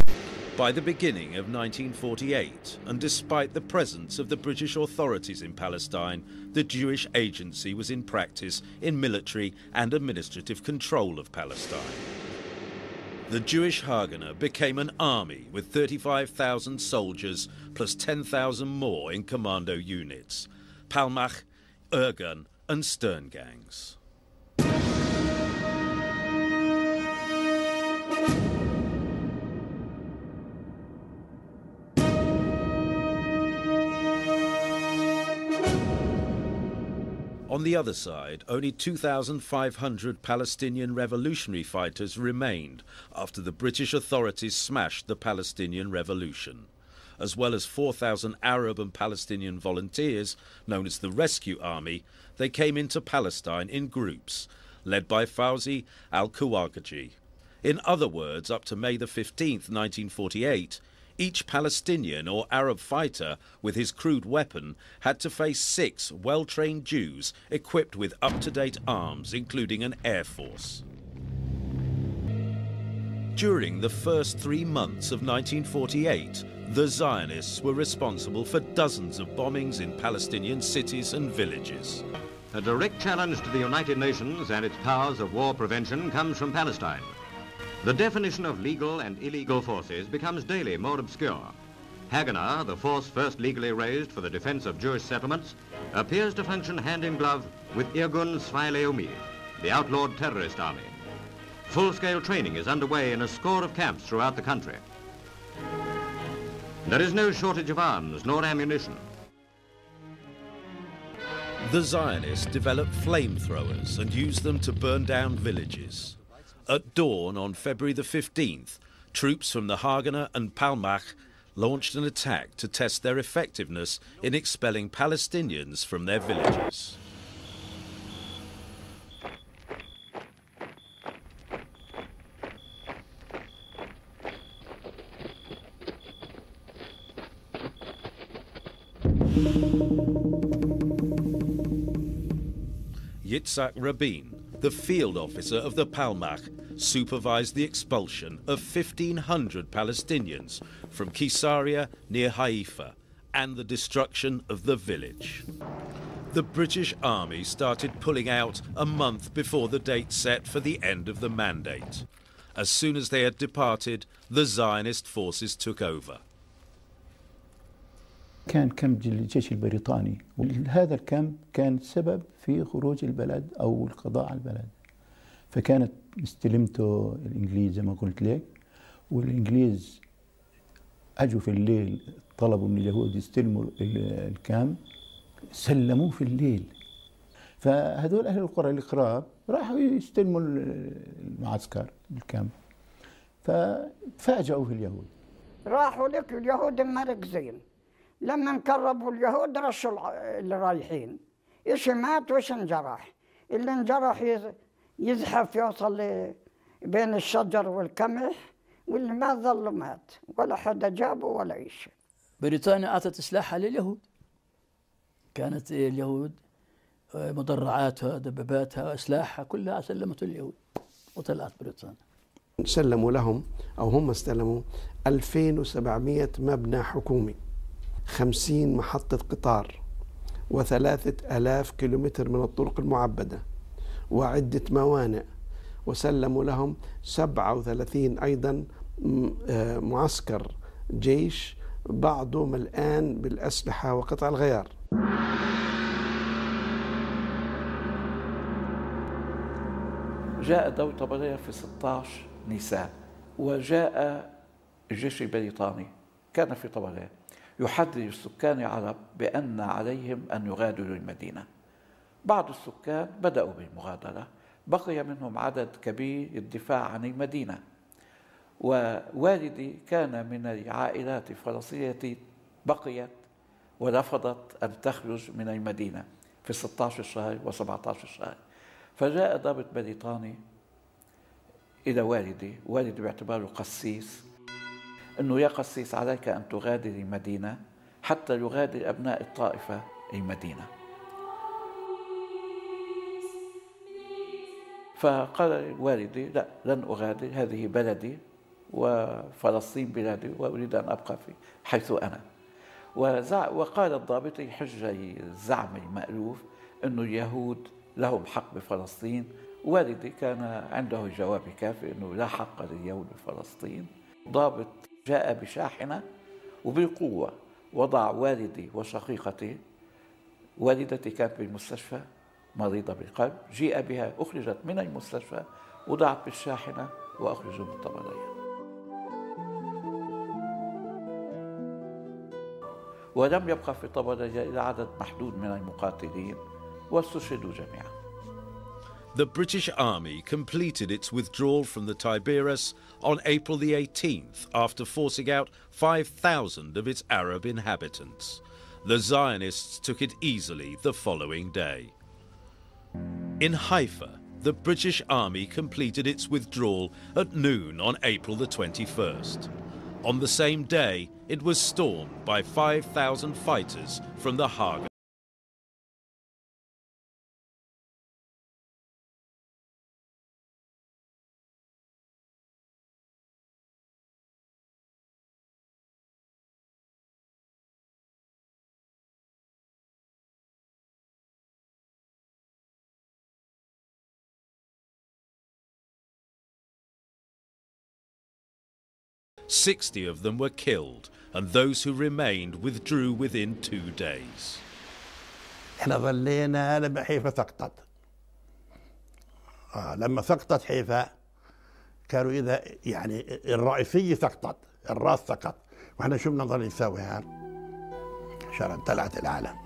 By the beginning of 1948, and despite the presence of the British authorities in Palestine, the Jewish Agency was in practice in military and administrative control of Palestine. The Jewish Haganah became an army with 35,000 soldiers plus 10,000 more in commando units, Palmach, Ergun and Stern gangs. On the other side, only 2,500 Palestinian revolutionary fighters remained after the British authorities smashed the Palestinian Revolution, as well as 4,000 Arab and Palestinian volunteers, known as the Rescue Army, they came into Palestine in groups, led by Fawzi al-Kuwagaji. In other words, up to May the 15th, 1948, each Palestinian or Arab fighter with his crude weapon had to face six well trained Jews equipped with up to date arms, including an air force. During the first three months of 1948, the Zionists were responsible for dozens of bombings in Palestinian cities and villages. A direct challenge to the United Nations and its powers of war prevention comes from Palestine. The definition of legal and illegal forces becomes daily more obscure. Haganah, the force first legally raised for the defense of Jewish settlements, appears to function hand in glove with Irgun Svileumi, the outlawed terrorist army. Full-scale training is underway in a score of camps throughout the country. There is no shortage of arms nor ammunition. The Zionists develop flamethrowers and use them to burn down villages. At dawn on February the 15th, troops from the Haganah and Palmach launched an attack to test their effectiveness in expelling Palestinians from their villages. Yitzhak Rabin, the field officer of the Palmach supervised the expulsion of 1,500 Palestinians from Kisaria near Haifa and the destruction of the village. The British Army started pulling out a month before the date set for the end of the mandate. As soon as they had departed, the Zionist forces took over. كان كمب الجيش البريطاني وهذا الكمب كان سبب في خروج البلد أو القضاء على البلد فكانت استلمته الإنجليز زي ما قلت لك والإنجليز أجوا في الليل طلبوا من اليهود يستلموا الكامب سلموه في الليل فهذول أهل القرى القراب راحوا يستلموا المعسكر الكامب فتفاجئوا في اليهود راحوا لك اليهود مركزين لما نكربوا اليهود رشوا اللي رايحين ايش مات وايش انجرح اللي انجرح يزحف يوصل بين الشجر والقمح واللي ما ظل مات ولا حدا جابه ولا ايش بريطانيا اعطت سلاحها لليهود كانت اليهود آه، مدرعاتها دباباتها اسلاحها كلها سلمت اليهود وطلعت بريطانيا سلموا لهم او هم استلموا 2700 مبنى حكومي خمسين محطة قطار وثلاثة ألاف كيلومتر من الطرق المعبدة وعدة موانئ وسلموا لهم سبعة وثلاثين أيضا آه، معسكر جيش بعضه ملآن بالأسلحة وقطع الغيار جاء دور طبرية في 16 نيسان وجاء الجيش البريطاني كان في طبرية يحدد السكان العرب بأن عليهم أن يغادروا المدينة بعض السكان بدأوا بالمغادرة بقي منهم عدد كبير للدفاع عن المدينة ووالدي كان من العائلات الفرنسية التي بقيت ورفضت أن تخرج من المدينة في 16 شهر و17 شهر فجاء ضابط بريطاني إلى والدي والدي باعتباره قسيس أنه يا قسيس عليك أن تغادري مدينة حتى يغادر أبناء الطائفة المدينة فقال والدي لا لن أغادر هذه بلدي وفلسطين بلادي وأريد أن أبقى في حيث أنا وقال الضابط حجه الزعم المألوف أن اليهود لهم حق بفلسطين والدي كان عنده جواب كافي أنه لا حق لليهود بفلسطين ضابط جاء بشاحنة وبقوة وضع والدي وشقيقتي والدتي كانت بالمستشفى مريضة بالقلب جيء بها أخرجت من المستشفى وضعت بالشاحنة وأخرجوا من الطبرية ولم يبقى في طبرية إلا عدد محدود من المقاتلين واستشهدوا جميعاً The British Army completed its withdrawal from the Tiberias on April the 18th after forcing out 5,000 of its Arab inhabitants. The Zionists took it easily the following day. In Haifa, the British Army completed its withdrawal at noon on April the 21st. On the same day, it was stormed by 5,000 fighters from the Haga. 60 of them were killed and those who remained withdrew within two days. احنا ظلينا لما حيفا سقطت آه لما سقطت حيفا كانوا اذا يعني الرئيسية سقطت الراس سقط واحنا شو بدنا نضل نساوي هان عشان طلعت العالم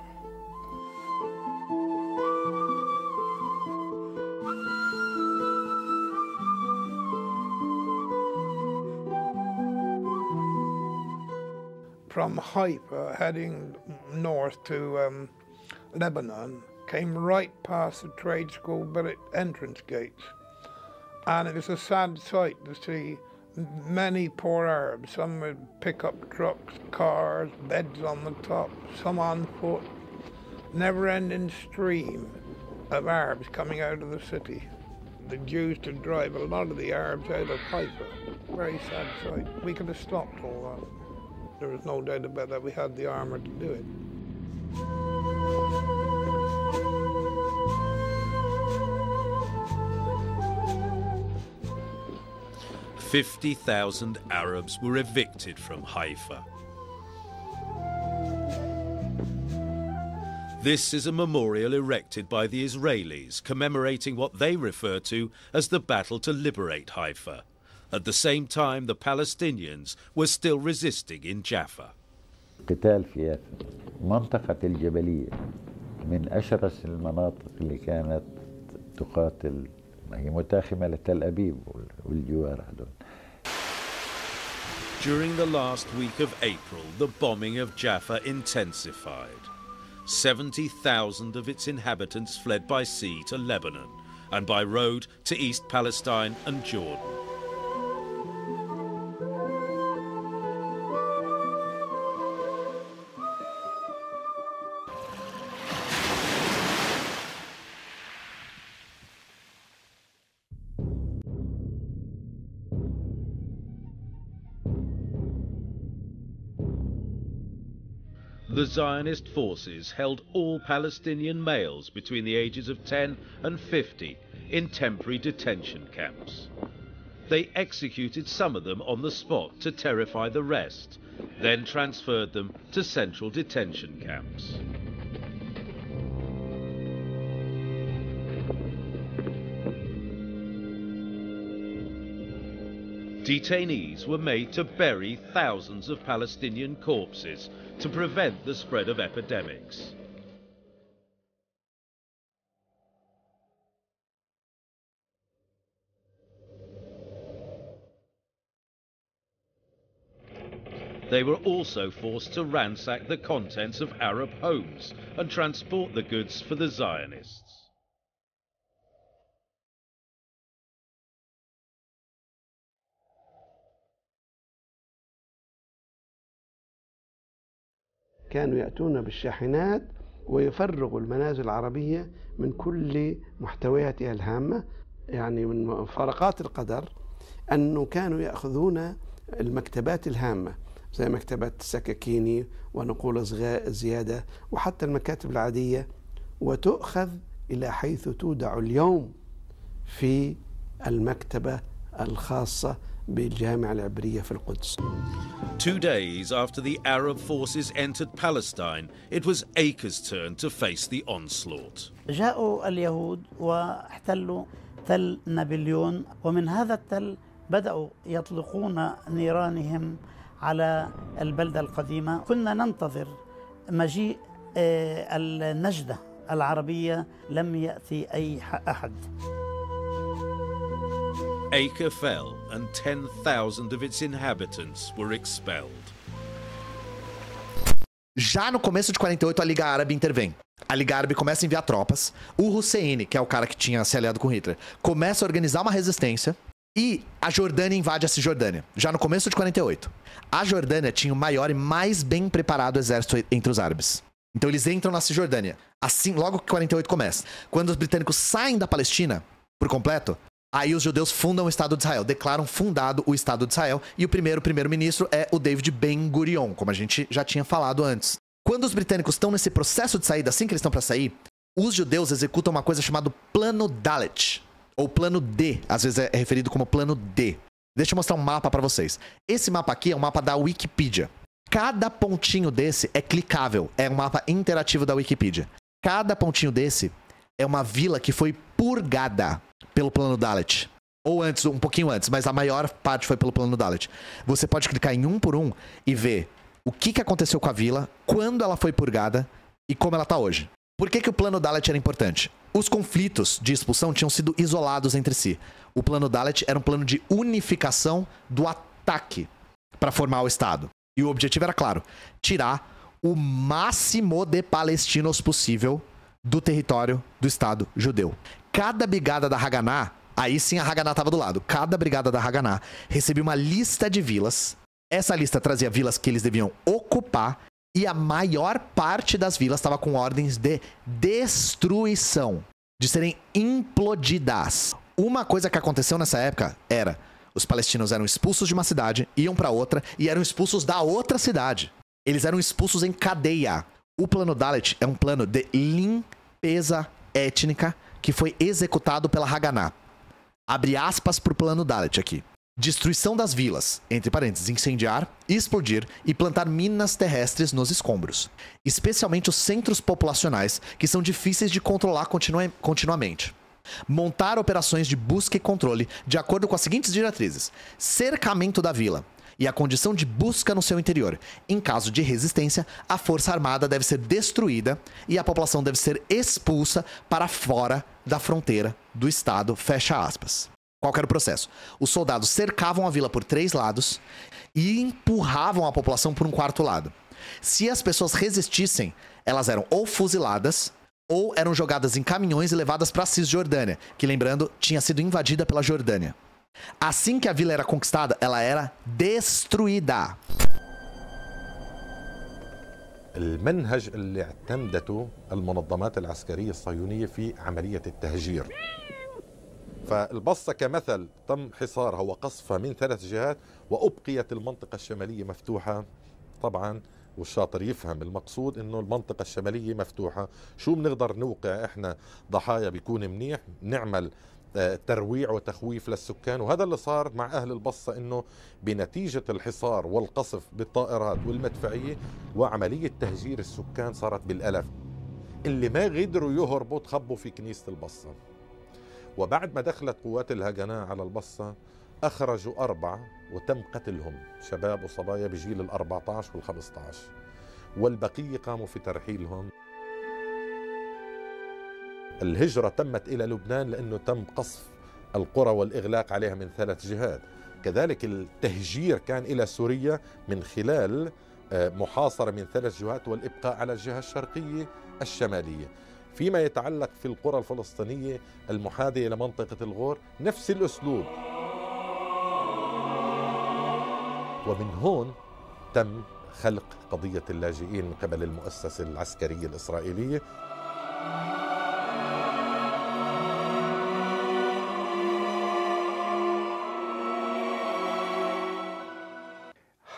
from Haifa heading north to um, Lebanon came right past the trade school billet entrance gates. And it was a sad sight to see many poor Arabs, some with pickup trucks, cars, beds on the top, some on foot, never ending stream of Arabs coming out of the city. The Jews to drive a lot of the Arabs out of Haifa. Very sad sight. We could have stopped all that. There was no doubt about that. We had the armour to do it. Fifty thousand Arabs were evicted from Haifa. This is a memorial erected by the Israelis commemorating what they refer to as the battle to liberate Haifa. At the same time, the Palestinians were still resisting in Jaffa. During the last week of April, the bombing of Jaffa intensified. 70,000 of its inhabitants fled by sea to Lebanon and by road to East Palestine and Jordan. the Zionist forces held all Palestinian males between the ages of 10 and 50 in temporary detention camps. They executed some of them on the spot to terrify the rest, then transferred them to central detention camps. Detainees were made to bury thousands of Palestinian corpses to prevent the spread of epidemics. They were also forced to ransack the contents of Arab homes and transport the goods for the Zionists. كانوا يأتون بالشاحنات ويفرغوا المنازل العربية من كل محتوياتها الهامة يعني من فرقات القدر أنه كانوا يأخذون المكتبات الهامة زي مكتبة سكاكيني ونقول زيادة وحتى المكاتب العادية وتؤخذ إلى حيث تودع اليوم في المكتبة الخاصة بالجامعة العبرية في القدس. Two days after the Arab forces entered Palestine, it was Acre's turn to face the onslaught. جاءوا اليهود واحتلوا تل نابليون ومن هذا التل بدأوا يطلقون نيرانهم على البلدة القديمة كنا ننتظر مجيء آه، النجدة العربية لم يأتي أي أحد Acre fell and 10,000 of its inhabitants were expelled. Já no começo de 48, a Liga Árabe intervém. A Liga Árabe começa a enviar tropas. O Hussein, que é o cara que tinha se aliado com Hitler, começa a organizar uma resistência. E a Jordânia invade a Cisjordânia, já no começo de 48. A Jordânia tinha o maior e mais bem preparado exército entre os árabes. Então eles entram na Cisjordânia, assim logo que 48 começa. Quando os britânicos saem da Palestina, por completo, Aí os judeus fundam o Estado de Israel, declaram fundado o Estado de Israel, e o primeiro primeiro-ministro é o David Ben-Gurion, como a gente já tinha falado antes. Quando os britânicos estão nesse processo de saída, assim que eles estão para sair, os judeus executam uma coisa chamada Plano Dalet, ou Plano D, às vezes é, é referido como Plano D. Deixa eu mostrar um mapa para vocês. Esse mapa aqui é um mapa da Wikipedia. Cada pontinho desse é clicável, é um mapa interativo da Wikipedia. Cada pontinho desse é uma vila que foi purgada pelo plano Dalet. Ou antes, um pouquinho antes, mas a maior parte foi pelo plano Dalet. Você pode clicar em um por um e ver o que, que aconteceu com a vila, quando ela foi purgada e como ela está hoje. Por que, que o plano Dalet era importante? Os conflitos de expulsão tinham sido isolados entre si. O plano Dalet era um plano de unificação do ataque para formar o Estado. E o objetivo era claro: tirar o máximo de palestinos possível do território do Estado judeu. Cada brigada da Haganá, aí sim a Haganá estava do lado. Cada brigada da Haganá recebia uma lista de vilas. Essa lista trazia vilas que eles deviam ocupar e a maior parte das vilas estava com ordens de destruição, de serem implodidas. Uma coisa que aconteceu nessa época era os palestinos eram expulsos de uma cidade, iam para outra e eram expulsos da outra cidade. Eles eram expulsos em cadeia. O plano Dalit é um plano de limpeza étnica que foi executado pela Haganah. Abre aspas para o plano Dalet aqui. Destruição das vilas, entre parênteses, incendiar, explodir e plantar minas terrestres nos escombros, especialmente os centros populacionais, que são difíceis de controlar continu continuamente. Montar operações de busca e controle de acordo com as seguintes diretrizes: cercamento da vila, e a condição de busca no seu interior. Em caso de resistência, a força armada deve ser destruída e a população deve ser expulsa para fora da fronteira do estado, fecha aspas. Qual era o processo? Os soldados cercavam a vila por três lados e empurravam a população por um quarto lado. Se as pessoas resistissem, elas eram ou fuziladas ou eram jogadas em caminhões e levadas para a Cisjordânia, que lembrando, tinha sido invadida pela Jordânia. Assim que a vila era conquistada, ela era destruída. المنهج اللي اعتمدته المنظمات العسكرية الصهيونية في عملية التهجير فالبصة كمثل تم حصارها وقصفها من ثلاث جهات وأبقيت المنطقة الشمالية مفتوحة طبعا والشاطر يفهم المقصود انه المنطقة الشمالية مفتوحة شو بنقدر نوقع احنا ضحايا بيكون منيح نعمل ترويع وتخويف للسكان وهذا اللي صار مع أهل البصة أنه بنتيجة الحصار والقصف بالطائرات والمدفعية وعملية تهجير السكان صارت بالألف اللي ما قدروا يهربوا تخبوا في كنيسة البصة وبعد ما دخلت قوات الهجناء على البصة أخرجوا أربعة وتم قتلهم شباب وصبايا بجيل ال 14 وال 15 والبقية قاموا في ترحيلهم الهجرة تمت إلى لبنان لأنه تم قصف القرى والإغلاق عليها من ثلاث جهات كذلك التهجير كان إلى سوريا من خلال آه، محاصرة من ثلاث جهات والإبقاء على الجهة الشرقية الشمالية فيما يتعلق في القرى الفلسطينية المحاذية لمنطقة الغور نفس الأسلوب ومن هون تم خلق قضية اللاجئين من قبل المؤسسة العسكرية الإسرائيلية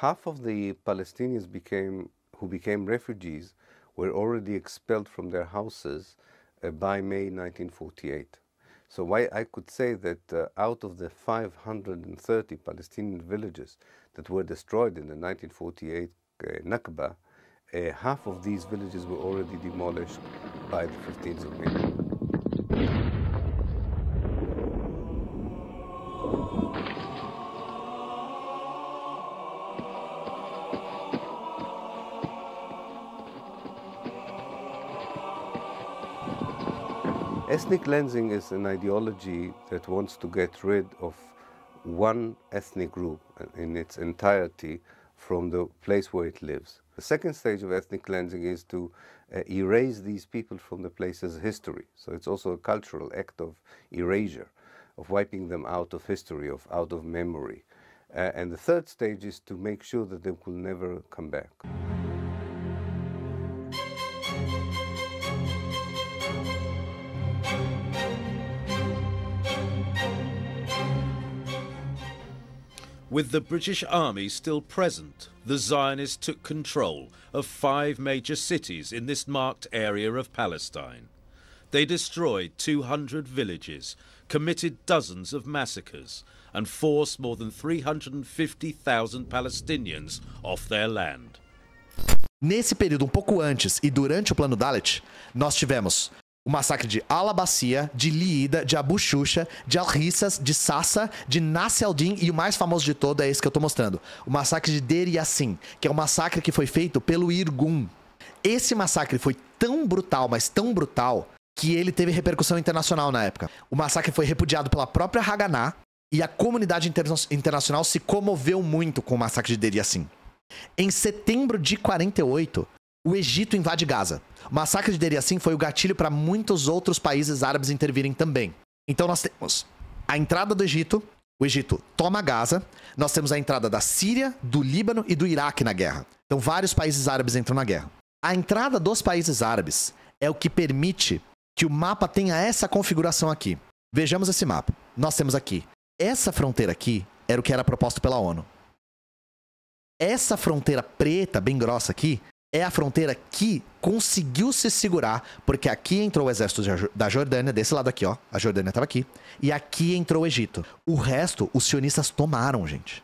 half of the Palestinians became, who became refugees were already expelled from their houses uh, by May 1948. So why I could say that uh, out of the 530 Palestinian villages that were destroyed in the 1948 uh, Nakba, uh, half of these villages were already demolished by the 15th of May. Ethnic cleansing is an ideology that wants to get rid of one ethnic group in its entirety from the place where it lives. The second stage of ethnic cleansing is to uh, erase these people from the place's history. So it's also a cultural act of erasure, of wiping them out of history, of out of memory. Uh, and the third stage is to make sure that they will never come back. With the British army still present, the Zionists took control of five major cities in this marked area of Palestine. They destroyed 200 villages, committed dozens of massacres, and forced more than 350,000 Palestinians off their land. Nesse período, um pouco antes e durante o plano Dalit, nós tivemos o massacre de Alabacia, de Liida, de Abu Xuxa, de Alrissas, de Sassa, de Nasseldin e o mais famoso de todo é esse que eu tô mostrando. O massacre de Deir Yassin, que é um massacre que foi feito pelo Irgun. Esse massacre foi tão brutal, mas tão brutal, que ele teve repercussão internacional na época. O massacre foi repudiado pela própria Haganah e a comunidade interna internacional se comoveu muito com o massacre de Deir Yassin. Em setembro de 48, o Egito invade Gaza. O massacre de Deir foi o gatilho para muitos outros países árabes intervirem também. Então nós temos a entrada do Egito, o Egito toma Gaza, nós temos a entrada da Síria, do Líbano e do Iraque na guerra. Então vários países árabes entram na guerra. A entrada dos países árabes é o que permite que o mapa tenha essa configuração aqui. Vejamos esse mapa. Nós temos aqui essa fronteira aqui era o que era proposto pela ONU. Essa fronteira preta, bem grossa aqui, é a fronteira que conseguiu se segurar, porque aqui entrou o exército da Jordânia, desse lado aqui, ó. A Jordânia estava aqui. E aqui entrou o Egito. O resto, os sionistas tomaram, gente.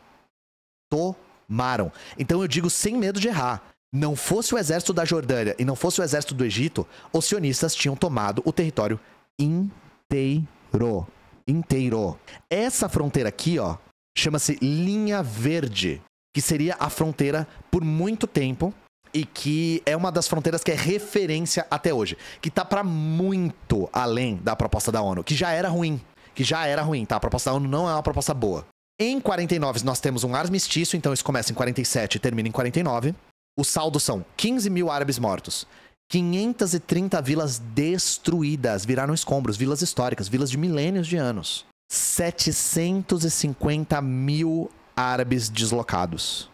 Tomaram. Então eu digo sem medo de errar. Não fosse o exército da Jordânia e não fosse o exército do Egito, os sionistas tinham tomado o território inteiro. Inteiro. Essa fronteira aqui, ó, chama-se Linha Verde, que seria a fronteira por muito tempo e que é uma das fronteiras que é referência até hoje, que tá para muito além da proposta da ONU, que já era ruim, que já era ruim, tá? A proposta da ONU não é uma proposta boa. Em 49 nós temos um armistício, então isso começa em 47 e termina em 49. O saldo são 15 mil árabes mortos, 530 vilas destruídas, viraram escombros, vilas históricas, vilas de milênios de anos. 750 mil árabes deslocados.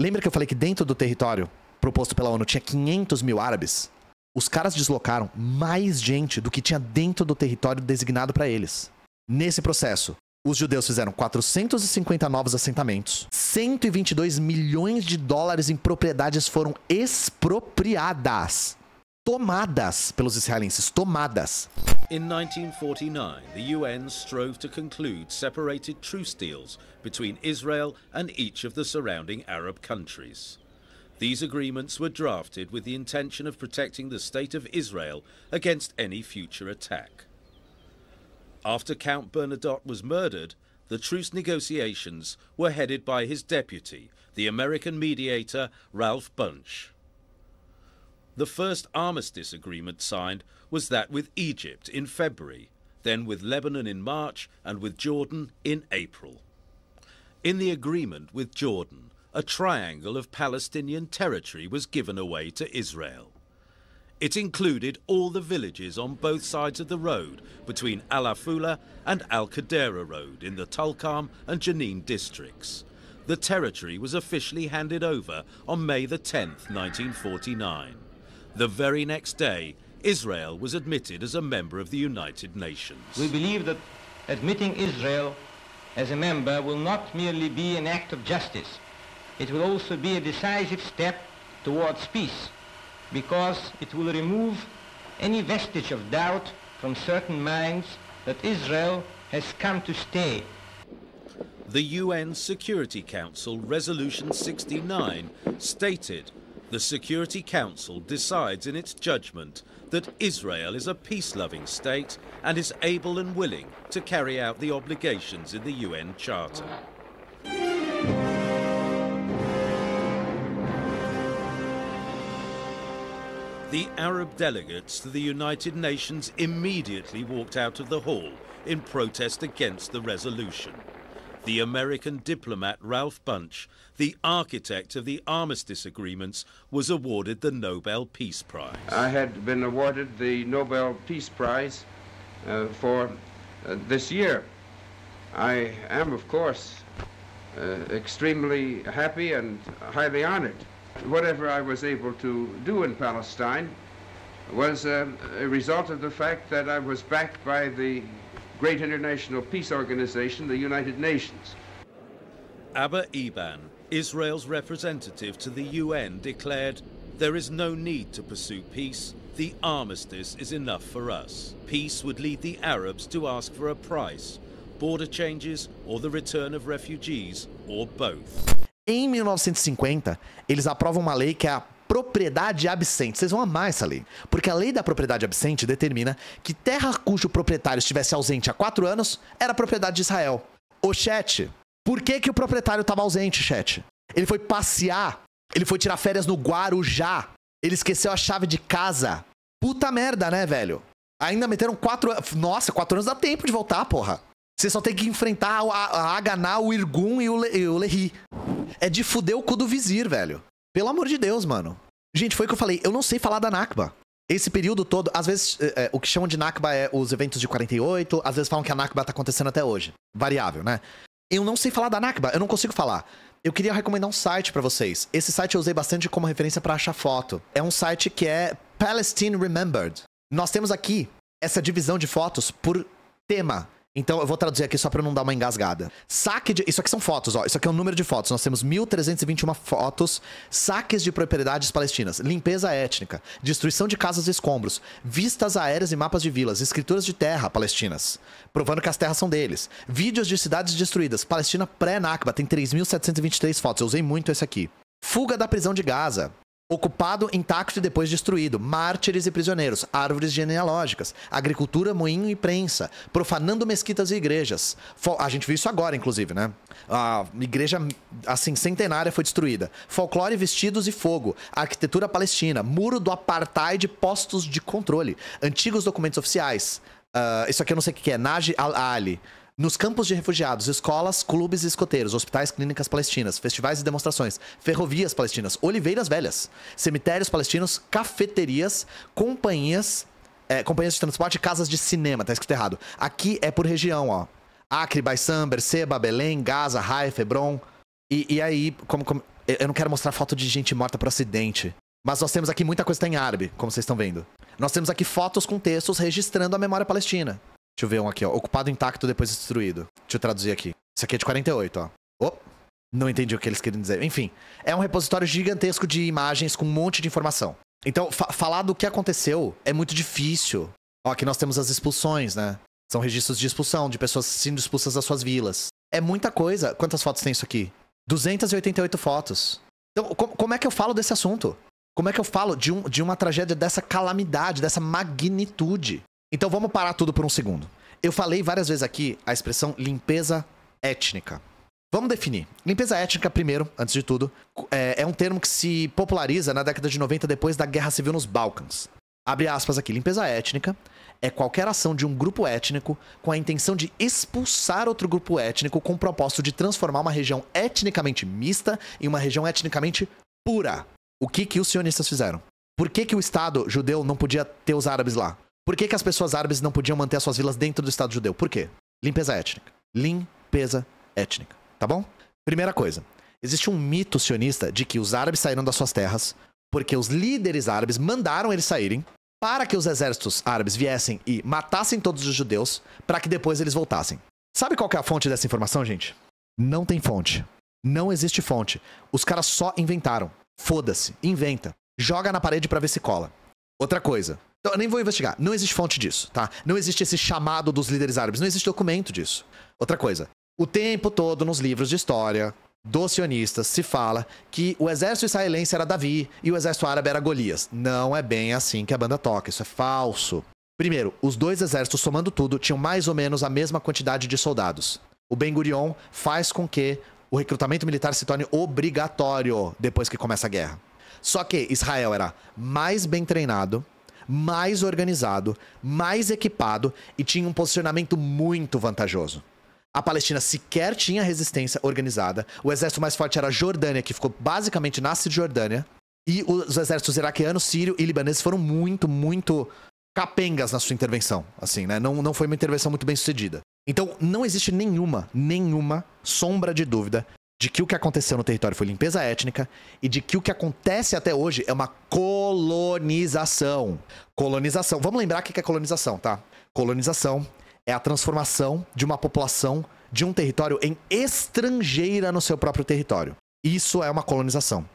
Lembra que eu falei que dentro do território proposto pela ONU tinha 500 mil árabes, os caras deslocaram mais gente do que tinha dentro do território designado para eles. Nesse processo, os judeus fizeram 450 novos assentamentos, 122 milhões de dólares em propriedades foram expropriadas. Tomadas pelos israelenses, tomadas. Em 1949, a UN strove to conclude separated truce deals between Israel and each of the surrounding Arab countries. These agreements were drafted with the intention of protecting the state of Israel against any future attack. After Count Bernadotte was murdered, the truce negotiations were headed by his deputy, the American mediator Ralph Bunche. The first armistice agreement signed was that with Egypt in February, then with Lebanon in March, and with Jordan in April. In the agreement with Jordan, a triangle of Palestinian territory was given away to Israel. It included all the villages on both sides of the road between Al Afula and Al Qadera Road in the Tulkarm and Janine districts. The territory was officially handed over on May the 10th, 1949. The very next day, Israel was admitted as a member of the United Nations. We believe that admitting Israel as a member will not merely be an act of justice, it will also be a decisive step towards peace because it will remove any vestige of doubt from certain minds that Israel has come to stay. The UN Security Council Resolution 69 stated the Security Council decides in its judgment that Israel is a peace-loving state and is able and willing to carry out the obligations in the UN Charter. The Arab delegates to the United Nations immediately walked out of the hall in protest against the resolution. The American diplomat Ralph Bunch, the architect of the armistice agreements, was awarded the Nobel Peace Prize. I had been awarded the Nobel Peace Prize uh, for uh, this year. I am, of course, uh, extremely happy and highly honored whatever I was able to do in Palestine was a, uh, a result of the fact that I was backed by the great international peace organization, the United Nations. Abba Eban, Israel's representative to the UN, declared, There is no need to pursue peace. The armistice is enough for us. Peace would lead the Arabs to ask for a price border changes or the return of refugees or both. Em 1950, eles aprovam uma lei que é a propriedade absente. Vocês vão amar essa lei. Porque a lei da propriedade absente determina que terra cujo proprietário estivesse ausente há quatro anos era propriedade de Israel. Ô chat, por que, que o proprietário estava ausente, chat? Ele foi passear, ele foi tirar férias no Guarujá, ele esqueceu a chave de casa. Puta merda, né, velho? Ainda meteram quatro. Nossa, quatro anos dá tempo de voltar, porra. Você só tem que enfrentar a, Haganá, o Irgun e o, Le, e o Lehi. É de fuder o cu do vizir, velho. Pelo amor de Deus, mano. Gente, foi o que eu falei. Eu não sei falar da Nakba. Esse período todo, às vezes, é, é, o que chamam de Nakba é os eventos de 48, às vezes falam que a Nakba tá acontecendo até hoje. Variável, né? Eu não sei falar da Nakba, eu não consigo falar. Eu queria recomendar um site para vocês. Esse site eu usei bastante como referência para achar foto. É um site que é Palestine Remembered. Nós temos aqui essa divisão de fotos por tema. Então eu vou traduzir aqui só para não dar uma engasgada. Saque de. Isso aqui são fotos, ó. Isso aqui é um número de fotos. Nós temos 1.321 fotos, saques de propriedades palestinas, limpeza étnica, destruição de casas e escombros, vistas aéreas e mapas de vilas, escrituras de terra palestinas, provando que as terras são deles, vídeos de cidades destruídas, Palestina pré-Nakba, tem 3.723 fotos. Eu usei muito esse aqui. Fuga da prisão de Gaza. Ocupado, intacto e depois destruído. Mártires e prisioneiros. Árvores genealógicas. Agricultura, moinho e prensa. Profanando mesquitas e igrejas. A gente viu isso agora, inclusive, né? A igreja, assim, centenária foi destruída. Folclore, vestidos e fogo. Arquitetura palestina. Muro do apartheid, postos de controle. Antigos documentos oficiais. Uh, isso aqui eu não sei o que é. Naji Al-Ali. Nos campos de refugiados, escolas, clubes e escoteiros, hospitais, clínicas palestinas, festivais e demonstrações, ferrovias palestinas, oliveiras velhas, cemitérios palestinos, cafeterias, companhias, é, companhias de transporte e casas de cinema, tá escrito errado. Aqui é por região, ó. Acre, Baissam, Berceba, Belém, Gaza, Haifa, Hebron. E, e aí, como, como, eu não quero mostrar foto de gente morta pro acidente. Mas nós temos aqui muita coisa tá em árabe, como vocês estão vendo. Nós temos aqui fotos com textos registrando a memória palestina. Deixa eu ver um aqui, ó. Ocupado intacto, depois destruído. Deixa eu traduzir aqui. Isso aqui é de 48, ó. Oh, não entendi o que eles queriam dizer. Enfim, é um repositório gigantesco de imagens com um monte de informação. Então, fa falar do que aconteceu é muito difícil. Ó, aqui nós temos as expulsões, né? São registros de expulsão, de pessoas sendo expulsas das suas vilas. É muita coisa. Quantas fotos tem isso aqui? 288 fotos. Então, com como é que eu falo desse assunto? Como é que eu falo de, um, de uma tragédia dessa calamidade, dessa magnitude? Então vamos parar tudo por um segundo. Eu falei várias vezes aqui a expressão limpeza étnica. Vamos definir. Limpeza étnica, primeiro, antes de tudo, é, é, um termo que se populariza na década de 90 depois da Guerra Civil nos Balcãs. Abre aspas aqui. Limpeza étnica é qualquer ação de um grupo étnico com a intenção de expulsar outro grupo étnico com o propósito de transformar uma região etnicamente mista em uma região etnicamente pura. O que, que os sionistas fizeram? Por que, que o Estado judeu não podia ter os árabes lá? Por que, que as pessoas árabes não podiam manter as suas vilas dentro do Estado judeu? Por quê? Limpeza étnica. Limpeza étnica. Tá bom? Primeira coisa. Existe um mito sionista de que os árabes saíram das suas terras porque os líderes árabes mandaram eles saírem para que os exércitos árabes viessem e matassem todos os judeus para que depois eles voltassem. Sabe qual é a fonte dessa informação, gente? Não tem fonte. Não existe fonte. Os caras só inventaram. Foda-se, inventa. Joga na parede para ver se cola. Outra coisa, então, eu nem vou investigar. Não existe fonte disso, tá? Não existe esse chamado dos líderes árabes. Não existe documento disso. Outra coisa. O tempo todo nos livros de história dos sionistas se fala que o exército israelense era Davi e o exército árabe era Golias. Não é bem assim que a banda toca. Isso é falso. Primeiro, os dois exércitos, somando tudo, tinham mais ou menos a mesma quantidade de soldados. O Ben Gurion faz com que o recrutamento militar se torne obrigatório depois que começa a guerra. Só que Israel era mais bem treinado, mais organizado, mais equipado e tinha um posicionamento muito vantajoso. A Palestina sequer tinha resistência organizada. O exército mais forte era a Jordânia, que ficou basicamente na Cisjordânia. E os exércitos iraquiano, sírio e libanês foram muito, muito capengas na sua intervenção. Assim, né? Não, não foi uma intervenção muito bem sucedida. Então, não existe nenhuma, nenhuma sombra de dúvida de que o que aconteceu no território foi limpeza étnica e de que o que acontece até hoje é uma colonização. Colonização. Vamos lembrar o que é colonização, tá? Colonização é a transformação de uma população de um território em estrangeira no seu próprio território. Isso é uma colonização.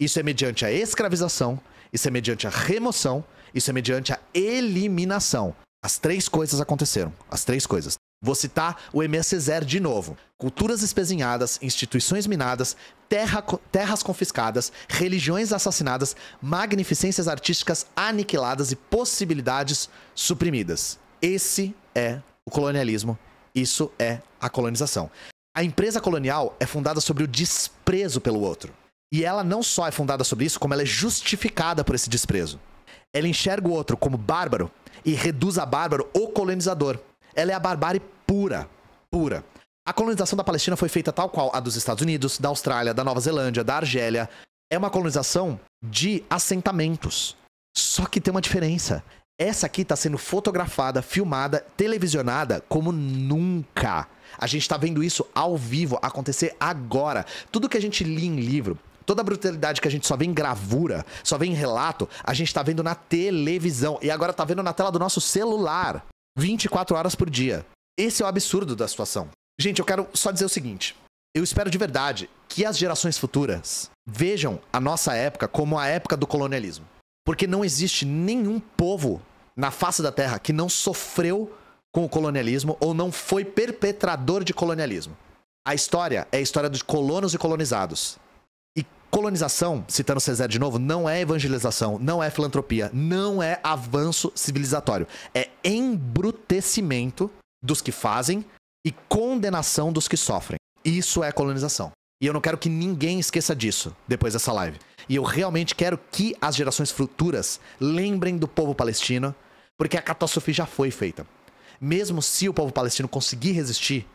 Isso é mediante a escravização, isso é mediante a remoção, isso é mediante a eliminação. As três coisas aconteceram. As três coisas. Vou citar o msc Zero de novo. Culturas espezinhadas, instituições minadas, terra, terras confiscadas, religiões assassinadas, magnificências artísticas aniquiladas e possibilidades suprimidas. Esse é o colonialismo. Isso é a colonização. A empresa colonial é fundada sobre o desprezo pelo outro. E ela não só é fundada sobre isso, como ela é justificada por esse desprezo. Ela enxerga o outro como bárbaro e reduz a bárbaro o colonizador ela é a barbárie pura. Pura. A colonização da Palestina foi feita tal qual a dos Estados Unidos, da Austrália, da Nova Zelândia, da Argélia. É uma colonização de assentamentos. Só que tem uma diferença. Essa aqui está sendo fotografada, filmada, televisionada como nunca. A gente está vendo isso ao vivo acontecer agora. Tudo que a gente lê em livro, toda a brutalidade que a gente só vê em gravura, só vê em relato, a gente está vendo na televisão e agora está vendo na tela do nosso celular. 24 horas por dia. Esse é o absurdo da situação. Gente, eu quero só dizer o seguinte. Eu espero de verdade que as gerações futuras vejam a nossa época como a época do colonialismo. Porque não existe nenhum povo na face da Terra que não sofreu com o colonialismo ou não foi perpetrador de colonialismo. A história é a história dos colonos e colonizados. Colonização, citando César de novo, não é evangelização, não é filantropia, não é avanço civilizatório. É embrutecimento dos que fazem e condenação dos que sofrem. Isso é colonização. E eu não quero que ninguém esqueça disso depois dessa live. E eu realmente quero que as gerações futuras lembrem do povo palestino, porque a catástrofe já foi feita. Mesmo se o povo palestino conseguir resistir,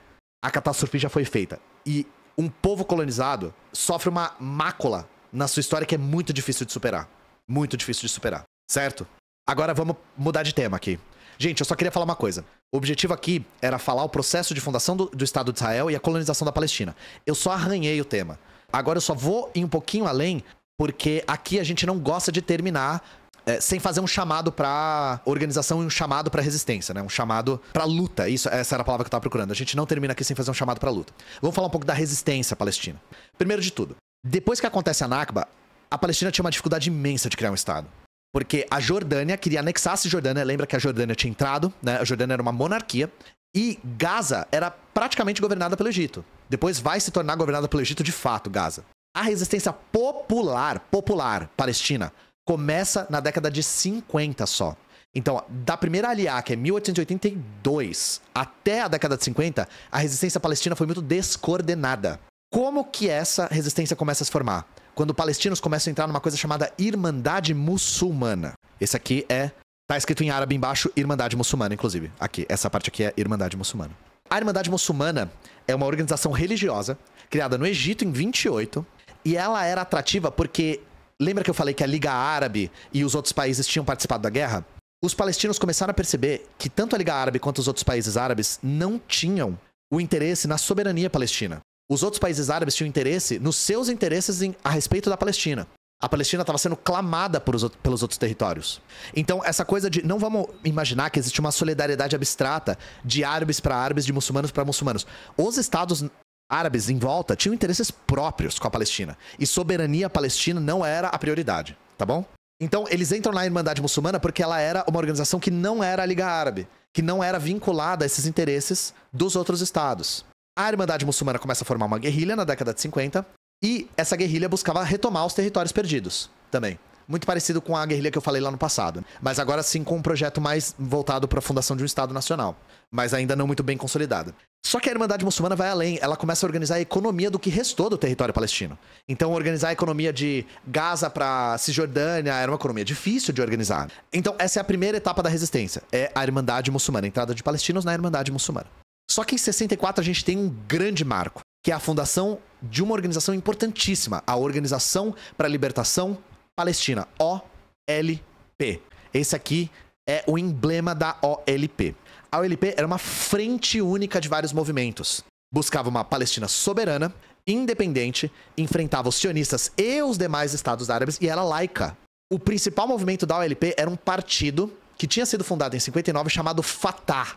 a catástrofe já foi feita. E um povo colonizado sofre uma mácula na sua história que é muito difícil de superar. Muito difícil de superar, certo? Agora vamos mudar de tema aqui. Gente, eu só queria falar uma coisa. O objetivo aqui era falar o processo de fundação do, do Estado de Israel e a colonização da Palestina. Eu só arranhei o tema. Agora eu só vou ir um pouquinho além, porque aqui a gente não gosta de terminar é, sem fazer um chamado para organização e um chamado para resistência, né? Um chamado para luta. Isso, essa era a palavra que eu estava procurando. A gente não termina aqui sem fazer um chamado para luta. Vamos falar um pouco da resistência palestina. Primeiro de tudo, depois que acontece a Nakba, a Palestina tinha uma dificuldade imensa de criar um estado. Porque a Jordânia queria anexar a Jordânia. lembra que a Jordânia tinha entrado, né? A Jordânia era uma monarquia e Gaza era praticamente governada pelo Egito. Depois vai se tornar governada pelo Egito de fato, Gaza. A resistência popular, popular palestina começa na década de 50 só. Então, da primeira aliá, que é 1882, até a década de 50, a resistência palestina foi muito descoordenada. Como que essa resistência começa a se formar? Quando palestinos começam a entrar numa coisa chamada Irmandade Muçulmana. Esse aqui é. Tá escrito em árabe embaixo, Irmandade Muçulmana, inclusive. Aqui, essa parte aqui é Irmandade Muçulmana. A Irmandade Muçulmana é uma organização religiosa criada no Egito em 28 e ela era atrativa porque Lembra que eu falei que a Liga Árabe e os outros países tinham participado da guerra? Os palestinos começaram a perceber que tanto a Liga Árabe quanto os outros países árabes não tinham o interesse na soberania palestina. Os outros países árabes tinham interesse nos seus interesses em, a respeito da Palestina. A Palestina estava sendo clamada os, pelos outros territórios. Então, essa coisa de. Não vamos imaginar que existe uma solidariedade abstrata de árabes para árabes, de muçulmanos para muçulmanos. Os estados árabes em volta tinham interesses próprios com a Palestina. E soberania palestina não era a prioridade, tá bom? Então, eles entram na Irmandade Muçulmana porque ela era uma organização que não era a Liga Árabe, que não era vinculada a esses interesses dos outros estados. A Irmandade Muçulmana começa a formar uma guerrilha na década de 50 e essa guerrilha buscava retomar os territórios perdidos também muito parecido com a guerrilha que eu falei lá no passado. Mas agora sim com um projeto mais voltado para a fundação de um Estado Nacional, mas ainda não muito bem consolidado. Só que a Irmandade Muçulmana vai além, ela começa a organizar a economia do que restou do território palestino. Então, organizar a economia de Gaza para Cisjordânia era uma economia difícil de organizar. Então, essa é a primeira etapa da resistência: é a Irmandade Muçulmana, a entrada de palestinos na Irmandade Muçulmana. Só que em 64 a gente tem um grande marco, que é a fundação de uma organização importantíssima, a Organização para a Libertação Palestina. OLP. Esse aqui é o emblema da OLP. A OLP era uma frente única de vários movimentos. Buscava uma Palestina soberana, independente, enfrentava os sionistas e os demais estados árabes e era laica. O principal movimento da OLP era um partido que tinha sido fundado em 59 chamado Fatah.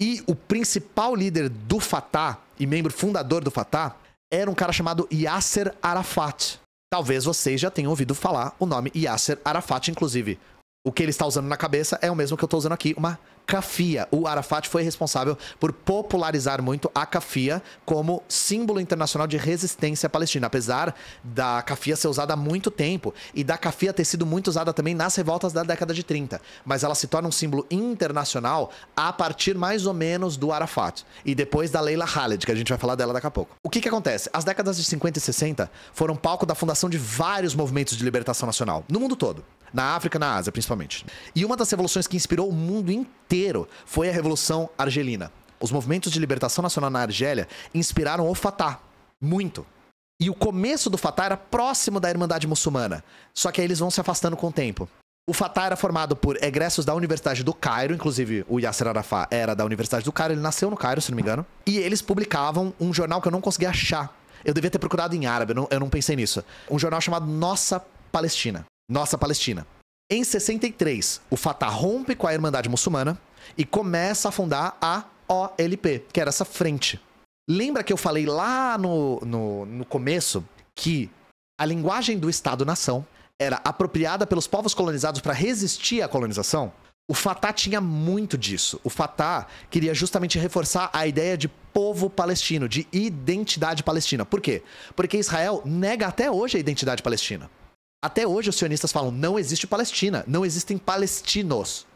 E o principal líder do Fatah e membro fundador do Fatah era um cara chamado Yasser Arafat. Talvez vocês já tenham ouvido falar o nome Yasser Arafat, inclusive. O que ele está usando na cabeça é o mesmo que eu estou usando aqui, uma cafia. O Arafat foi responsável por popularizar muito a cafia como símbolo internacional de resistência palestina, apesar da cafia ser usada há muito tempo e da cafia ter sido muito usada também nas revoltas da década de 30, mas ela se torna um símbolo internacional a partir mais ou menos do Arafat e depois da Leila Khaled, que a gente vai falar dela daqui a pouco. O que que acontece? As décadas de 50 e 60 foram palco da fundação de vários movimentos de libertação nacional no mundo todo. Na África, na Ásia, principalmente. E uma das revoluções que inspirou o mundo inteiro foi a Revolução Argelina. Os movimentos de libertação nacional na Argélia inspiraram o Fatah muito. E o começo do Fatah era próximo da Irmandade Muçulmana, só que aí eles vão se afastando com o tempo. O Fatah era formado por egressos da Universidade do Cairo, inclusive o Yasser Arafat era da Universidade do Cairo, ele nasceu no Cairo, se não me engano, e eles publicavam um jornal que eu não consegui achar. Eu devia ter procurado em árabe, eu não, eu não pensei nisso. Um jornal chamado Nossa Palestina. Nossa Palestina. Em 63, o Fatah rompe com a Irmandade Muçulmana e começa a fundar a OLP, que era essa frente. Lembra que eu falei lá no, no, no começo que a linguagem do Estado-nação era apropriada pelos povos colonizados para resistir à colonização? O Fatah tinha muito disso. O Fatah queria justamente reforçar a ideia de povo palestino, de identidade palestina. Por quê? Porque Israel nega até hoje a identidade palestina. Até hoje os sionistas falam, não existe Palestina, não existem palestinos.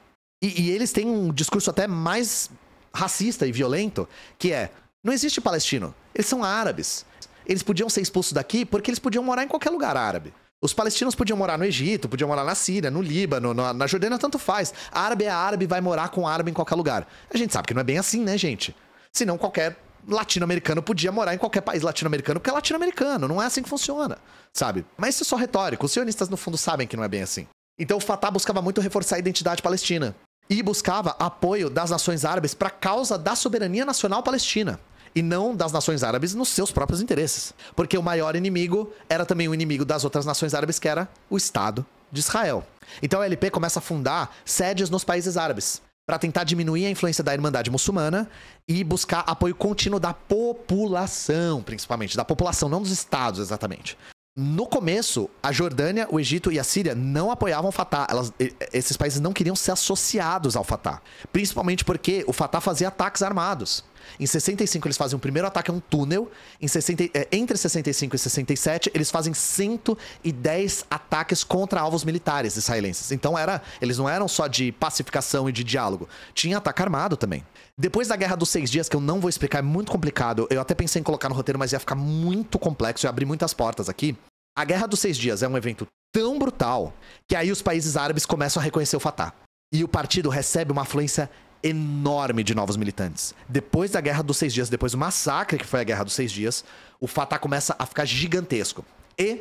E, e eles têm um discurso até mais racista e violento, que é, não existe palestino, eles são árabes. Eles podiam ser expulsos daqui porque eles podiam morar em qualquer lugar árabe. Os palestinos podiam morar no Egito, podiam morar na Síria, no Líbano, na, na Jordânia, tanto faz. Árabe é árabe, vai morar com árabe em qualquer lugar. A gente sabe que não é bem assim, né, gente? Senão qualquer latino-americano podia morar em qualquer país latino-americano, porque é latino-americano, não é assim que funciona, sabe? Mas isso é só retórico. Os sionistas, no fundo, sabem que não é bem assim. Então o Fatah buscava muito reforçar a identidade palestina e buscava apoio das nações árabes para a causa da soberania nacional palestina e não das nações árabes nos seus próprios interesses, porque o maior inimigo era também o inimigo das outras nações árabes que era o Estado de Israel. Então a LP começa a fundar sedes nos países árabes para tentar diminuir a influência da Irmandade Muçulmana e buscar apoio contínuo da população, principalmente, da população, não dos estados exatamente. No começo, a Jordânia, o Egito e a Síria não apoiavam o Fatah. Elas, esses países não queriam ser associados ao Fatah. Principalmente porque o Fatah fazia ataques armados. Em 65 eles fazem o primeiro ataque a um túnel. Em 60, é, entre 65 e 67 eles fazem 110 ataques contra alvos militares israelenses. Então era, eles não eram só de pacificação e de diálogo. Tinha ataque armado também. Depois da Guerra dos Seis Dias, que eu não vou explicar, é muito complicado. Eu até pensei em colocar no roteiro, mas ia ficar muito complexo, ia abrir muitas portas aqui. A Guerra dos Seis Dias é um evento tão brutal que aí os países árabes começam a reconhecer o Fatah. E o partido recebe uma afluência enorme de novos militantes. Depois da Guerra dos Seis Dias, depois do massacre que foi a Guerra dos Seis Dias, o Fatah começa a ficar gigantesco. E,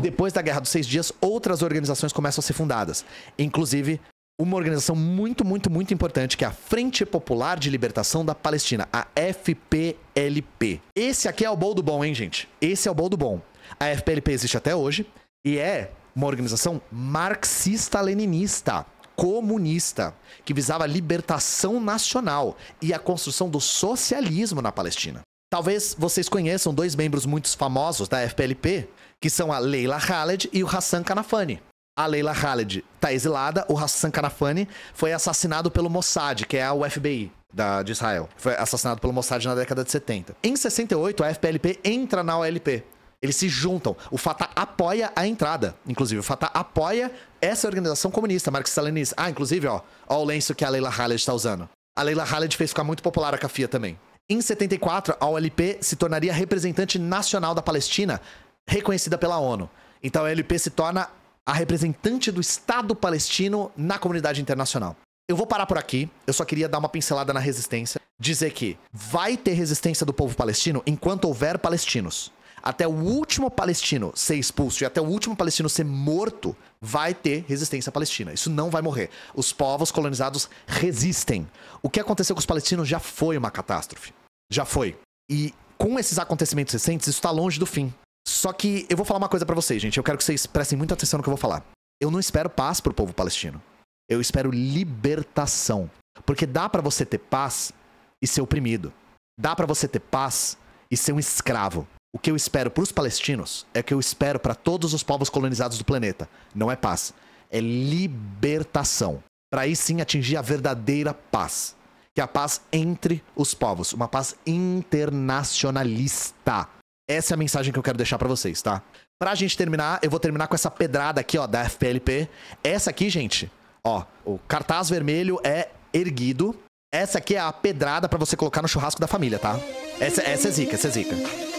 depois da Guerra dos Seis Dias, outras organizações começam a ser fundadas. Inclusive, uma organização muito, muito, muito importante, que é a Frente Popular de Libertação da Palestina, a FPLP. Esse aqui é o bol do bom, hein, gente? Esse é o bol do bom. A FPLP existe até hoje e é uma organização marxista-leninista, comunista, que visava a libertação nacional e a construção do socialismo na Palestina. Talvez vocês conheçam dois membros muito famosos da FPLP, que são a Leila Khaled e o Hassan Kanafani a Leila Khaled está exilada, o Hassan Kanafani foi assassinado pelo Mossad, que é o FBI da, de Israel. Foi assassinado pelo Mossad na década de 70. Em 68, a FPLP entra na OLP. Eles se juntam. O Fatah apoia a entrada. Inclusive, o Fatah apoia essa organização comunista, marxista-leninista. Ah, inclusive, ó, ó o lenço que a Leila Khaled está usando. A Leila Khaled fez ficar muito popular a Cafia também. Em 74, a OLP se tornaria representante nacional da Palestina, reconhecida pela ONU. Então a OLP se torna a representante do Estado palestino na comunidade internacional. Eu vou parar por aqui. Eu só queria dar uma pincelada na resistência. Dizer que vai ter resistência do povo palestino enquanto houver palestinos. Até o último palestino ser expulso e até o último palestino ser morto, vai ter resistência palestina. Isso não vai morrer. Os povos colonizados resistem. O que aconteceu com os palestinos já foi uma catástrofe. Já foi. E com esses acontecimentos recentes, isso está longe do fim. Só que eu vou falar uma coisa para vocês, gente. Eu quero que vocês prestem muita atenção no que eu vou falar. Eu não espero paz pro povo palestino. Eu espero libertação. Porque dá para você ter paz e ser oprimido. Dá para você ter paz e ser um escravo. O que eu espero para os palestinos é o que eu espero para todos os povos colonizados do planeta. Não é paz, é libertação. Para aí sim atingir a verdadeira paz, que é a paz entre os povos, uma paz internacionalista. Essa é a mensagem que eu quero deixar para vocês, tá? Pra gente terminar, eu vou terminar com essa pedrada aqui, ó, da FPLP. Essa aqui, gente, ó, o cartaz vermelho é erguido. Essa aqui é a pedrada para você colocar no churrasco da família, tá? Essa, essa é zica, essa é zica.